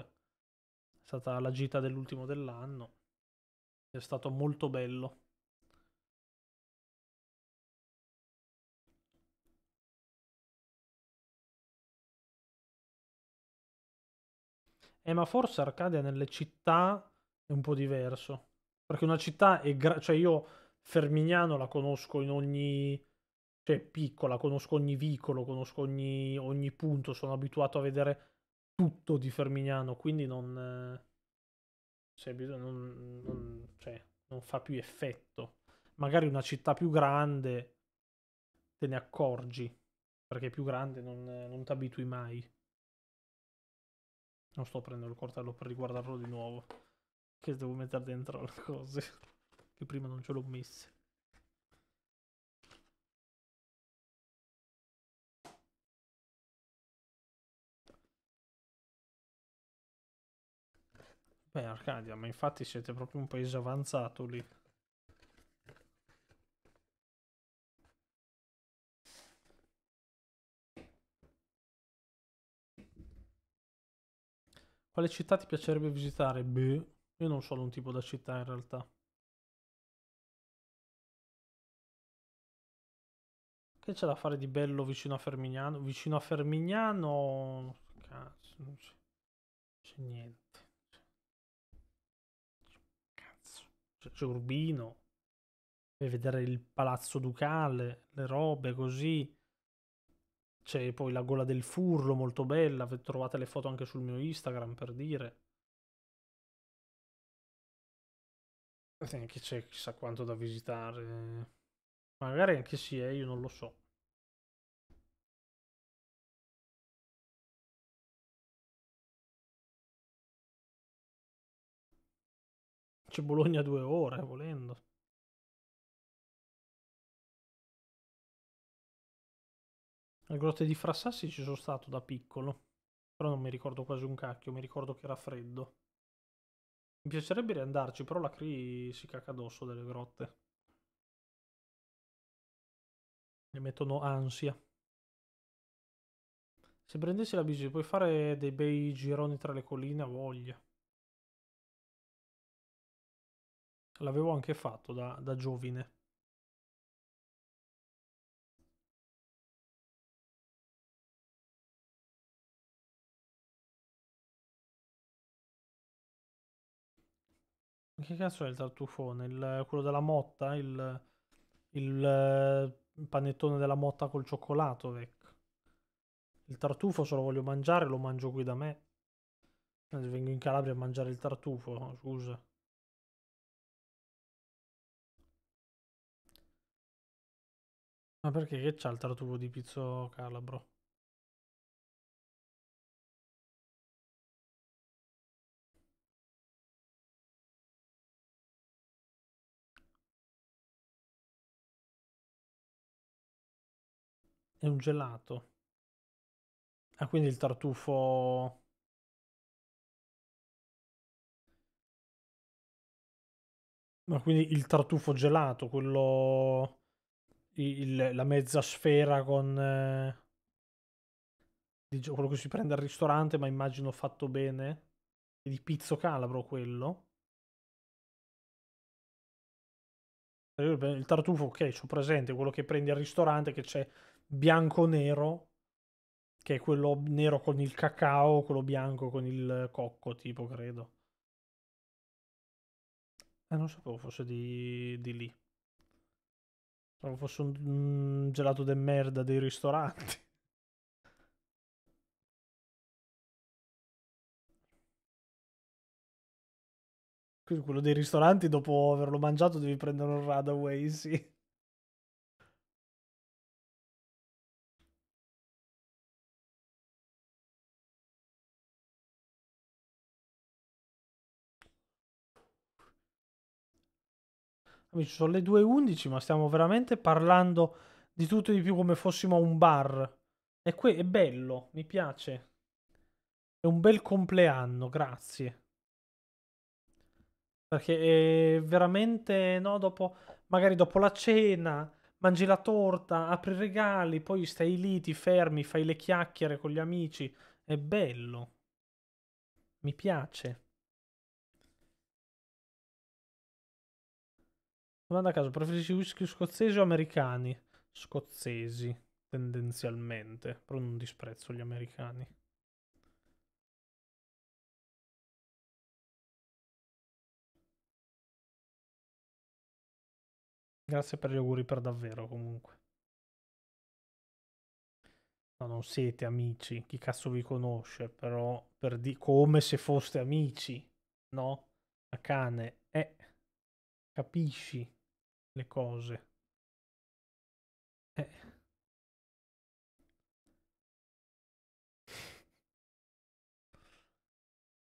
È stata la gita dell'ultimo dell'anno.
È stato molto bello. Eh, ma forse Arcadia nelle città è un po'
diverso. Perché una città è... Gra- cioè io Fermignano la conosco in ogni cioè piccola, conosco ogni vicolo, conosco ogni, ogni punto, sono abituato a vedere tutto di Fermignano, quindi non, cioè, non, non, cioè, non fa più effetto. Magari una città più grande te ne accorgi, perché più grande non, non ti abitui mai. Non sto prendendo il coltello per riguardarlo di nuovo, che devo mettere
dentro le cose che prima non ce l'ho messe. Beh, Arcadia, ma infatti siete proprio un paese avanzato lì. Quale città ti piacerebbe visitare? Beh, io non sono un tipo da città in realtà. Che c'è da fare di bello vicino a Fermignano? Vicino a Fermignano...
Cazzo, non c'è niente. c'è Urbino, per vedere il palazzo ducale, le robe così. C'è poi la gola del furlo, molto bella. Trovate le foto anche sul mio Instagram per dire.
Anche c'è chissà quanto da visitare. Magari anche sì, eh, io non lo so. C'è Bologna due ore, volendo. Le grotte di Frassassi ci sono stato da piccolo,
però non mi ricordo quasi un cacchio, mi ricordo che era freddo. Mi piacerebbe riandarci,
però la Cree si cacca addosso delle grotte. Le mettono ansia. Se prendessi la bici puoi fare dei bei gironi tra le colline a voglia. l'avevo anche fatto da, da giovine. Che cazzo è il tartufone? Il, quello della motta? Il, il, il eh,
panettone della motta col cioccolato, vecchio. Il tartufo se lo voglio mangiare, lo
mangio qui da me. Vengo in Calabria a mangiare il tartufo, scusa. Ma perché che c'ha il tartufo di pizzo calabro? È un gelato. Ah, quindi il tartufo... Ma quindi il tartufo gelato, quello il,
la mezza sfera con eh, diciamo, quello che si prende al ristorante, ma immagino fatto bene. È di pizzo calabro quello. Il tartufo, ok, sono presente, quello che prendi al ristorante che c'è bianco-nero, che è quello nero con il cacao, quello bianco con il cocco, tipo, credo. Eh, non sapevo fosse di, di lì. Trovo fosse un, un
gelato de merda dei ristoranti. quello dei ristoranti, dopo averlo mangiato, devi prendere un Radaway, sì. Amici, sono le 2.11, ma stiamo veramente parlando
di tutto e di più come fossimo a un bar. E qui è bello, mi piace. È un bel compleanno, grazie. Perché è eh, veramente, no, dopo, magari dopo la cena, mangi la torta, apri i regali, poi stai lì, ti fermi, fai le chiacchiere con gli amici. È
bello. Mi piace. Domanda a caso, preferisci whisky scozzesi o americani? Scozzesi, tendenzialmente, però non disprezzo gli americani. Grazie per gli auguri per davvero comunque. No, non siete amici, chi cazzo vi conosce,
però per di come se foste amici, no? A cane, eh,
capisci? le cose. Eh.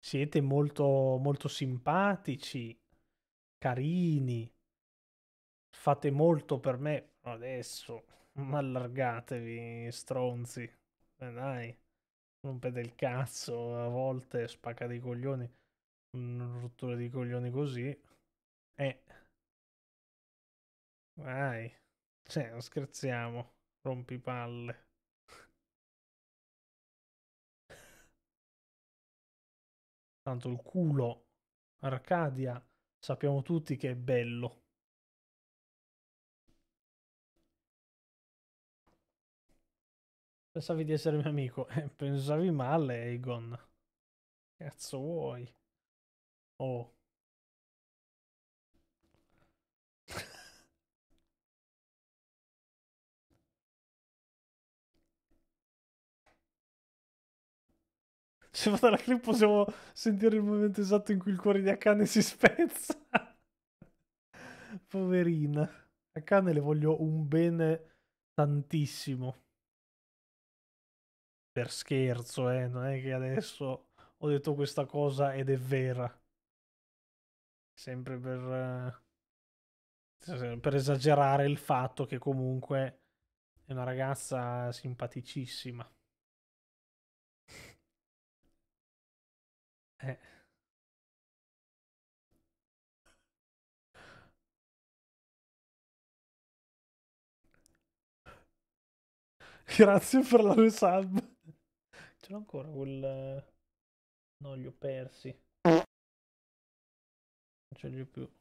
Siete molto, molto simpatici,
carini, fate molto per me. Adesso allargatevi, stronzi. Eh, dai, rompete il cazzo a volte, spaccate i coglioni. Una mm, rottura di coglioni così.
Eh, Vai. Cioè, non scherziamo. Rompi palle. Tanto il culo Arcadia sappiamo tutti che è bello. Pensavi di essere mio amico? Eh, pensavi male, Egon. Cazzo vuoi? Oh. se vado alla clip possiamo sentire il momento esatto in cui il cuore di Akane si spezza.
Poverina. Akane le voglio un bene tantissimo. Per scherzo, eh, non è che adesso ho detto questa cosa ed è vera. Sempre per, eh, per esagerare il fatto che comunque
è una ragazza simpaticissima. Eh. Grazie per la resub. Ce l'ho ancora
quel...
No, li ho persi. Non ce li ho più.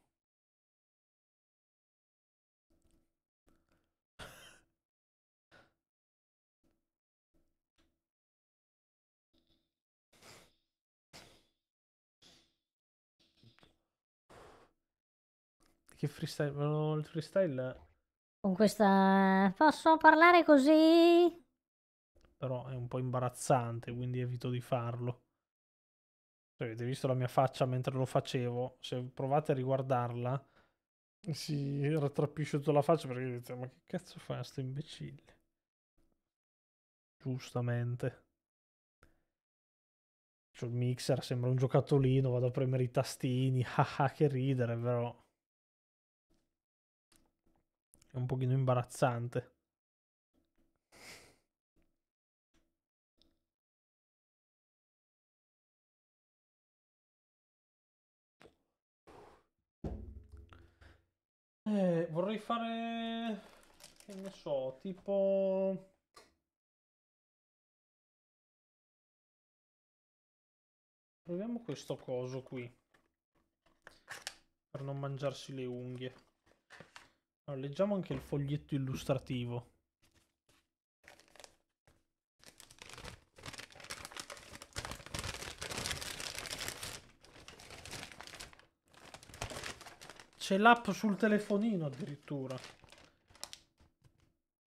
Che freestyle? Il freestyle?
Con questa... Eh,
posso parlare così? Però è un po' imbarazzante, quindi evito di farlo. Se avete visto la mia faccia mentre lo facevo, se provate a riguardarla, si rattrappisce tutta la faccia perché dite, ma che cazzo fa sto imbecille? Giustamente. Sul cioè, mixer sembra un giocattolino, vado a premere i tastini, ah, ah che ridere
però un pochino imbarazzante. Eh, vorrei fare, che ne so, tipo... Proviamo questo coso qui,
per non mangiarsi le unghie. Allora, leggiamo anche il foglietto illustrativo. C'è l'app sul telefonino addirittura.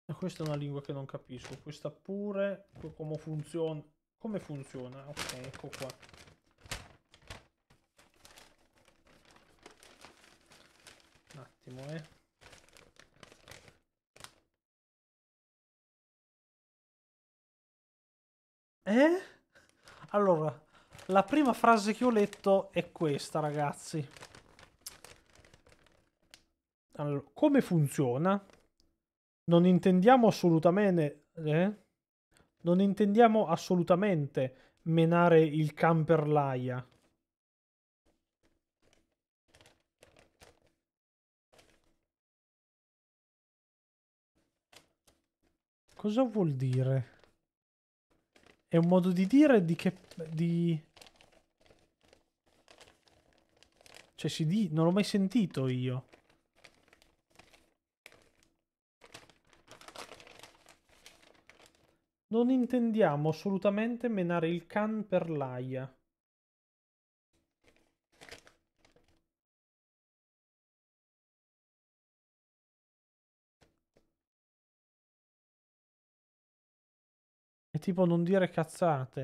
E questa è una lingua che non capisco. Questa pure. Come funziona. Come funziona? Ok, ecco qua.
Un attimo, eh. Eh? Allora, la prima frase che ho letto è questa, ragazzi.
Allora, come funziona? Non intendiamo assolutamente... Eh? Non intendiamo assolutamente
menare il can l'aia. Cosa vuol dire? È un modo di dire di che...
Di... Cioè si di... Non l'ho mai sentito io. Non intendiamo assolutamente menare il can
per l'aia. tipo non dire cazzate.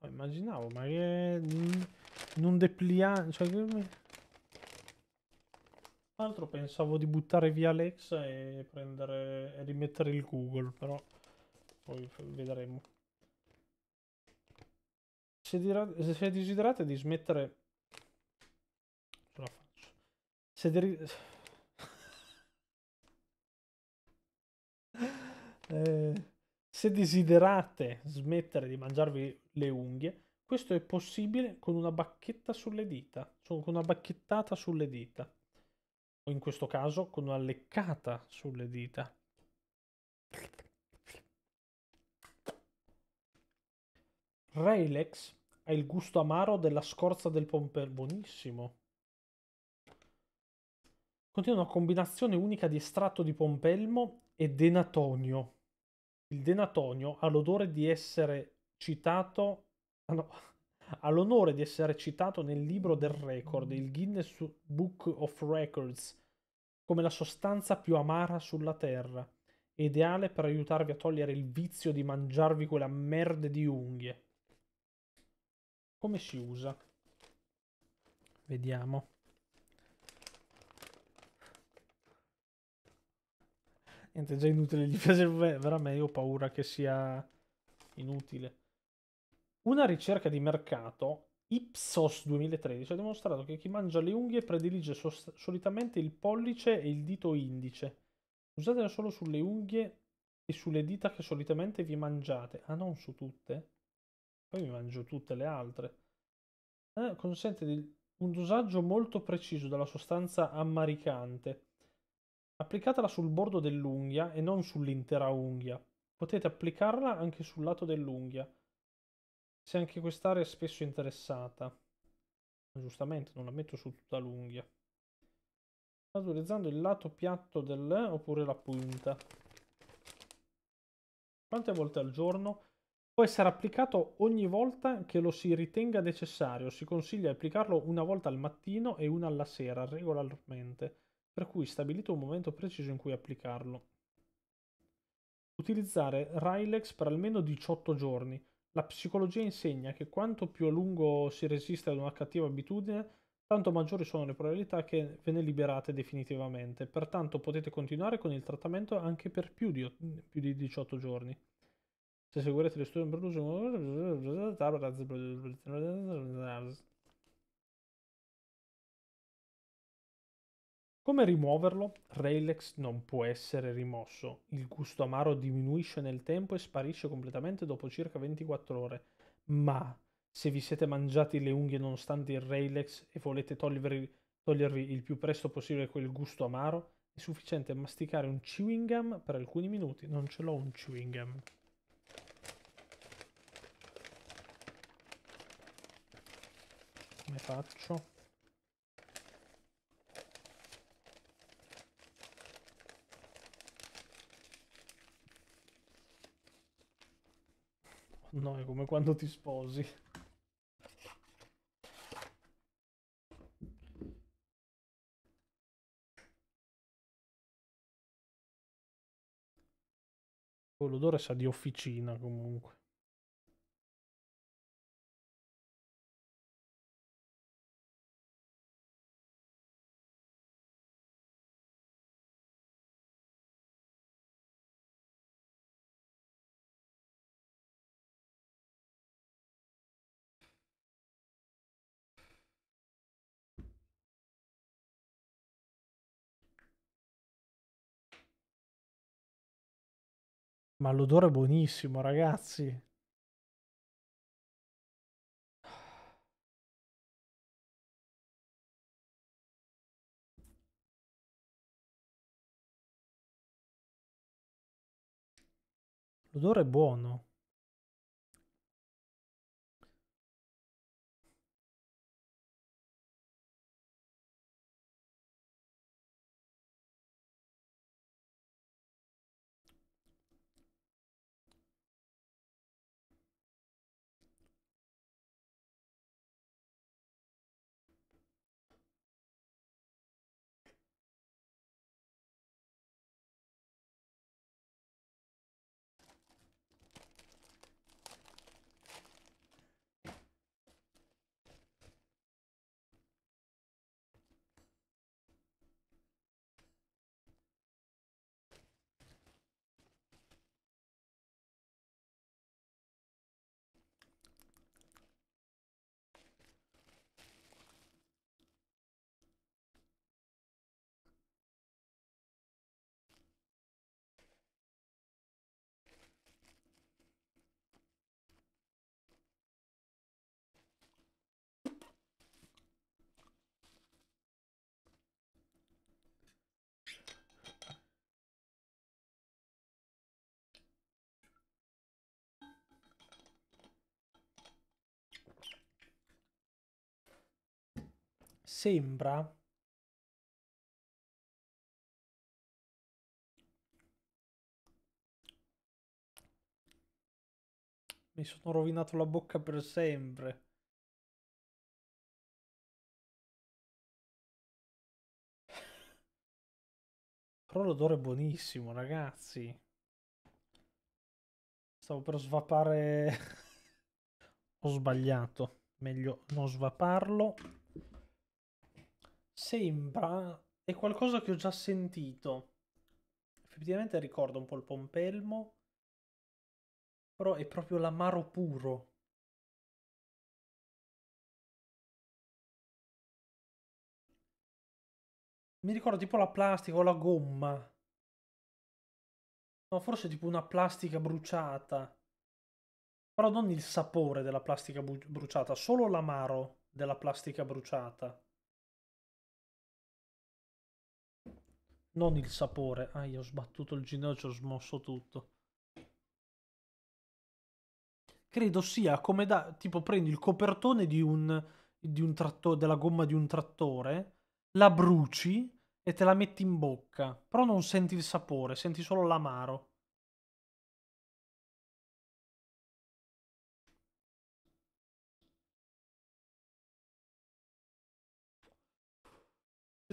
Lo oh,
immaginavo, ma che... Non depliano... Cioè, che... Tra l'altro pensavo di buttare via Alexa e prendere e rimettere il Google, però poi vedremo. Se, dirà, se desiderate di smettere... Ce la faccio. Se diri... eh... Se desiderate smettere di mangiarvi le unghie, questo è possibile con una bacchetta sulle dita, cioè con una bacchettata sulle dita, o in questo caso con una leccata sulle dita. Railex ha il gusto amaro della scorza del pomper, buonissimo. Contiene una combinazione unica di estratto di pompelmo e denatonio il denatonio ha l'odore di essere citato ah no, ha l'onore di essere citato nel libro del record, il Guinness Book of Records, come la sostanza più amara sulla terra, ideale per aiutarvi a togliere il vizio di mangiarvi quella merda di unghie. Come si usa? Vediamo. Niente, è già inutile difesa veramente io ho paura che sia inutile. Una ricerca di mercato Ipsos 2013 ha dimostrato che chi mangia le unghie predilige solitamente il pollice e il dito indice. Usatele solo sulle unghie e sulle dita che solitamente vi mangiate. Ah, non su tutte? Poi mi mangio tutte le altre. Eh, consente un dosaggio molto preciso della sostanza ammaricante Applicatela sul bordo dell'unghia e non sull'intera unghia. Potete applicarla anche sul lato dell'unghia, se anche quest'area è spesso interessata. Giustamente, non la metto su tutta l'unghia. Sta utilizzando il lato piatto del oppure la punta. Quante volte al giorno? Può essere applicato ogni volta che lo si ritenga necessario. Si consiglia di applicarlo una volta al mattino e una alla sera, regolarmente per cui stabilito un momento preciso in cui applicarlo. Utilizzare Rilex per almeno 18 giorni. La psicologia insegna che quanto più a lungo si resiste ad una cattiva abitudine, tanto maggiori sono le probabilità che ve ne liberate definitivamente, pertanto potete continuare con il trattamento anche per più di, più di 18 giorni. Se seguirete le studie in produzione, Come rimuoverlo? Railex non può essere rimosso. Il gusto amaro diminuisce nel tempo e sparisce completamente dopo circa 24 ore. Ma se vi siete mangiati le unghie nonostante il Railex e volete togliervi, togliervi il più presto possibile quel gusto amaro, è sufficiente masticare un chewing gum per alcuni minuti. Non ce l'ho un chewing gum. Come faccio? No, è come quando ti sposi.
Oh, L'odore sa di officina comunque. Ma l'odore è buonissimo, ragazzi. L'odore è buono. sembra Mi sono rovinato la bocca per sempre. Però l'odore è buonissimo, ragazzi.
Stavo per svapare... Ho sbagliato. Meglio non svaparlo. Sembra... è qualcosa che ho già sentito. Effettivamente ricordo un po' il pompelmo,
però è proprio l'amaro puro. Mi ricordo tipo la plastica o la gomma. No, forse
tipo una plastica bruciata. Però non il sapore della plastica bruciata, solo l'amaro della plastica bruciata. Non il sapore. Ah, io ho sbattuto il ginocchio, ho smosso tutto. Credo sia come da... Tipo prendi il copertone di un, di un trattore, della gomma di un trattore, la bruci
e te la metti in bocca. Però non senti il sapore, senti solo l'amaro.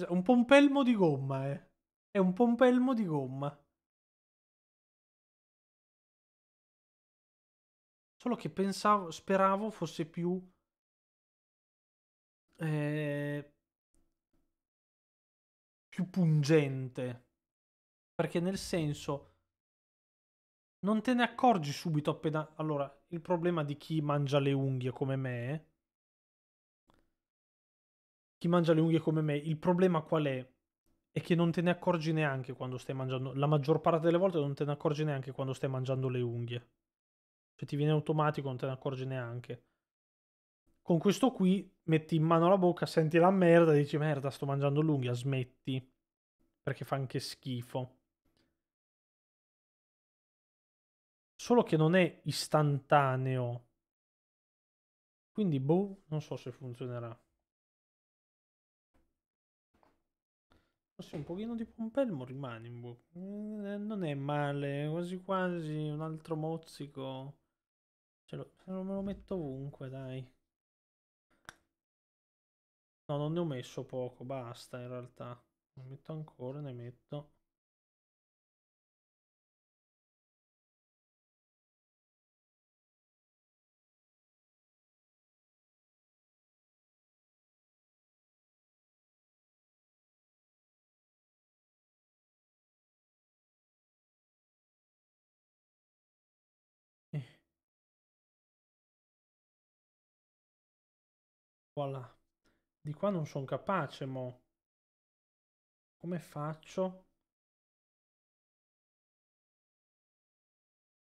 Un pompelmo di gomma, eh è un pompelmo di gomma. Solo che pensavo, speravo fosse più... Eh, più pungente. Perché nel senso...
Non te ne accorgi subito appena... Allora, il problema di chi mangia le unghie come me... Eh. Chi mangia le unghie come me, il problema qual è? e che non te ne accorgi neanche quando stai mangiando, la maggior parte delle volte non te ne accorgi neanche quando stai mangiando le unghie. Cioè ti viene automatico, non te ne accorgi neanche. Con questo qui metti in mano la bocca, senti la merda, dici merda, sto mangiando l'unghia,
smetti, perché fa anche schifo. Solo che non è istantaneo. Quindi boh, non so se funzionerà.
Sì, un pochino di pompelmo rimane in bocca. Eh, non è male, quasi quasi un altro mozzico. Ce lo, me lo metto ovunque, dai.
No, non ne ho messo poco, basta in realtà. Ne metto ancora, ne metto. Voilà. Di qua non sono capace, mo. Come faccio?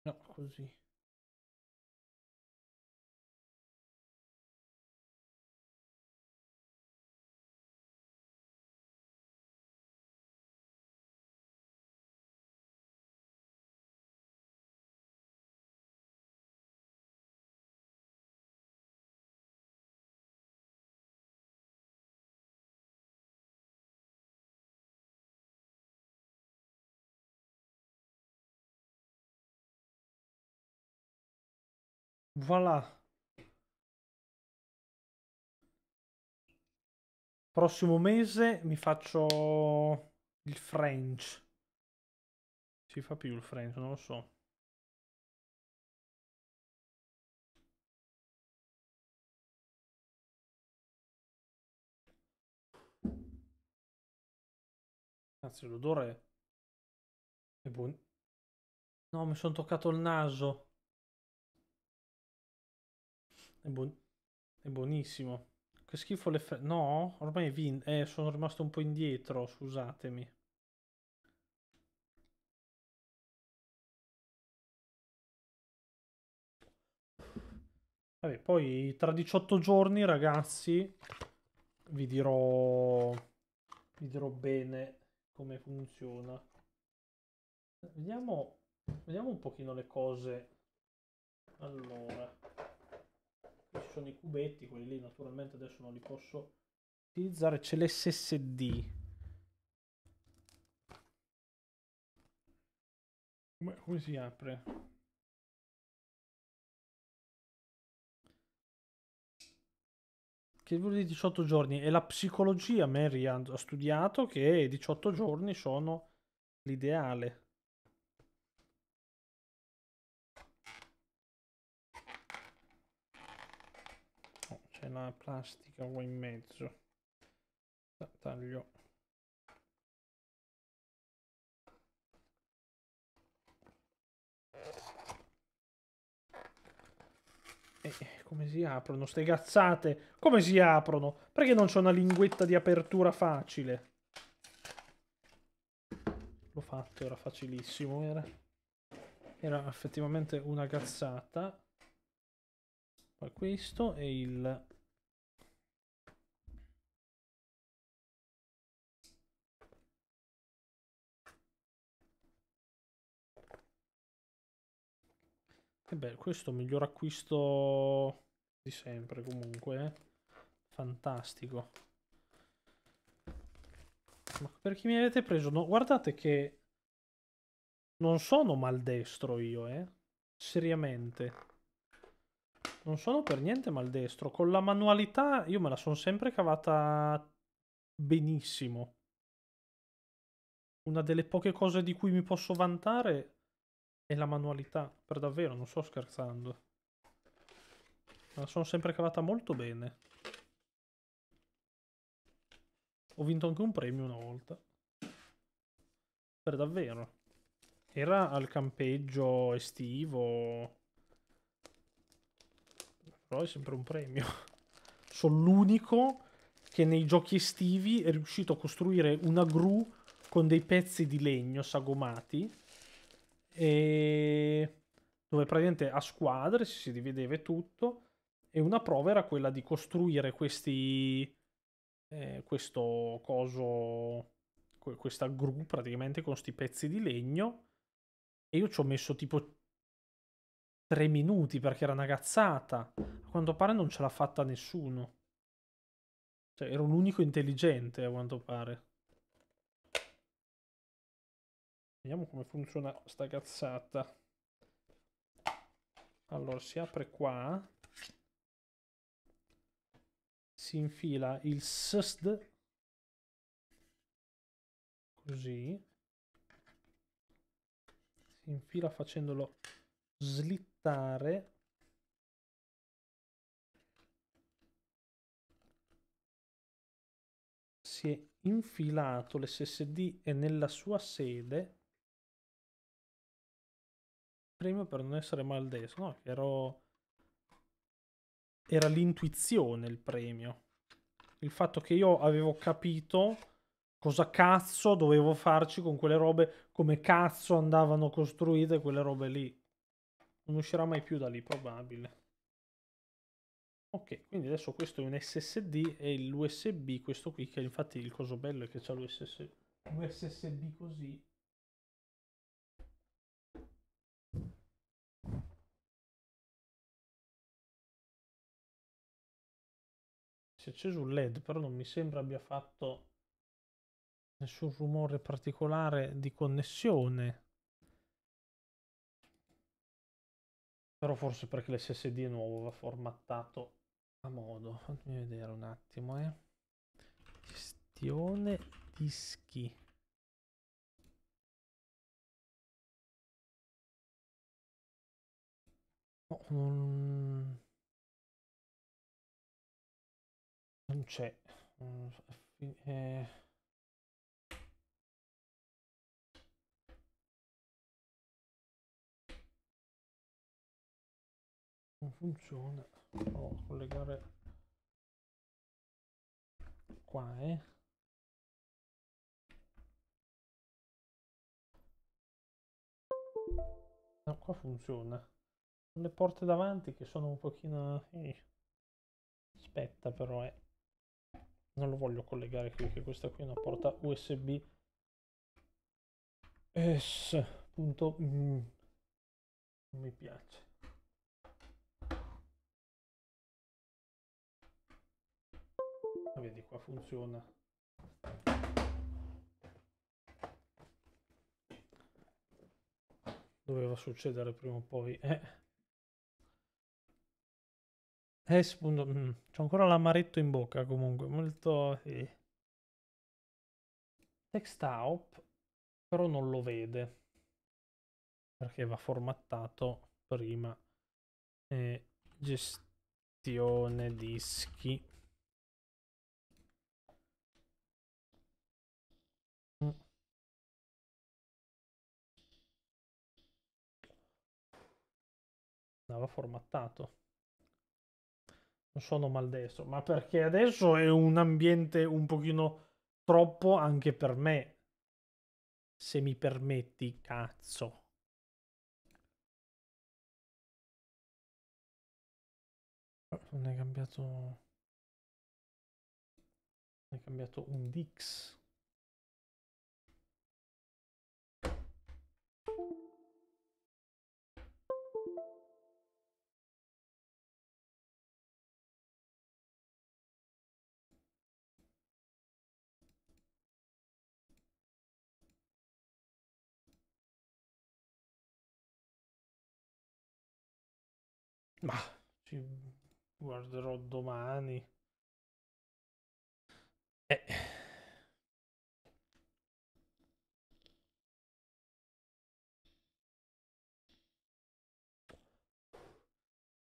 No, così. Voilà. Prossimo mese mi faccio il French. Si fa più il French, non lo so. Anzi, l'odore è buono. No, mi sono toccato il naso. È, buon...
è buonissimo. Che schifo l'effetto. No, ormai vin... eh, sono rimasto un po'
indietro, scusatemi. Vabbè, poi
tra 18 giorni, ragazzi, vi dirò, vi dirò bene come funziona. Vediamo, vediamo un pochino le cose. Allora sono i cubetti, quelli lì naturalmente adesso non li posso utilizzare, c'è l'SSD.
Come, come si apre? Che vuol dire 18 giorni? E la psicologia Mary ha studiato
che 18 giorni sono l'ideale.
la plastica qua in mezzo taglio e come si aprono
ste cazzate come si aprono perché non c'è una linguetta di apertura facile l'ho fatto era facilissimo era era effettivamente una cazzata poi questo è
il Eh beh, questo è il miglior acquisto di
sempre comunque. Eh. Fantastico. Ma chi mi avete preso? No, guardate che non sono maldestro io, eh. Seriamente. Non sono per niente maldestro. Con la manualità io me la sono sempre cavata benissimo. Una delle poche cose di cui mi posso vantare e la manualità, per davvero, non sto scherzando. La sono sempre cavata molto bene. Ho vinto anche un premio una volta. Per davvero. Era al campeggio estivo. Però è sempre un premio. Sono l'unico che nei giochi estivi è riuscito a costruire una gru con dei pezzi di legno sagomati e dove praticamente a squadre si divideva tutto e una prova era quella di costruire questi eh, questo coso questa gru praticamente con questi pezzi di legno e io ci ho messo tipo tre minuti perché era una cazzata a quanto pare non ce l'ha fatta nessuno cioè ero l'unico intelligente a quanto pare Vediamo come funziona sta cazzata. Allora, si apre qua. Si infila il SSD. Così. Si infila
facendolo slittare. Si è infilato l'SSD e nella sua sede
premio per non essere maldeso, no? Ero... Era l'intuizione il premio. Il fatto che io avevo capito cosa cazzo dovevo farci con quelle robe, come cazzo andavano costruite quelle robe lì. Non uscirà mai più da lì, probabile. Ok, quindi adesso questo è un SSD e l'USB, questo qui, che infatti il coso bello è che c'è
l'USSB così, si è acceso un led però non mi sembra abbia fatto
nessun rumore particolare di connessione però forse perché l'SSD nuovo va formattato
a modo fammi vedere un attimo eh. gestione dischi no, oh, non non c'è mm, eh. non funziona oh, collegare qua eh
no qua funziona le porte davanti che sono un pochino eh. aspetta però eh non lo voglio collegare qui perché questa qui è una porta
usb s punto mm. mi piace
vedi qua funziona doveva succedere prima o poi eh eh, spunto, mm, c'ho ancora l'amaretto in bocca comunque, molto... Eh. Text out, però non lo vede, perché va formattato prima. Eh, gestione
dischi. Andava mm. formattato
sono maldestro, ma perché adesso è un ambiente un pochino troppo anche
per me. Se mi permetti, cazzo. Non è cambiato... Non è cambiato un Dix. Ma ci guarderò domani. Eh.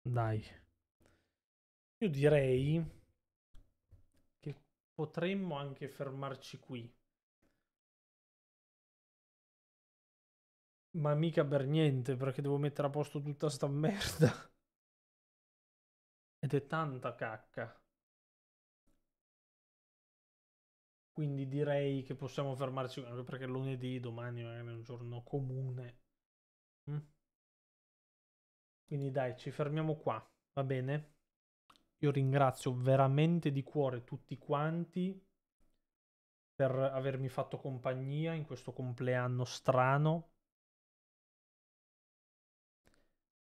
Dai.
Io
direi che potremmo anche fermarci qui.
Ma mica per niente, perché devo mettere a posto tutta sta merda. Ed è tanta
cacca. Quindi direi che possiamo fermarci anche perché lunedì, domani magari è un giorno comune. Mm. Quindi dai, ci fermiamo qua, va bene? Io ringrazio veramente di cuore tutti quanti per avermi fatto compagnia in questo compleanno strano.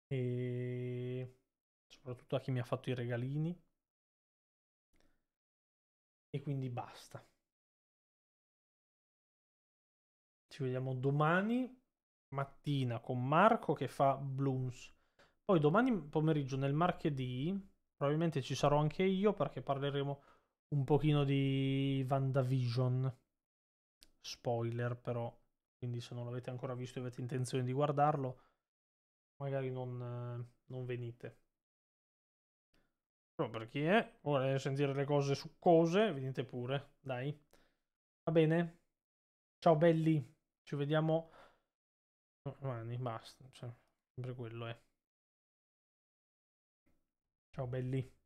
E soprattutto a chi mi ha fatto i regalini. E quindi basta. Ci vediamo domani mattina con Marco
che fa Blooms. Poi domani pomeriggio nel martedì probabilmente ci sarò anche io perché parleremo un pochino di VandaVision. Spoiler però, quindi se non l'avete ancora visto e avete intenzione di guardarlo, magari non, non venite. Però per chi è, vuole sentire le cose succose, venite pure, dai. Va bene? Ciao belli, ci vediamo domani, basta, cioè,
sempre quello è. Eh. Ciao belli.